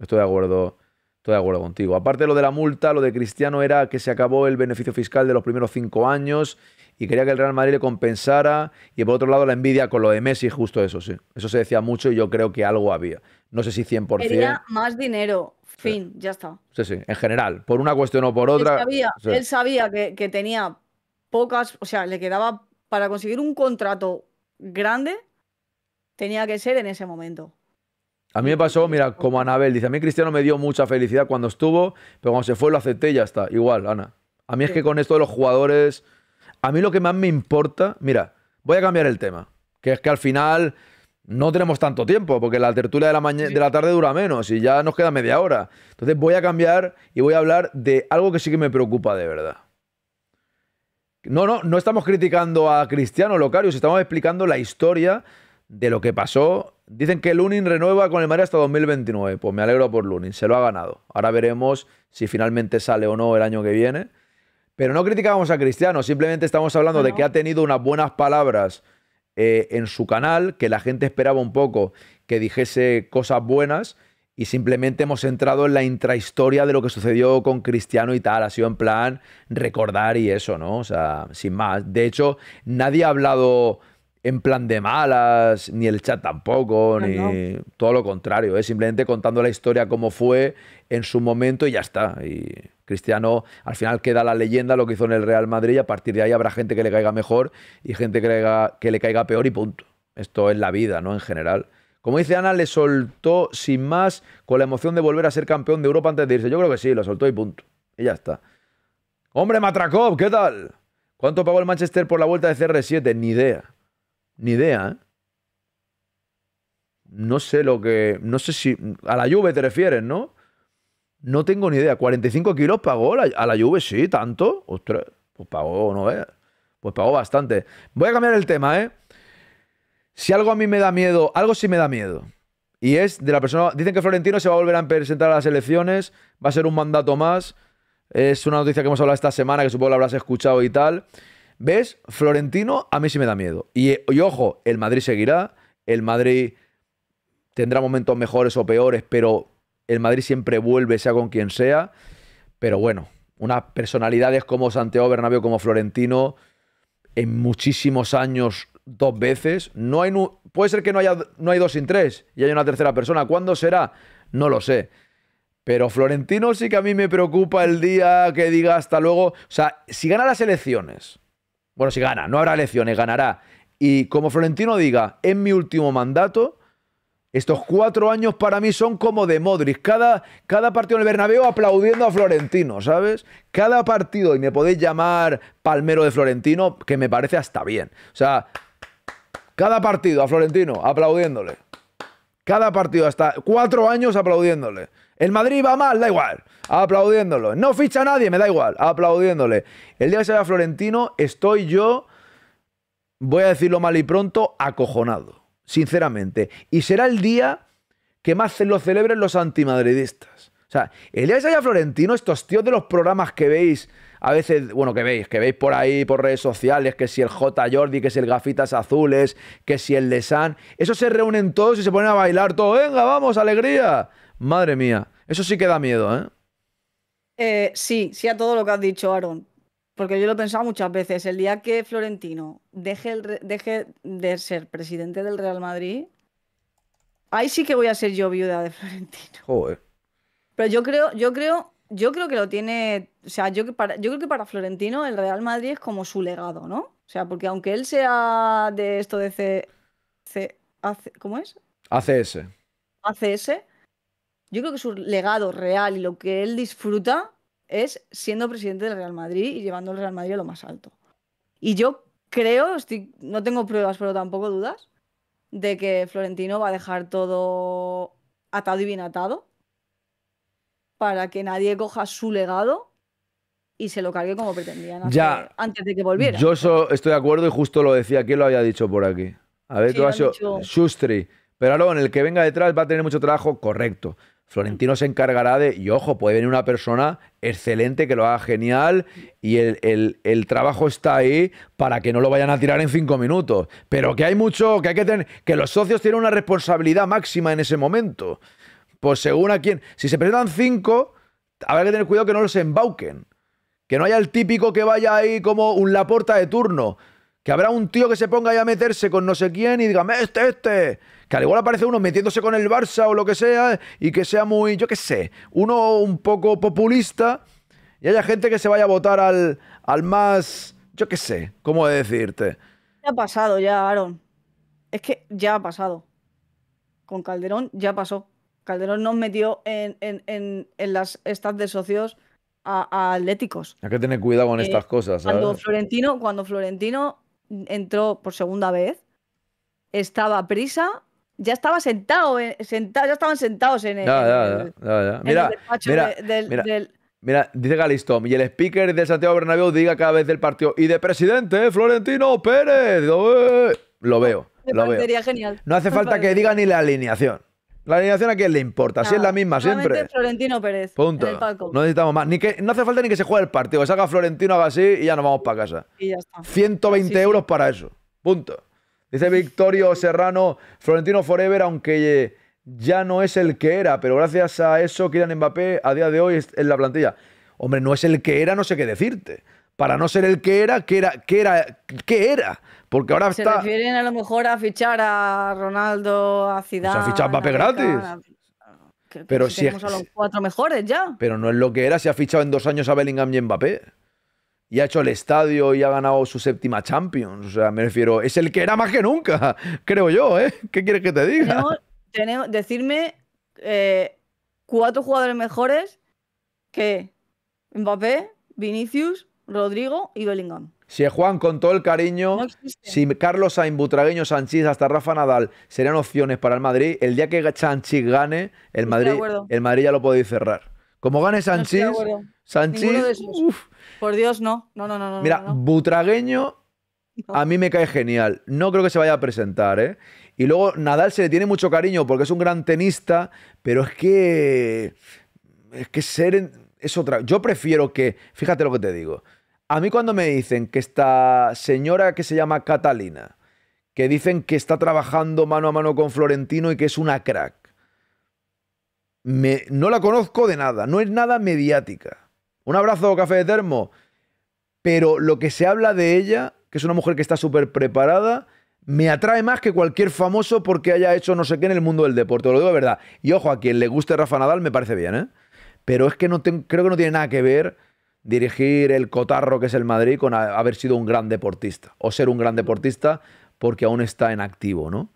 Estoy de acuerdo Estoy de acuerdo contigo. Aparte de lo de la multa, lo de Cristiano era que se acabó el beneficio fiscal de los primeros cinco años y quería que el Real Madrid le compensara. Y por otro lado, la envidia con lo de Messi, justo eso, sí. Eso se decía mucho y yo creo que algo había. No sé si 100%. Quería más dinero, fin, ya está. Sí, sí, en general, por una cuestión o por otra. Él sabía, que, que tenía pocas, o sea, le quedaba para conseguir un contrato grande, tenía que ser en ese momento. A mí me pasó, mira, como Anabel dice, a mí Cristiano me dio mucha felicidad cuando estuvo, pero cuando se fue lo acepté y ya está. Igual, Ana. A mí es que con esto de los jugadores, a mí lo que más me importa, mira, voy a cambiar el tema, que es que al final no tenemos tanto tiempo, porque la tertulia de la, de la tarde dura menos y ya nos queda media hora. Entonces voy a cambiar y voy a hablar de algo que sí que me preocupa de verdad. No, no, no estamos criticando a Cristiano Locario, estamos explicando la historia de lo que pasó. Dicen que Lunin renueva con el Madrid hasta 2029. Pues me alegro por Lunin, se lo ha ganado. Ahora veremos si finalmente sale o no el año que viene. Pero no criticamos a Cristiano, simplemente estamos hablando de que ha tenido unas buenas palabras eh, en su canal, que la gente esperaba un poco que dijese cosas buenas y simplemente hemos entrado en la intrahistoria de lo que sucedió con Cristiano y tal. Ha sido en plan recordar y eso, ¿no? O sea, sin más. De hecho, nadie ha hablado en plan de malas, ni el chat tampoco, ni todo lo contrario. Es ¿eh? simplemente contando la historia como fue en su momento y ya está. Y Cristiano al final queda la leyenda, lo que hizo en el Real Madrid y a partir de ahí habrá gente que le caiga mejor y gente que le caiga, que le caiga peor y punto. Esto es la vida, ¿no? En general. Como dice Ana, le soltó sin más con la emoción de volver a ser campeón de Europa antes de irse. Yo creo que sí, lo soltó y punto. Y ya está. Hombre, Matrakov, ¿qué tal? ¿Cuánto pagó el Manchester por la vuelta de CR7? Ni idea. Ni idea, ¿eh? No sé lo que. No sé si. A la lluvia te refieres, ¿no? No tengo ni idea. ¿45 kilos pagó a la lluvia, Sí, tanto. Ostras, pues pagó, no veas. Pues pagó bastante. Voy a cambiar el tema, ¿eh? Si algo a mí me da miedo, algo sí me da miedo. Y es de la persona. Dicen que Florentino se va a volver a presentar a las elecciones, va a ser un mandato más. Es una noticia que hemos hablado esta semana, que supongo que la habrás escuchado y tal. ¿Ves? Florentino a mí sí me da miedo. Y, ojo, el Madrid seguirá, el Madrid tendrá momentos mejores o peores, pero el Madrid siempre vuelve, sea con quien sea. Pero bueno, unas personalidades como Santiago Bernabéu, como Florentino, en muchísimos años dos veces. No hay puede ser que no haya no hay dos sin tres y haya una tercera persona. ¿Cuándo será? No lo sé. Pero Florentino sí que a mí me preocupa el día que diga hasta luego. O sea, si gana las elecciones bueno, si gana, no habrá elecciones, ganará. Y como Florentino diga, en mi último mandato, estos cuatro años para mí son como de Modric. Cada, cada partido en el Bernabéu aplaudiendo a Florentino, ¿sabes? Cada partido, y me podéis llamar palmero de Florentino, que me parece hasta bien. O sea, cada partido a Florentino aplaudiéndole. Cada partido, hasta cuatro años aplaudiéndole. El Madrid va mal, da igual. Aplaudiéndolo. No ficha a nadie, me da igual. Aplaudiéndole. El día que se Florentino, estoy yo, voy a decirlo mal y pronto, acojonado. Sinceramente. Y será el día que más lo celebren los antimadridistas. O sea, el día que se Florentino, estos tíos de los programas que veis a veces, bueno, que veis, que veis por ahí, por redes sociales, que si el J Jordi, que si el Gafitas Azules, que si el Lesan, esos se reúnen todos y se ponen a bailar todo, venga, vamos, alegría. Madre mía, eso sí que da miedo, ¿eh? ¿eh? sí, sí a todo lo que has dicho, Aaron. Porque yo lo he pensado muchas veces. El día que Florentino deje, de ser presidente del Real Madrid, ahí sí que voy a ser yo viuda de Florentino. Joder. Pero yo creo, yo creo, yo creo que lo tiene. O sea, yo, para, creo que para Florentino el Real Madrid es como su legado, ¿no? O sea, porque aunque él sea de esto de C. C ¿Cómo es? ACS. ACS yo creo que su legado real y lo que él disfruta es siendo presidente del Real Madrid y llevando el Real Madrid a lo más alto. Y yo creo, no tengo pruebas, pero tampoco dudas, de que Florentino va a dejar todo atado y bien atado para que nadie coja su legado y se lo cargue como pretendían antes de que volviera. Yo estoy de acuerdo y justo lo decía, ¿quién lo había dicho por aquí? A ver, sí, pero Pero el que venga detrás va a tener mucho trabajo, correcto. Florentino se encargará de, y ojo, puede venir una persona excelente que lo haga genial y el, trabajo está ahí para que no lo vayan a tirar en cinco minutos. Pero que hay mucho, que hay que tener, que los socios tienen una responsabilidad máxima en ese momento. Pues según a quién, si se presentan cinco, habrá que tener cuidado que no los embauquen. Que no haya el típico que vaya ahí como un Laporta de turno. Que habrá un tío que se ponga ahí a meterse con no sé quién y diga, este, este. Que al igual aparece uno metiéndose con el Barça o lo que sea y que sea muy, yo qué sé, uno un poco populista y haya gente que se vaya a votar al, al más, yo qué sé, ¿cómo decirte? Ya ha pasado ya, Aaron. Es que ya ha pasado. Con Calderón ya pasó. Calderón nos metió en, en, las estas de socios a, atléticos. Hay que tener cuidado con eh, estas cosas. Florentino, cuando Florentino entró por segunda vez, estaba Prisa ya estaba sentado, eh, sentado, ya estaban sentados en el, mira, del, mira, dice Galistón, y el speaker de Santiago Bernabéu diga cada vez del partido, y de presidente, Florentino Pérez. Lo veo, lo veo. Oh, genial. No hace falta que diga ni la alineación. La alineación a quién le importa, si es la misma siempre. Florentino Pérez. Punto. No necesitamos más. Ni que, no hace falta ni que se juegue el partido. Que salga Florentino, haga así y ya nos vamos para casa. Y ya está. 120 euros para eso. Punto. Dice Victorio Serrano, Florentino Forever, aunque eh, ya no es el que era, pero gracias a eso Kylian Mbappé a día de hoy es en la plantilla. Hombre, no es el que era, no sé qué decirte. Para no ser el que era, ¿qué era? ¿Qué era? era? Porque ahora Se refieren a lo mejor a fichar a Ronaldo, a pues Zidane... O sea, fichar a Mbappé gratis. pero si, a los cuatro mejores ya. Pero no es lo que era se ha fichado en dos años a Bellingham y Mbappé y ha hecho el estadio y ha ganado su séptima Champions. O sea, me refiero, es el que era más que nunca, creo yo, ¿eh? ¿Qué quieres que te diga? Tenemos, decirme eh, cuatro jugadores mejores que Mbappé, Vinicius, Rodrigo y Bellingham. Si Juan, con todo el cariño, si Carlos Sainz, Butragueño, Sanchís, hasta Rafa Nadal serían opciones para el Madrid, el día que Sanchís gane, el Madrid, el Madrid ya lo podéis cerrar. Como gane Sanchís, Sanchís, por Dios, no. No, no, no, Mira, Butragueño a mí me cae genial. No creo que se vaya a presentar, ¿eh? Y luego Nadal se le tiene mucho cariño porque es un gran tenista, pero es que. Es que ser. es otra. Yo prefiero que. Fíjate lo que te digo. A mí cuando me dicen que esta señora que se llama Catalina, que dicen que está trabajando mano a mano con Florentino y que es una crack. Me, no la conozco de nada, no es nada mediática. Un abrazo, café de termo. Pero lo que se habla de ella, que es una mujer que está súper preparada, me atrae más que cualquier famoso porque haya hecho no sé qué en el mundo del deporte. Lo digo de verdad. Y ojo, a quien le guste Rafa Nadal me parece bien, ¿eh? Pero es que no creo que no tiene nada que ver dirigir el cotarro que es el Madrid con haber sido un gran deportista. O ser un gran deportista porque aún está en activo, ¿no?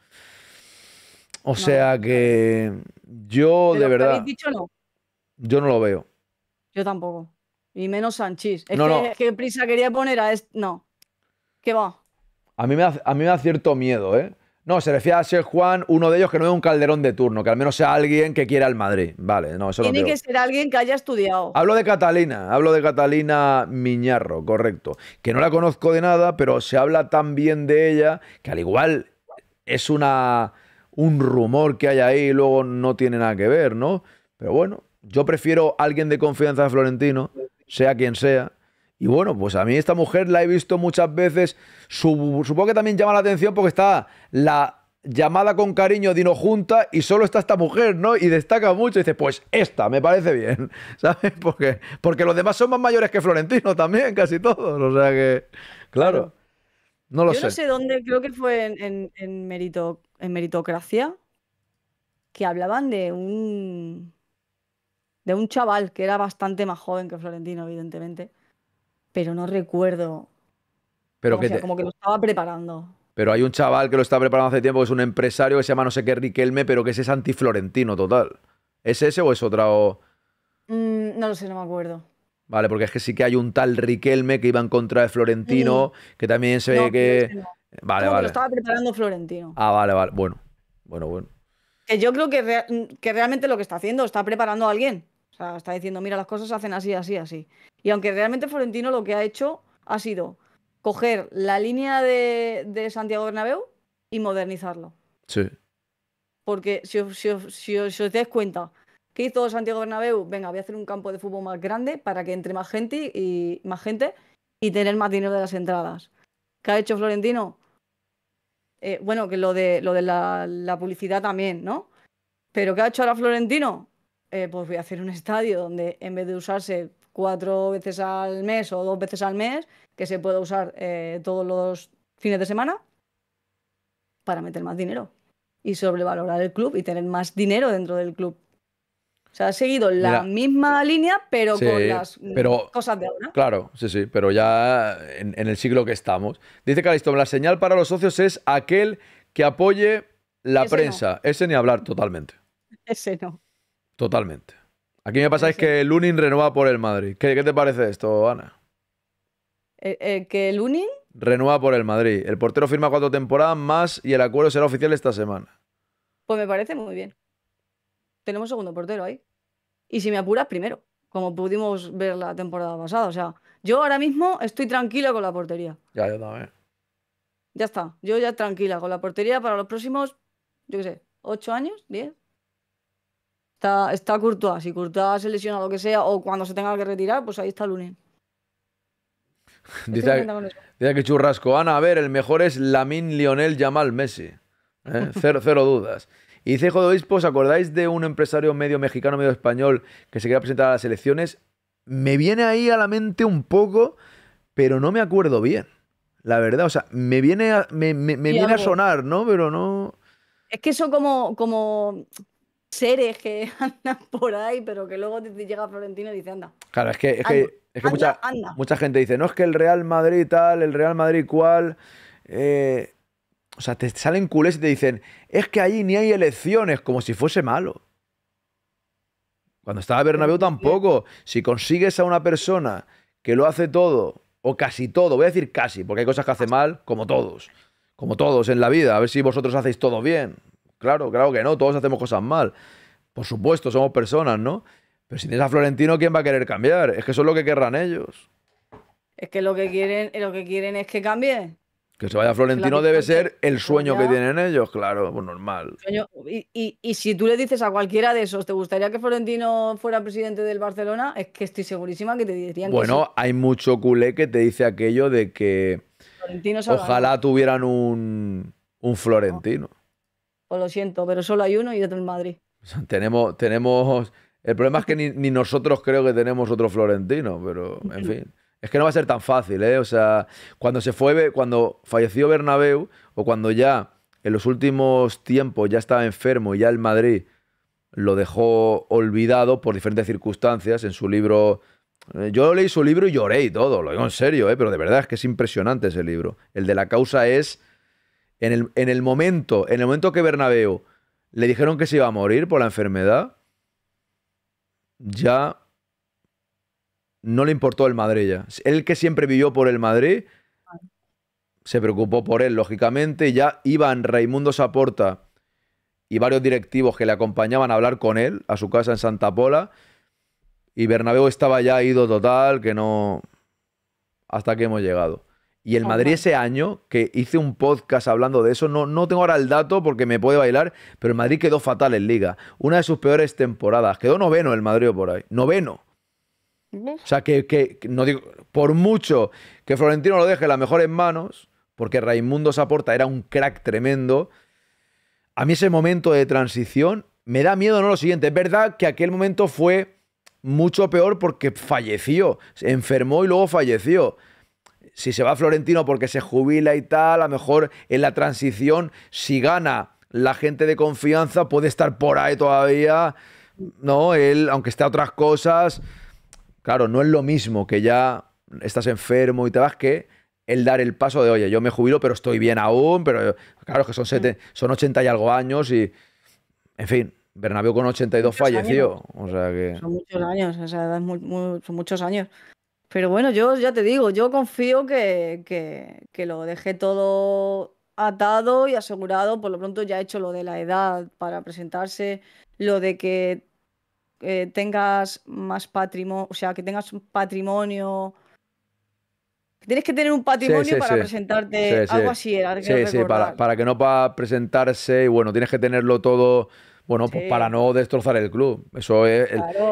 O sea que yo de verdad... Dicho, no. Yo no lo veo. Yo tampoco. Y menos Sanchís. Es, que, prisa quería poner a este. No. ¿Qué va? A mí, me da, cierto miedo, ¿eh? No, se refiere a ser Juan, uno de ellos que no es un calderón de turno, que al menos sea alguien que quiera al Madrid. Vale, no, eso Tiene que ser alguien que haya estudiado. Hablo de Catalina, hablo de Catalina Miñarro, correcto. Que no la conozco de nada, pero se habla tan bien de ella que al igual es una, un rumor que hay ahí y luego no tiene nada que ver, ¿no? Pero bueno, yo prefiero alguien de confianza de Florentino sea quien sea. Y bueno, pues a mí esta mujer la he visto muchas veces. Supongo que también llama la atención porque está la llamada con cariño Dino Junta y solo está esta mujer, ¿no? Y destaca mucho. Y dice, pues esta, me parece bien. ¿Sabes? Porque, porque los demás son más mayores que Florentino también, casi todos. O sea que, claro. No lo Yo sé. no sé dónde, creo que fue en, en, en meritocracia, que hablaban de un de un chaval que era bastante más joven que Florentino, evidentemente, pero no recuerdo. Pero como, que como que lo estaba preparando. Pero hay un chaval que lo está preparando hace tiempo, que es un empresario que se llama no sé qué Riquelme, pero que ese es anti-florentino total. ¿Es ese o es otra? O... Mm, no lo sé, no me acuerdo. Vale, porque es que sí que hay un tal Riquelme que iba en contra de Florentino, mm. que también se ve que... Vale, vale. Lo estaba preparando Florentino. Ah, vale, vale. Bueno, bueno, bueno. yo creo que, que realmente lo que está haciendo, está preparando a alguien sea, está diciendo, mira, las cosas se hacen así, así, así. Y aunque realmente Florentino lo que ha hecho ha sido coger la línea de, Santiago Bernabéu y modernizarlo. Sí. Porque si, os dais cuenta, ¿qué hizo Santiago Bernabéu? Venga, voy a hacer un campo de fútbol más grande para que entre más gente y más gente y tener más dinero de las entradas. ¿Qué ha hecho Florentino? Eh, bueno, que lo de, la, la, publicidad también, ¿no? Pero ¿qué ha hecho ahora Florentino? Eh, pues voy a hacer un estadio donde en vez de usarse cuatro veces al mes o dos veces al mes, que se pueda usar eh, todos los fines de semana para meter más dinero y sobrevalorar el club y tener más dinero dentro del club. O sea, ha seguido la misma línea, pero con las cosas de ahora. Claro, sí, sí, pero ya en, el siglo que estamos. Dice que la señal para los socios es aquel que apoye la prensa. Ese ni hablar totalmente. Ese no. Totalmente. Aquí me pasa es que Lunin renueva por el Madrid. ¿Qué, te parece esto, Ana? Que eh, el eh, que Lunin? Renueva por el Madrid. El portero firma cuatro temporadas más y el acuerdo será oficial esta semana. Pues me parece muy bien. Tenemos segundo portero ahí. Y si me apuras, primero, como pudimos ver la temporada pasada. O sea, yo ahora mismo estoy tranquila con la portería. Ya, yo también. Ya está. Yo ya tranquila con la portería para los próximos, yo qué sé, ocho años, diez. Está, está Courtois. Si Courtois se lesiona lo que sea o cuando se tenga que retirar, pues ahí está Lunin. Dice, dice, que churrasco. Ana, a ver, el mejor es Lamin Lionel Yamal Messi. ¿eh? Cero, dudas. Y dice ¿os acordáis de un empresario medio mexicano, medio español que se quería presentar a las elecciones? Me viene ahí a la mente un poco, pero no me acuerdo bien. La verdad, o sea, me viene a, viene a sonar, ¿no? Pero no. Es que eso como, como seres que andan por ahí, pero que luego te llega Florentino y dice, anda. Claro, es que, mucha, gente dice, no es que el Real Madrid tal, el Real Madrid cual. Eh, o sea, te salen culés y te dicen, es que allí ni hay elecciones, como si fuese malo. Cuando estaba Bernabéu tampoco. Si consigues a una persona que lo hace todo, o casi todo, voy a decir casi, porque hay cosas que hace mal, como todos. Como todos en la vida. A ver si vosotros hacéis todo bien. Claro, claro que no, todos hacemos cosas mal. Por supuesto, somos personas, ¿no? Pero si tienes a Florentino, ¿quién va a querer cambiar? Es que eso es lo que querrán ellos. Es que lo que quieren, lo que quieren es que cambie. Que se vaya Florentino debe ser el sueño que tienen ellos, claro, pues normal. Y, si tú le dices a cualquiera de esos, ¿te gustaría que Florentino fuera presidente del Barcelona? Es que estoy segurísima que te dirían bueno, que Bueno, hay mucho culé que te dice aquello de que ojalá tuvieran un, un Florentino. Pues lo siento, pero solo hay uno y otro en Madrid. Tenemos, tenemos. El problema es que ni, nosotros creo que tenemos otro florentino, pero en fin. Es que no va a ser tan fácil, ¿eh? O sea, cuando se fue, cuando falleció Bernabéu, o cuando ya en los últimos tiempos ya estaba enfermo y ya el Madrid lo dejó olvidado por diferentes circunstancias en su libro. Eh, yo leí su libro y lloré y todo, lo digo en serio, ¿eh? pero de verdad es que es impresionante ese libro. El de la causa es en el, momento, en el momento que Bernabeu le dijeron que se iba a morir por la enfermedad, ya no le importó el Madrid ya. Él que siempre vivió por el Madrid, se preocupó por él, lógicamente. Ya iban Raimundo Saporta y varios directivos que le acompañaban a hablar con él a su casa en Santa Pola. Y Bernabeu estaba ya ido total, que no... Hasta que hemos llegado. Y el Madrid ese año, que hice un podcast hablando de eso, no, no tengo ahora el dato porque me puede bailar, pero el Madrid quedó fatal en liga. Una de sus peores temporadas. Quedó noveno el Madrid por ahí. Noveno. O sea, que, no digo, por mucho que Florentino lo deje las mejores manos, porque Raimundo Saporta era un crack tremendo, a mí ese momento de transición me da miedo, no lo siguiente. Es verdad que aquel momento fue mucho peor porque falleció, se enfermó y luego falleció si se va Florentino porque se jubila y tal, a lo mejor en la transición, si gana la gente de confianza, puede estar por ahí todavía, ¿no? Él, aunque esté a otras cosas, claro, no es lo mismo que ya estás enfermo y te vas que el dar el paso de, oye, yo me jubilo, pero estoy bien aún, pero claro, que son, mm. sete, son 80 y algo años y, en fin, Bernabéu con 82 falleció. O sea que... Son muchos años, o sea, son muchos años. Pero bueno, yo ya te digo, yo confío que, lo dejé todo atado y asegurado. Por lo pronto ya he hecho lo de la edad para presentarse, lo de que eh, tengas más patrimonio, o sea, que tengas un patrimonio. Tienes que tener un patrimonio para presentarte, algo así era. Sí, sí, para, que no pueda presentarse y bueno, tienes que tenerlo todo bueno, pues para no destrozar el club. Eso es.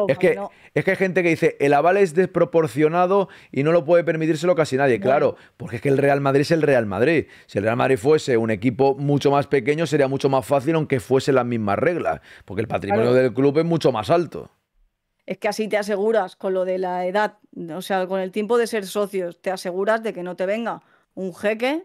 es, que, es que hay gente que dice el aval es desproporcionado y no lo puede permitírselo casi nadie. Claro, porque es que el Real Madrid es el Real Madrid. Si el Real Madrid fuese un equipo mucho más pequeño, sería mucho más fácil, aunque fuesen las mismas reglas. Porque el patrimonio del club es mucho más alto. Es que así te aseguras con lo de la edad, o sea, con el tiempo de ser socios, te aseguras de que no te venga un jeque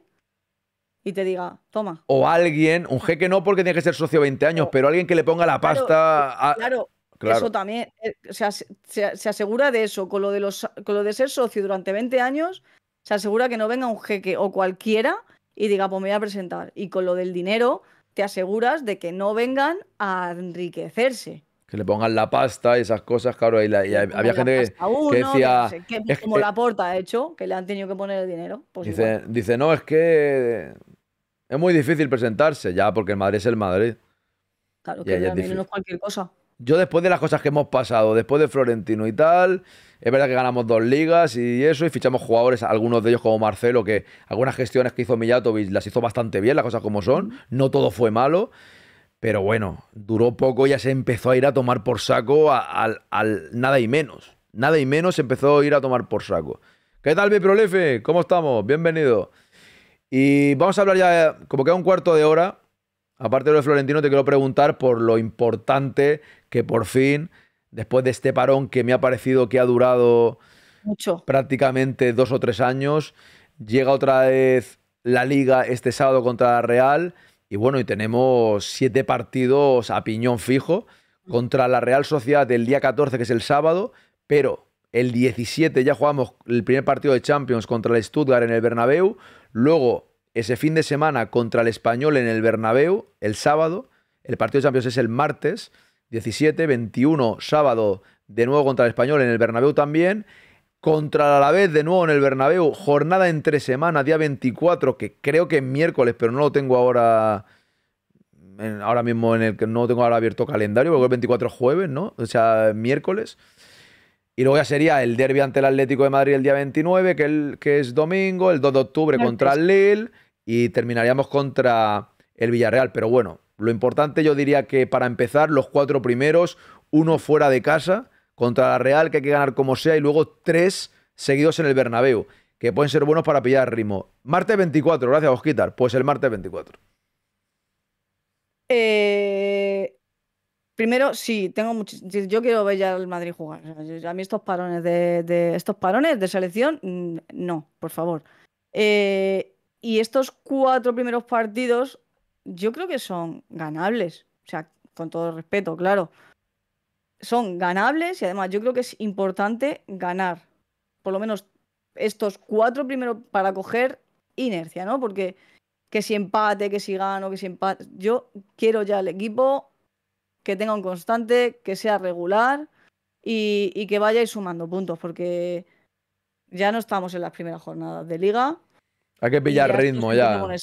y te diga, toma. O alguien, un jeque no porque tiene que ser socio 20 años, pero alguien que le ponga la pasta. Claro, claro, eso también. Eh, se, asegura de eso. Con lo de, los, con lo de ser socio durante 20 años, se asegura que no venga un jeque o cualquiera y diga, pues me voy a presentar. Y con lo del dinero, te aseguras de que no vengan a enriquecerse que le pongan la pasta y esas cosas, claro, y, había gente que, decía... como la porta, ha hecho, que le han tenido que poner el dinero. Pues dice, dice, no, es que es muy difícil presentarse ya, porque el Madrid es el Madrid. Claro, que ya, no es cualquier cosa. Yo después de las cosas que hemos pasado, después de Florentino y tal, es verdad que ganamos dos ligas y eso, y fichamos jugadores, algunos de ellos como Marcelo, que algunas gestiones que hizo Mijatovic las hizo bastante bien, las cosas como son, no todo fue malo. Pero bueno, duró poco, y ya se empezó a ir a tomar por saco al, nada y menos. Nada y menos se empezó a ir a tomar por saco. ¿Qué tal, mi prolefe? ¿Cómo estamos? Bienvenido. Y vamos a hablar ya, como queda un cuarto de hora, aparte de lo de Florentino, te quiero preguntar por lo importante que por fin, después de este parón que me ha parecido que ha durado prácticamente dos o tres años, llega otra vez la liga este sábado contra Real. Y bueno, y tenemos siete partidos a piñón fijo contra la Real Sociedad el día 14, que es el sábado, pero el 17 ya jugamos el primer partido de Champions contra el Stuttgart en el Bernabéu, luego ese fin de semana contra el Español en el Bernabéu, el sábado, el partido de Champions es el martes 17, 21, sábado de nuevo contra el Español en el Bernabéu también, contra el Alavés de nuevo en el Bernabéu, jornada entre semanas, día 24, que creo que es miércoles, pero no lo tengo ahora ahora mismo en el que no tengo ahora abierto calendario, porque el 24 es jueves, ¿no? O sea, miércoles. Y luego ya sería el derby ante el Atlético de Madrid el día 29, que, el, que es domingo, el 2 de octubre contra el Lille y terminaríamos contra el Villarreal, pero bueno, lo importante yo diría que para empezar los cuatro primeros, uno fuera de casa contra la Real, que hay que ganar como sea, y luego tres seguidos en el Bernabéu, que pueden ser buenos para pillar ritmo. Martes 24, gracias, Osquitar. Pues el martes 24. Eh, primero, sí, tengo mucho, yo quiero ver ya al Madrid jugar. A mí estos parones de, estos parones de selección, mm, no, por favor. Eh, y estos cuatro primeros partidos, yo creo que son ganables. O sea, con todo respeto, claro son ganables y además yo creo que es importante ganar. Por lo menos estos cuatro primero para coger inercia, ¿no? Porque que si empate, que si gano, que si empate. Yo quiero ya el equipo que tenga un constante, que sea regular y, que vaya sumando puntos, porque ya no estamos en las primeras jornadas de liga. Hay que pillar ritmo ya. Hay,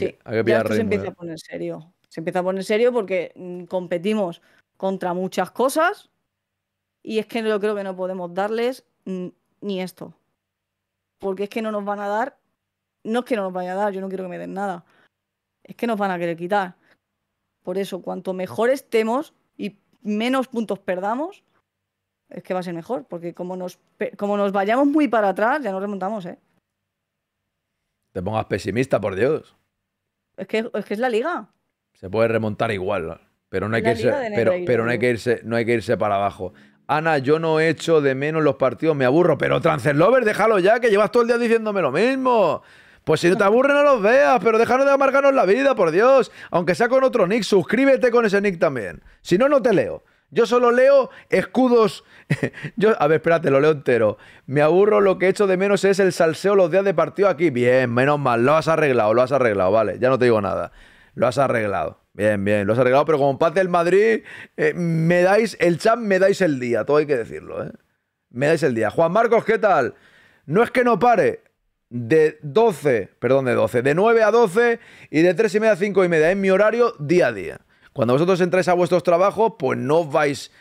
que pillar ritmo, se empieza a poner serio. Se empieza a poner serio porque mm, competimos contra muchas cosas. Y es que yo creo que no podemos darles ni esto. Porque es que no nos van a dar. No es que no nos vayan a dar, yo no quiero que me den nada. Es que nos van a querer quitar. Por eso, cuanto mejor estemos y menos puntos perdamos, es que va a ser mejor. Porque como nos, como nos vayamos muy para atrás, ya nos remontamos, ¿eh? Te pongas pesimista, por Dios. Es que es, que es la liga. Se puede remontar igual. Pero no hay que irse, pero, pero no hay que irse, no hay que irse para abajo. Ana, yo no echo de menos los partidos, me aburro. Pero lover déjalo ya, que llevas todo el día diciéndome lo mismo. Pues si no te aburre, no los veas, pero déjanos de amargarnos la vida, por Dios. Aunque sea con otro nick, suscríbete con ese nick también. Si no, no te leo. Yo solo leo escudos. yo, a ver, espérate, lo leo entero. Me aburro, lo que echo de menos es el salseo los días de partido aquí. Bien, menos mal, lo has arreglado, lo has arreglado, vale, ya no te digo nada. Lo has arreglado. Bien, bien, lo has arreglado, pero como paz del Madrid, eh, me dais el chat, me dais el día, todo hay que decirlo, ¿eh? Me dais el día. Juan Marcos, ¿qué tal? No es que no pare, de 12, perdón, de 12, de 9 a 12 y de 3 y media a 5 y media, es mi horario día a día. Cuando vosotros entráis a vuestros trabajos, pues no vais,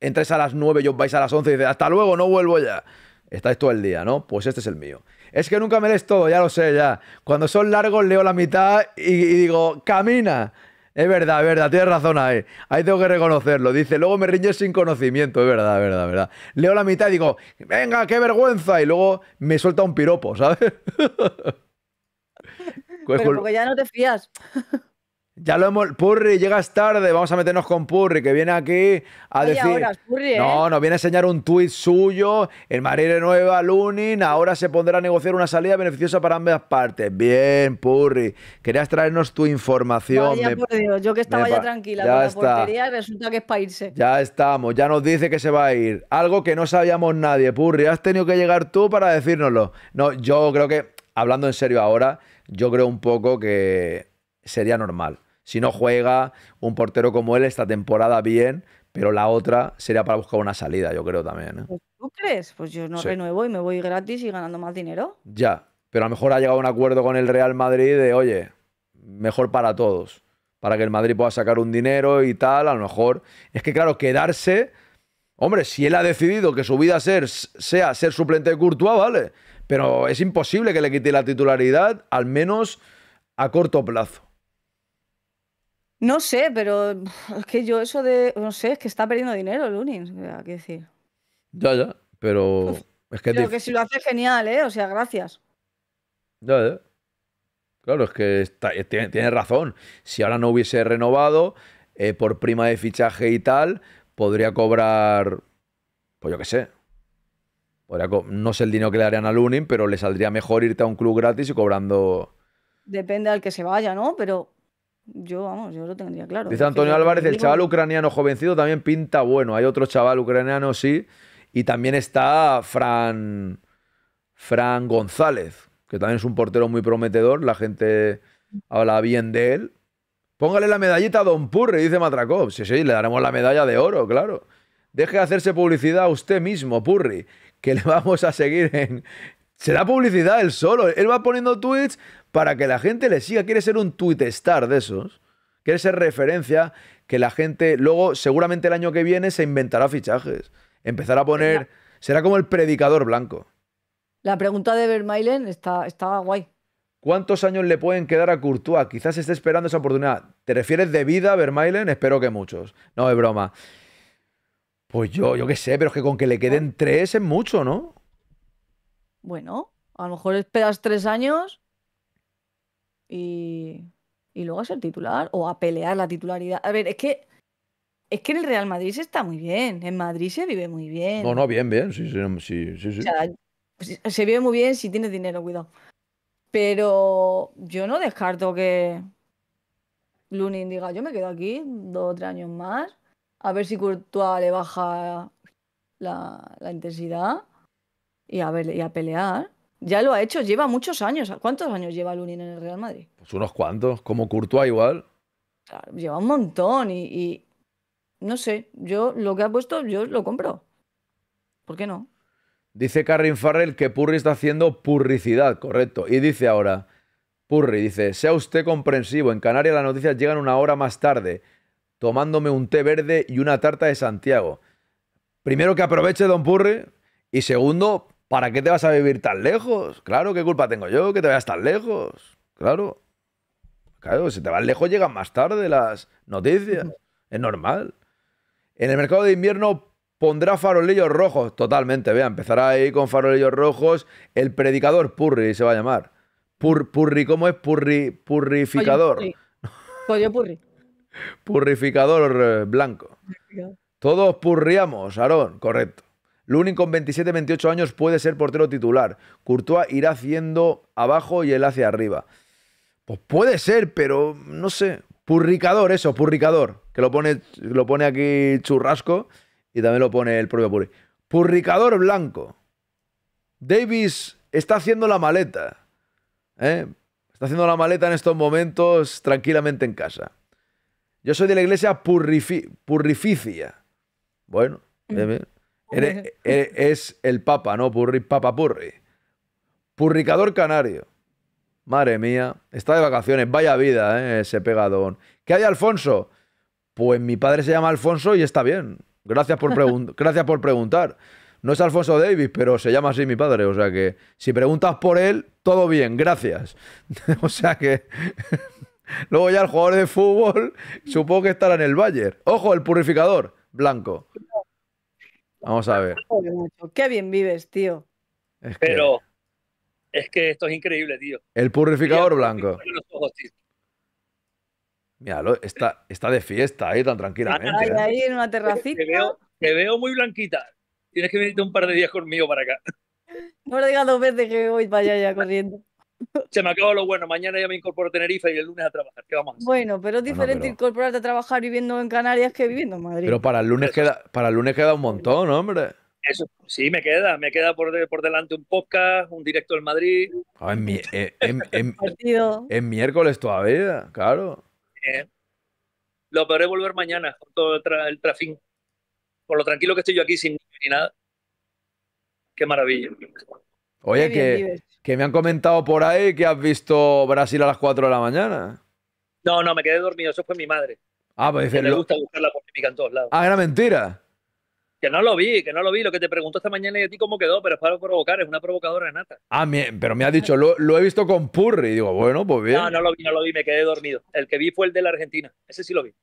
entráis a las 9 yo os vais a las 11 y dices, hasta luego, no vuelvo ya. Estáis todo el día, ¿no? Pues este es el mío. Es que nunca me lees todo, ya lo sé, ya. Cuando son largos leo la mitad y, digo, camina. Es verdad, es verdad, tienes razón ahí. Ahí tengo que reconocerlo. Dice, luego me riñes sin conocimiento. Es verdad, es verdad, es verdad. Leo la mitad y digo, venga, qué vergüenza. Y luego me suelta un piropo, ¿sabes? Pero porque ya no te fías. Ya lo hemos. Purri, llegas tarde. Vamos a meternos con Purri, que viene aquí a decir. ¿eh? No, nos viene a enseñar un tuit suyo. El de Nueva Lunin. Ahora se pondrá a negociar una salida beneficiosa para ambas partes. Bien, Purri. Querías traernos tu información. yo que estaba ya tranquila con la portería, resulta que es para irse. Ya estamos, ya nos dice que se va a ir. Algo que no sabíamos nadie, Purri. Has tenido que llegar tú para decírnoslo. No, yo creo que, hablando en serio ahora, yo creo un poco que sería normal si no juega un portero como él esta temporada bien, pero la otra sería para buscar una salida, yo creo también. ¿eh? Pues, ¿Tú crees? Pues yo no renuevo y me voy gratis y ganando más dinero. Ya, pero a lo mejor ha llegado a un acuerdo con el Real Madrid de, oye, mejor para todos, para que el Madrid pueda sacar un dinero y tal, a lo mejor. Es que claro, quedarse... Hombre, si él ha decidido que su vida ser, sea ser suplente de Courtois, vale. Pero es imposible que le quite la titularidad, al menos a corto plazo. No sé, pero es que yo eso de. No sé, es que está perdiendo dinero Lunin, que decir? Ya, ya, pero. es que, pero que si lo hace genial, ¿eh? O sea, gracias. Ya, ya. Claro, es que eh, tiene, razón. Si ahora no hubiese renovado eh, por prima de fichaje y tal, podría cobrar, pues yo qué sé. Podría no sé el dinero que le darían a Lunin, pero le saldría mejor irte a un club gratis y cobrando. Depende al que se vaya, ¿no? Pero yo, vamos, yo lo tendría claro. Dice Antonio Álvarez, el chaval ucraniano jovencito también pinta bueno. Hay otro chaval ucraniano, sí. Y también está Fran, Fran González, que también es un portero muy prometedor. La gente habla bien de él. Póngale la medallita a Don Purri, dice Matrakov Sí, sí, le daremos la medalla de oro, claro. Deje de hacerse publicidad a usted mismo, Purri, que le vamos a seguir en... Será publicidad él solo. Él va poniendo tweets, para que la gente le siga. Quiere ser un star de esos. Quiere ser referencia que la gente luego, seguramente el año que viene, se inventará fichajes. Empezará a poner... Será como el predicador blanco. La pregunta de vermeilen está, está guay. ¿Cuántos años le pueden quedar a Courtois? Quizás esté esperando esa oportunidad. ¿Te refieres de vida, vermeilen Espero que muchos. No, es broma. Pues yo, yo qué sé, pero es que con que le queden tres es mucho, ¿no? Bueno, a lo mejor esperas tres años y, luego a ser titular o a pelear la titularidad. A ver, es que es que en el Real Madrid se está muy bien, en Madrid se vive muy bien. No, no, bien, bien, sí, sí, se vive muy bien si tienes dinero, cuidado. Pero yo no descarto que Lunin diga, yo me quedo aquí dos o tres años más, a ver si Courtois le baja la, intensidad y a, ver, y a pelear. Ya lo ha hecho, lleva muchos años. ¿Cuántos años lleva Lunin en el Real Madrid? Pues unos cuantos, como Courtois igual. lleva un montón y, no sé, yo lo que ha puesto yo lo compro. ¿Por qué no? Dice Karin Farrell que Purri está haciendo purricidad, correcto. Y dice ahora, Purri, dice, sea usted comprensivo, en Canarias las noticias llegan una hora más tarde, tomándome un té verde y una tarta de Santiago. Primero que aproveche Don Purri y segundo, ¿Para qué te vas a vivir tan lejos? Claro, ¿qué culpa tengo yo que te vayas tan lejos? Claro. Claro, si te vas lejos llegan más tarde las noticias. Es normal. En el mercado de invierno pondrá farolillos rojos. Totalmente, vea, empezará ahí con farolillos rojos. El predicador Purri se va a llamar. purri, ¿cómo es? Purri, purrificador. Purrificador eh, blanco. Todos purriamos, Aarón, correcto único con 27-28 años puede ser portero titular. Courtois irá haciendo abajo y él hacia arriba. Pues puede ser, pero no sé. Purricador, eso, purricador. Que lo pone, lo pone aquí Churrasco y también lo pone el propio Purri. Purricador blanco. Davis está haciendo la maleta. ¿eh? Está haciendo la maleta en estos momentos tranquilamente en casa. Yo soy de la iglesia purrificia. Bueno, mm es el papa, ¿no? Purri, papa purri. Purricador canario. Madre mía, está de vacaciones, vaya vida, ¿eh? ese pegadón. ¿Qué hay, Alfonso? Pues mi padre se llama Alfonso y está bien. Gracias por, gracias por preguntar. No es Alfonso Davis, pero se llama así mi padre. O sea que si preguntas por él, todo bien, gracias. o sea que. Luego ya el jugador de fútbol, supongo que estará en el Bayern. Ojo, el purificador, blanco. Vamos a ver. Qué bien vives, tío. Pero es que esto es increíble, tío. El purificador blanco. Míralo, está, está de fiesta ahí tan tranquilamente. Ahí, ¿eh? ahí en una terracita. Te veo, muy blanquita. Tienes que venirte un par de días conmigo para acá. No lo digas dos veces que voy para allá ya corriendo. se me quedado lo bueno, mañana ya me incorporo a Tenerife y el lunes a trabajar. ¿Qué vamos a Bueno, pero es ah, diferente incorporarte a trabajar viviendo en Canarias que viviendo en Madrid. Pero para el lunes queda, para el lunes queda un montón, hombre. Eso, sí, me queda, me queda por, delante un podcast, un directo en Madrid. Ah, en, mi, eh, en, en, miércoles todavía, claro. Lo eh, lo podré volver mañana con todo el, trafín. Por lo tranquilo que estoy yo aquí sin ni nada. Qué maravilla. Oye, que, que me han comentado por ahí que has visto Brasil a las 4 de la mañana. No, no, me quedé dormido. Eso fue mi madre. Ah, pues dice. Le gusta buscar la política en todos lados. Ah, era mentira. Que no lo vi, que no lo vi. Lo que te pregunto esta mañana y a ti cómo quedó, pero es para provocar, es una provocadora nata. Ah, pero me ha dicho, lo, he visto con Purri. Y digo, bueno, pues bien. No, no lo vi, no lo vi, me quedé dormido. El que vi fue el de la Argentina. Ese sí lo vi.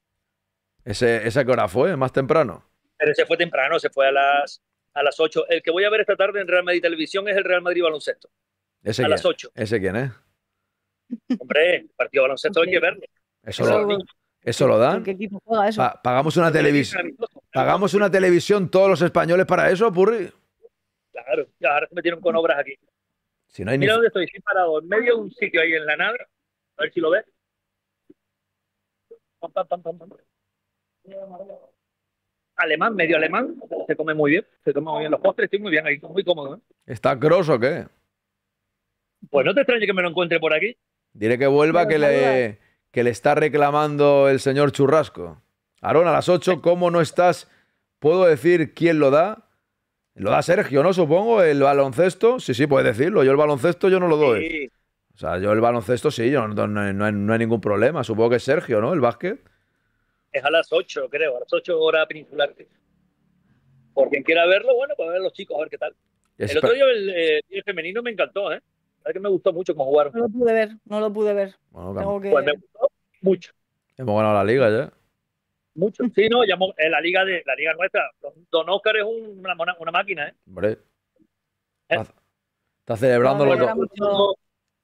¿Ese, ese qué hora fue? ¿Más temprano? Pero ese fue temprano, se fue a las, a las 8. El que voy a ver esta tarde en Real Madrid Televisión es el Real Madrid Baloncesto. ¿Ese a las 8. ¿Ese quién es? Hombre, el partido baloncesto hay que verlo. Eso, eso, lo, eso dan. ¿Qué equipo juega eso? pagamos una televisión. Pagamos una televisión todos los españoles para eso, Purri. Claro, ya, ahora se metieron con obras aquí. Mira dónde estoy, estoy parado, en medio de un sitio ahí en la nada. A ver si lo ves. alemán, medio alemán. Se come muy bien. Se come muy bien los postres. Estoy muy bien ahí, muy cómodo. ¿eh? ¿Está grosso o qué? Pues no te extrañe que me lo encuentre por aquí. Diré que vuelva que le, que le está reclamando el señor Churrasco. Aarón, a las 8, ¿cómo no estás? ¿Puedo decir quién lo da? Lo da Sergio, ¿no? Supongo, el baloncesto. Sí, sí, puedes decirlo. Yo el baloncesto yo no lo doy. O sea, yo el baloncesto sí, yo no, hay, ningún problema. Supongo que es Sergio, ¿no? El básquet. Es a las 8, creo, a las 8 hora peninsular. Por quien quiera verlo, bueno, pues a ver los chicos, a ver qué tal. el otro día el, eh, el femenino me encantó, ¿eh? Es que me gustó mucho cómo jugaron. No lo pude ver, no lo pude ver. Bueno, Tengo que... Pues me gustó mucho. Hemos ganado la liga ya. Mucho. Sí, no, ya eh, la liga de la liga nuestra. Don Oscar es una, máquina, ¿eh? Hombre. ¿Eh? Está celebrando lo los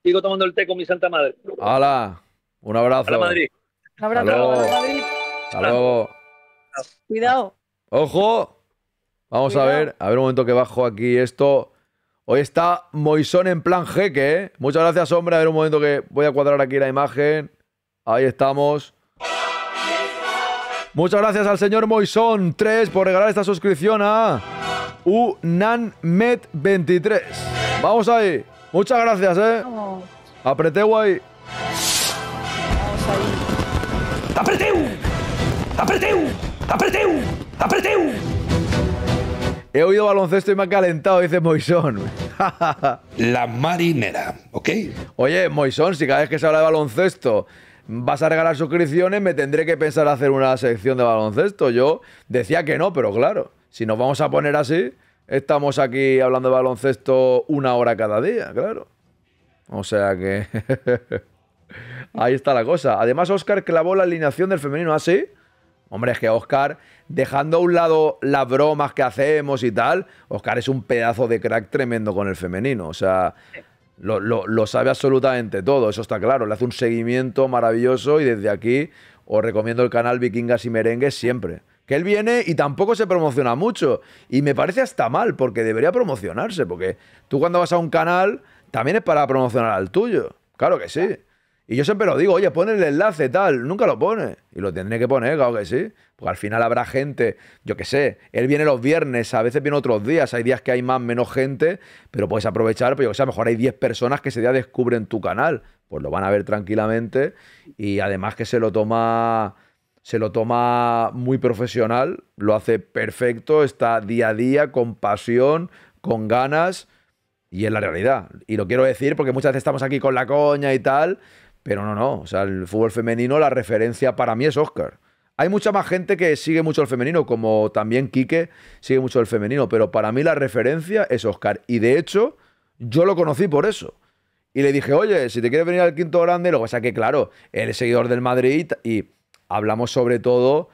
Sigo tomando el té con mi Santa Madre. ¡Hala! Un abrazo. Hola, Madrid. Un abrazo, Hasta luego. Madrid. Hasta Cuidado. ¡Ojo! Vamos a ver, a ver un momento que bajo aquí esto. Hoy está Moisón en plan jeque, ¿eh? Muchas gracias, hombre. A ver un momento que voy a cuadrar aquí la imagen. Ahí estamos. Muchas gracias al señor Moisón 3 por regalar esta suscripción a UNANMED23. Vamos ahí. Muchas gracias, ¿eh? Apreté guay. Apreteu! Apreteu! Apreteu! Apreteu! He oído baloncesto y me ha calentado, dice Moisón. la marinera, ¿ok? Oye, Moisón, si cada vez que se habla de baloncesto vas a regalar suscripciones, me tendré que pensar hacer una sección de baloncesto. Yo decía que no, pero claro, si nos vamos a poner así, estamos aquí hablando de baloncesto una hora cada día, claro. O sea que... Ahí está la cosa. Además, Oscar clavó la alineación del femenino así. ¿ah, Hombre, es que Oscar, dejando a un lado las bromas que hacemos y tal, Oscar es un pedazo de crack tremendo con el femenino. O sea, lo, sabe absolutamente todo, eso está claro. Le hace un seguimiento maravilloso y desde aquí os recomiendo el canal Vikingas y Merengues siempre. Que él viene y tampoco se promociona mucho. Y me parece hasta mal, porque debería promocionarse, porque tú cuando vas a un canal también es para promocionar al tuyo. Claro que sí. Y yo siempre lo digo, oye, pon el enlace, tal. Nunca lo pone. Y lo tendré que poner, claro que sí. Porque al final habrá gente, yo qué sé, él viene los viernes, a veces viene otros días, hay días que hay más, menos gente, pero puedes aprovechar, porque yo qué sé, mejor hay 10 personas que ese día descubren tu canal. Pues lo van a ver tranquilamente. Y además que se lo toma. Se lo toma muy profesional, lo hace perfecto, está día a día, con pasión, con ganas, y es la realidad. Y lo quiero decir porque muchas veces estamos aquí con la coña y tal, pero no, no. O sea, el fútbol femenino, la referencia para mí es Oscar. Hay mucha más gente que sigue mucho el femenino, como también Quique sigue mucho el femenino, pero para mí la referencia es Oscar. Y de hecho, yo lo conocí por eso. Y le dije, oye, si te quieres venir al quinto grande, lo que pasa que, claro, él seguidor del Madrid y hablamos sobre todo,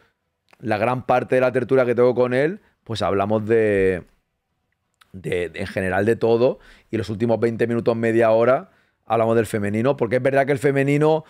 la gran parte de la tertulia que tengo con él, pues hablamos de en general de todo. Y los últimos 20 minutos, media hora, hablamos del femenino, porque es verdad que el femenino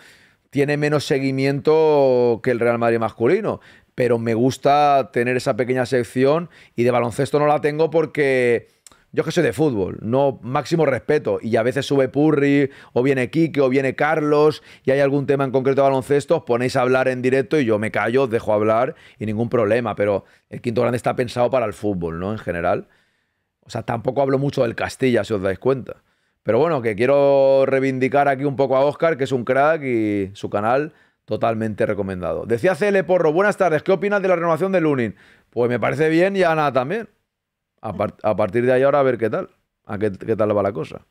tiene menos seguimiento que el Real Madrid masculino, pero me gusta tener esa pequeña sección y de baloncesto no la tengo porque yo que soy de fútbol, no máximo respeto. Y a veces sube Purri, o viene Quique, o viene Carlos, y hay algún tema en concreto de baloncesto, os ponéis a hablar en directo y yo me callo, os dejo hablar y ningún problema. Pero el quinto grande está pensado para el fútbol, ¿no? En general. O sea, tampoco hablo mucho del Castilla, si os dais cuenta. Pero bueno, que quiero reivindicar aquí un poco a Oscar, que es un crack y su canal totalmente recomendado. Decía CL Porro, buenas tardes, ¿qué opinas de la renovación de Lunin? Pues me parece bien y Ana también. A, partir de ahí ahora a ver qué tal, a qué, qué tal va la cosa.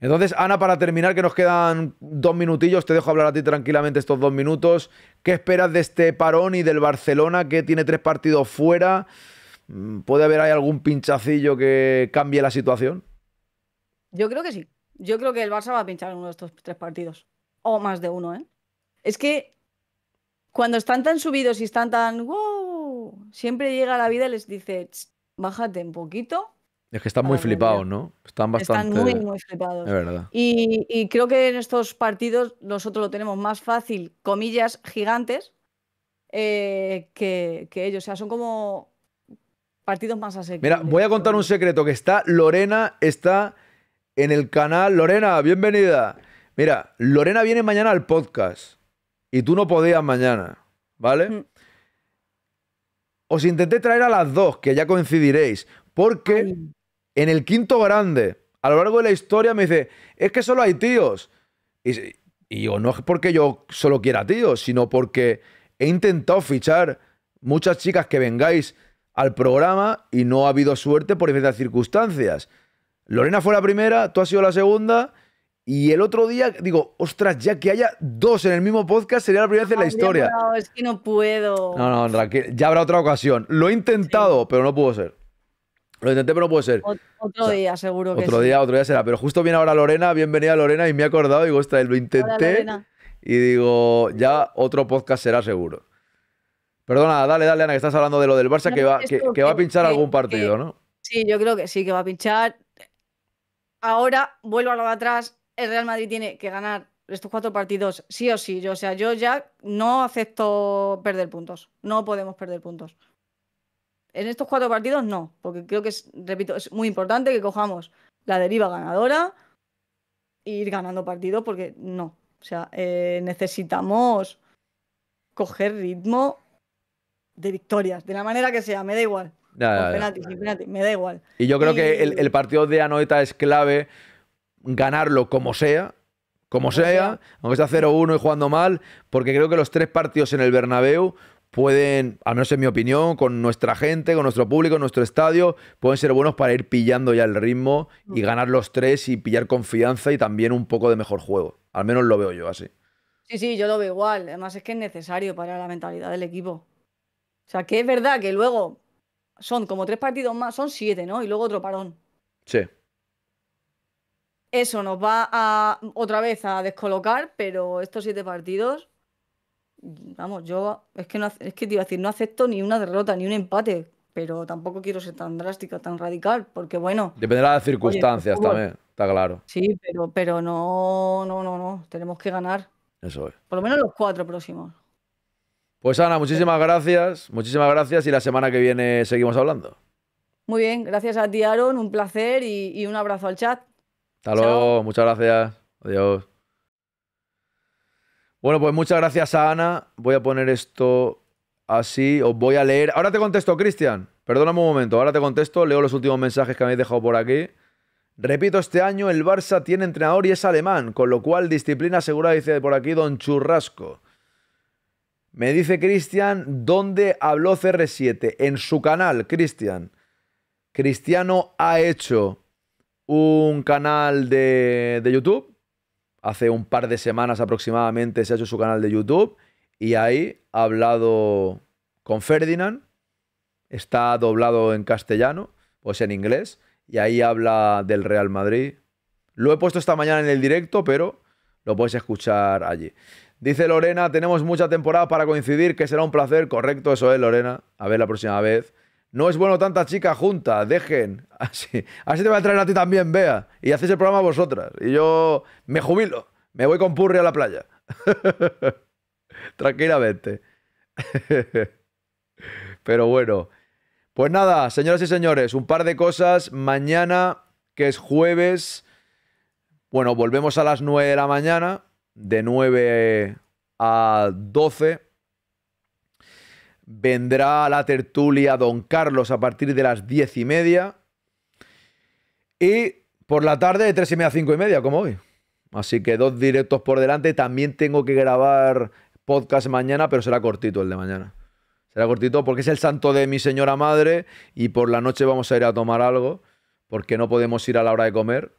Entonces, Ana, para terminar, que nos quedan dos minutillos, te dejo hablar a ti tranquilamente estos dos minutos. ¿Qué esperas de este parón y del Barcelona que tiene tres partidos fuera? Mm, ¿Puede haber ahí algún pinchacillo que cambie la situación? Yo creo que sí. Yo creo que el Barça va a pinchar en uno de estos tres partidos. O más de uno, ¿eh? Es que cuando están tan subidos y están tan wow, siempre llega la vida y les dice, bájate un poquito. Es que están muy ah, flipados, ¿no? Están bastante. Están muy, muy flipados. Es verdad. Y, creo que en estos partidos nosotros lo tenemos más fácil, comillas gigantes, eh, que, que, ellos. O sea, son como partidos más asequibles. Mira, voy a contar un secreto: que está Lorena, está en el canal. Lorena, bienvenida. Mira, Lorena viene mañana al podcast y tú no podías mañana, ¿vale? Mm. Os intenté traer a las dos, que ya coincidiréis, porque en el quinto grande, a lo largo de la historia, me dice, es que solo hay tíos. Y, yo, no es porque yo solo quiera tíos, sino porque he intentado fichar muchas chicas que vengáis al programa y no ha habido suerte por diferentes circunstancias. Lorena fue la primera, tú has sido la segunda. Y el otro día, digo, ostras, ya que haya dos en el mismo podcast sería la primera vez en la historia. No, es que no puedo. No, no, Ya habrá otra ocasión. Lo he intentado, pero no pudo ser. Lo intenté, pero no puede ser. Otro día, seguro que Otro día, otro día será. Pero justo viene ahora Lorena, bienvenida Lorena, y me he acordado, digo, ostras, lo intenté. y digo, ya otro podcast será seguro. Perdona, dale, dale, Ana, que estás hablando de lo del Barça, que, va, pues que, va a pinchar algún partido, ¿no? Sí, yo creo que sí, que va a pinchar ahora vuelvo a lo de atrás, el Real Madrid tiene que ganar estos cuatro partidos, sí o sí. o sea, yo ya no acepto perder puntos. No podemos perder puntos. En estos cuatro partidos no, porque creo que es, repito, es muy importante que cojamos la deriva ganadora e ir ganando partidos, porque no. O sea, eh, necesitamos coger ritmo de victorias, de la manera que sea, me da igual me da igual. Y yo creo que el, partido de Anoeta es clave ganarlo como sea, como, sea, aunque sea 0-1 y jugando mal, porque creo que los tres partidos en el Bernabéu pueden, al menos en mi opinión, con nuestra gente, con nuestro público, nuestro estadio, pueden ser buenos para ir pillando ya el ritmo y ganar los tres y pillar confianza y también un poco de mejor juego. Al menos lo veo yo así. Sí, sí, yo lo veo igual. Además es que es necesario para la mentalidad del equipo. O sea, que es verdad que luego son como tres partidos más, son siete, ¿no? Y luego otro parón. Sí. Eso nos va a otra vez a descolocar, pero estos siete partidos, vamos, yo es que no es que te iba a decir, no acepto ni una derrota, ni un empate, pero tampoco quiero ser tan drástica, tan radical, porque bueno. Dependerá de las circunstancias también, está claro. Sí, pero, pero no, no, no, no. Tenemos que ganar. Eso es. Por lo menos los cuatro próximos. Pues Ana, muchísimas gracias, muchísimas gracias y la semana que viene seguimos hablando. Muy bien, gracias a ti Aaron, un placer y, un abrazo al chat. Hasta luego, muchas gracias, adiós. Bueno, pues muchas gracias a Ana, voy a poner esto así, os voy a leer. Ahora te contesto, Cristian, perdóname un momento, ahora te contesto, leo los últimos mensajes que me habéis dejado por aquí. Repito, este año el Barça tiene entrenador y es alemán, con lo cual disciplina segura, dice por aquí Don Churrasco. Me dice Cristian, ¿dónde habló CR7? En su canal, Cristian. Cristiano ha hecho un canal de, YouTube. Hace un par de semanas aproximadamente se ha hecho su canal de YouTube. Y ahí ha hablado con Ferdinand. Está doblado en castellano, pues en inglés. Y ahí habla del Real Madrid. Lo he puesto esta mañana en el directo, pero lo podéis escuchar allí. Dice Lorena, tenemos mucha temporada para coincidir, que será un placer. Correcto, eso es, Lorena. A ver la próxima vez. No es bueno tanta chica junta, dejen. Así, ah, así te voy a traer a ti también, vea Y haces el programa vosotras. Y yo me jubilo. Me voy con Purri a la playa. Tranquilamente. Pero bueno. Pues nada, señoras y señores, un par de cosas. Mañana, que es jueves. Bueno, volvemos a las 9 de la mañana de 9 a 12. Vendrá la tertulia Don Carlos a partir de las 10 y media. Y por la tarde de 3 y media a 5 y media, como hoy. Así que dos directos por delante. También tengo que grabar podcast mañana, pero será cortito el de mañana. Será cortito porque es el santo de mi señora madre y por la noche vamos a ir a tomar algo porque no podemos ir a la hora de comer.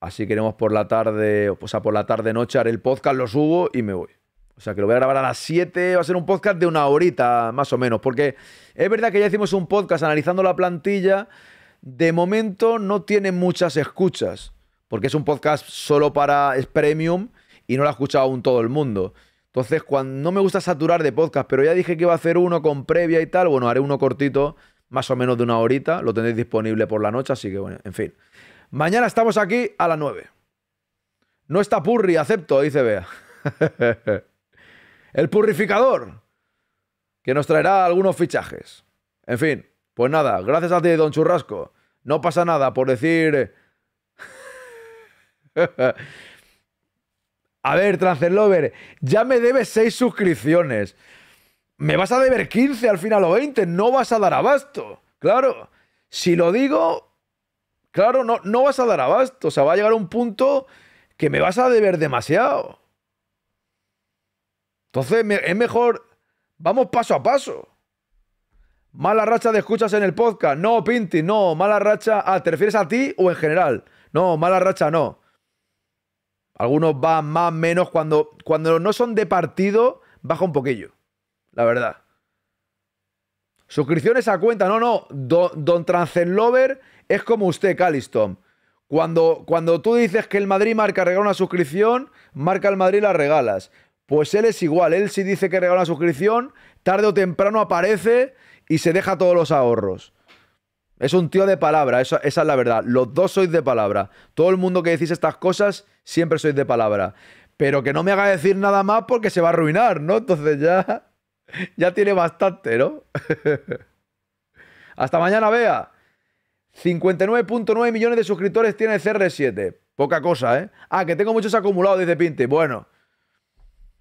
Así queremos por la tarde, o sea, por la tarde-noche haré el podcast, lo subo y me voy. O sea, que lo voy a grabar a las 7, va a ser un podcast de una horita, más o menos, porque es verdad que ya hicimos un podcast analizando la plantilla, de momento no tiene muchas escuchas, porque es un podcast solo para, es premium y no lo ha escuchado aún todo el mundo. Entonces, cuando, no me gusta saturar de podcast, pero ya dije que iba a hacer uno con previa y tal, bueno, haré uno cortito, más o menos de una horita, lo tendréis disponible por la noche, así que bueno, en fin. Mañana estamos aquí a las 9. No está Purri, acepto, dice Bea. el purrificador, que nos traerá algunos fichajes. En fin, pues nada, gracias a ti, don Churrasco. No pasa nada por decir... a ver, Lover. ya me debes 6 suscripciones. Me vas a deber 15 al final o 20, no vas a dar abasto. Claro, si lo digo, Claro, no, no vas a dar abasto. O sea, va a llegar un punto que me vas a deber demasiado. Entonces es mejor, vamos paso a paso. Mala racha de escuchas en el podcast. No, Pinti, no. Mala racha. Ah, ¿te refieres a ti o en general? No, mala racha no. Algunos van más, menos. Cuando, cuando no son de partido, baja un poquillo. La verdad. Suscripciones a cuenta. No, no. Don, don es como usted, Callistom. Cuando, cuando tú dices que el Madrid marca regala una suscripción, marca el Madrid la regalas. Pues él es igual, él si dice que regala una suscripción, tarde o temprano aparece y se deja todos los ahorros. Es un tío de palabra, esa, es la verdad. Los dos sois de palabra. Todo el mundo que decís estas cosas, siempre sois de palabra. Pero que no me haga decir nada más porque se va a arruinar, ¿no? Entonces ya. Ya tiene bastante, ¿no? Hasta mañana, vea. 59.9 millones de suscriptores tiene CR7. Poca cosa, ¿eh? Ah, que tengo muchos acumulados, dice Pinti. Bueno,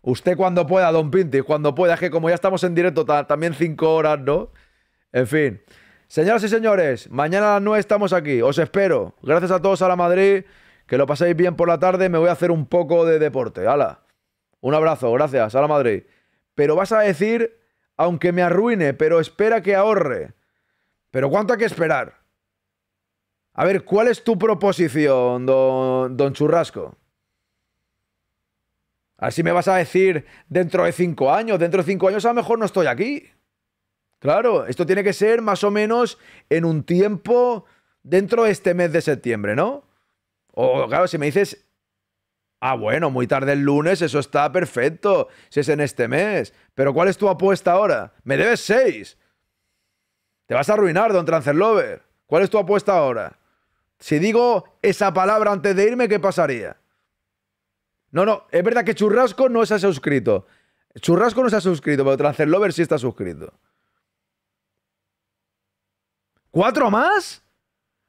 usted cuando pueda, don Pinti, cuando pueda. Es que como ya estamos en directo, también 5 horas, ¿no? En fin. Señoras y señores, mañana no estamos aquí. Os espero. Gracias a todos a la Madrid. Que lo paséis bien por la tarde. Me voy a hacer un poco de deporte. ¡Hala! Un abrazo. Gracias. A la Madrid. Pero vas a decir, aunque me arruine, pero espera que ahorre. ¿Pero cuánto hay que esperar? A ver, ¿cuál es tu proposición, don, don Churrasco? Así me vas a decir dentro de cinco años. Dentro de cinco años a lo mejor no estoy aquí. Claro, esto tiene que ser más o menos en un tiempo dentro de este mes de septiembre, ¿no? O claro, si me dices, ah, bueno, muy tarde el lunes, eso está perfecto, si es en este mes. Pero ¿cuál es tu apuesta ahora? Me debes seis. Te vas a arruinar, don Trancelover. ¿Cuál es tu apuesta ahora? Si digo esa palabra antes de irme, ¿qué pasaría? No, no, es verdad que Churrasco no se ha suscrito. Churrasco no se ha suscrito, pero ver sí está suscrito. ¿Cuatro más?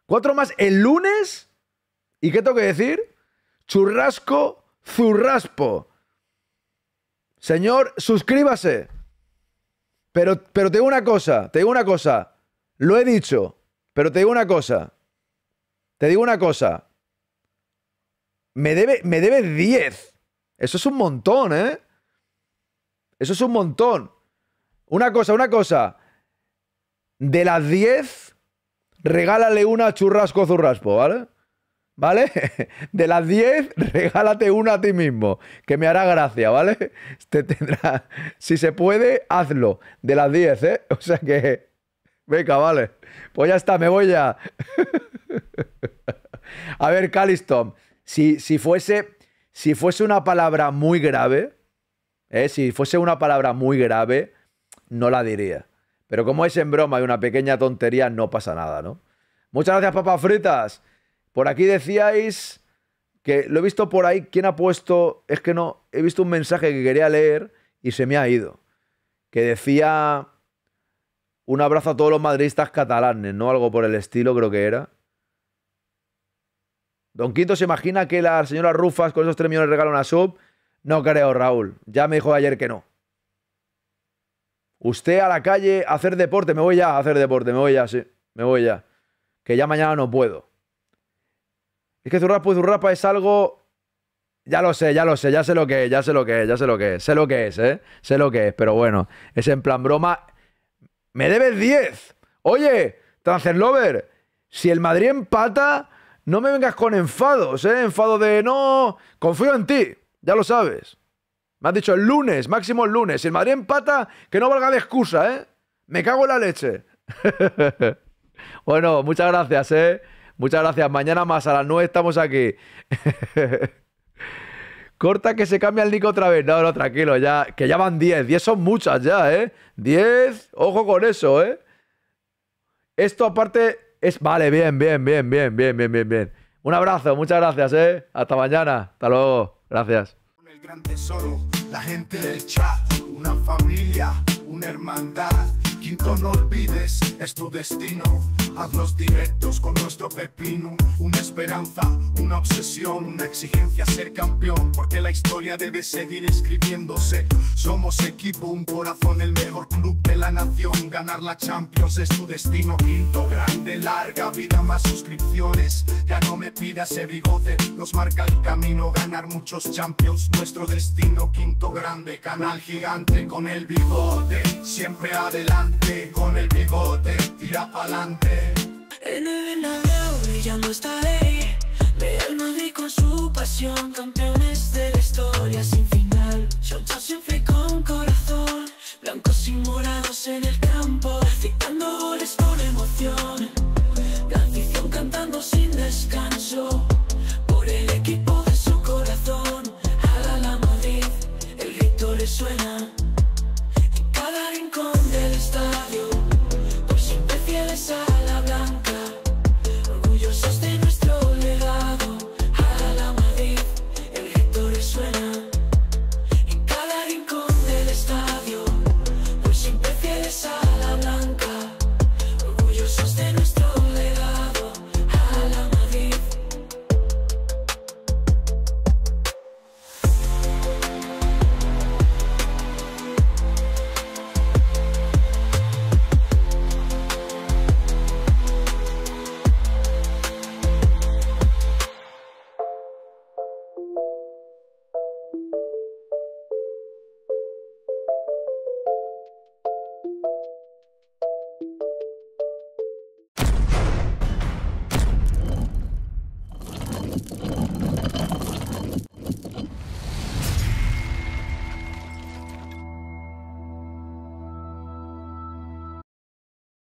¿Cuatro más el lunes? ¿Y qué tengo que decir? Churrasco, zurraspo. Señor, suscríbase. Pero, pero te digo una cosa, te digo una cosa. Lo he dicho, pero te digo una cosa. Te digo una cosa. Me debe me debe 10. Eso es un montón, ¿eh? Eso es un montón. Una cosa, una cosa. De las 10, regálale una churrasco zurraspo, ¿vale? ¿Vale? De las 10, regálate una a ti mismo, que me hará gracia, ¿vale? Te tendrá... Si se puede, hazlo. De las 10, ¿eh? O sea que... Venga, vale. Pues ya está, me voy ya. A ver, Calistom, si, si, fuese, si fuese una palabra muy grave, eh, si fuese una palabra muy grave, no la diría. Pero como es en broma y una pequeña tontería, no pasa nada, ¿no? Muchas gracias, papas fritas. Por aquí decíais que lo he visto por ahí. ¿Quién ha puesto? Es que no, he visto un mensaje que quería leer y se me ha ido. Que decía un abrazo a todos los madridistas catalanes, ¿no? Algo por el estilo, creo que era. Don Quinto se imagina que la señora Rufas con esos 3 millones regala una sub. No creo, Raúl. Ya me dijo ayer que no. Usted a la calle a hacer deporte. Me voy ya a hacer deporte. Me voy ya, sí. Me voy ya. Que ya mañana no puedo. Es que Zurrapa y pues, Zurrapa es algo... Ya lo sé, ya lo sé, ya sé lo que es, ya sé lo que es, ya sé lo que es. Sé lo que es, ¿eh? Sé lo que es, pero bueno. Es en plan broma. ¡Me debes 10! Oye, Transfer si el Madrid empata no me vengas con enfados, ¿eh? Enfado de no, confío en ti, ya lo sabes. Me has dicho el lunes, máximo el lunes. Si el Madrid empata, que no valga de excusa, ¿eh? Me cago en la leche. bueno, muchas gracias, ¿eh? Muchas gracias. Mañana más a las 9 estamos aquí. Corta que se cambia el Nico otra vez. No, no, tranquilo, ya. Que ya van 10. 10 son muchas ya, ¿eh? 10. Ojo con eso, ¿eh? Esto aparte es, vale, bien, bien, bien, bien, bien, bien, bien, bien. Un abrazo, muchas gracias, ¿eh? Hasta mañana, hasta luego, gracias. la gente chat, una familia, una hermandad. Quinto, no olvides, es tu destino. Hazlos directos con nuestro pepino. Una esperanza, una obsesión, una exigencia ser campeón. Porque la historia debe seguir escribiéndose. Somos equipo, un corazón, el mejor club de la nación. Ganar la Champions es tu destino. Quinto, grande, larga vida, más suscripciones. Ya no me pidas ese bigote, nos marca el camino. Ganar muchos Champions, nuestro destino. Quinto, grande, canal gigante con el bigote. Siempre adelante. Con el bigote, tira pa'lante En el Bernabéu brillando ya no Ve Pero Madrid con su pasión Campeones de la historia sin final Yo siempre con corazón Blancos y morados en el campo Dictando goles por emoción La afición cantando sin descanso Por el equipo de su corazón A la Madrid, el grito le suena cada rincón del estadio.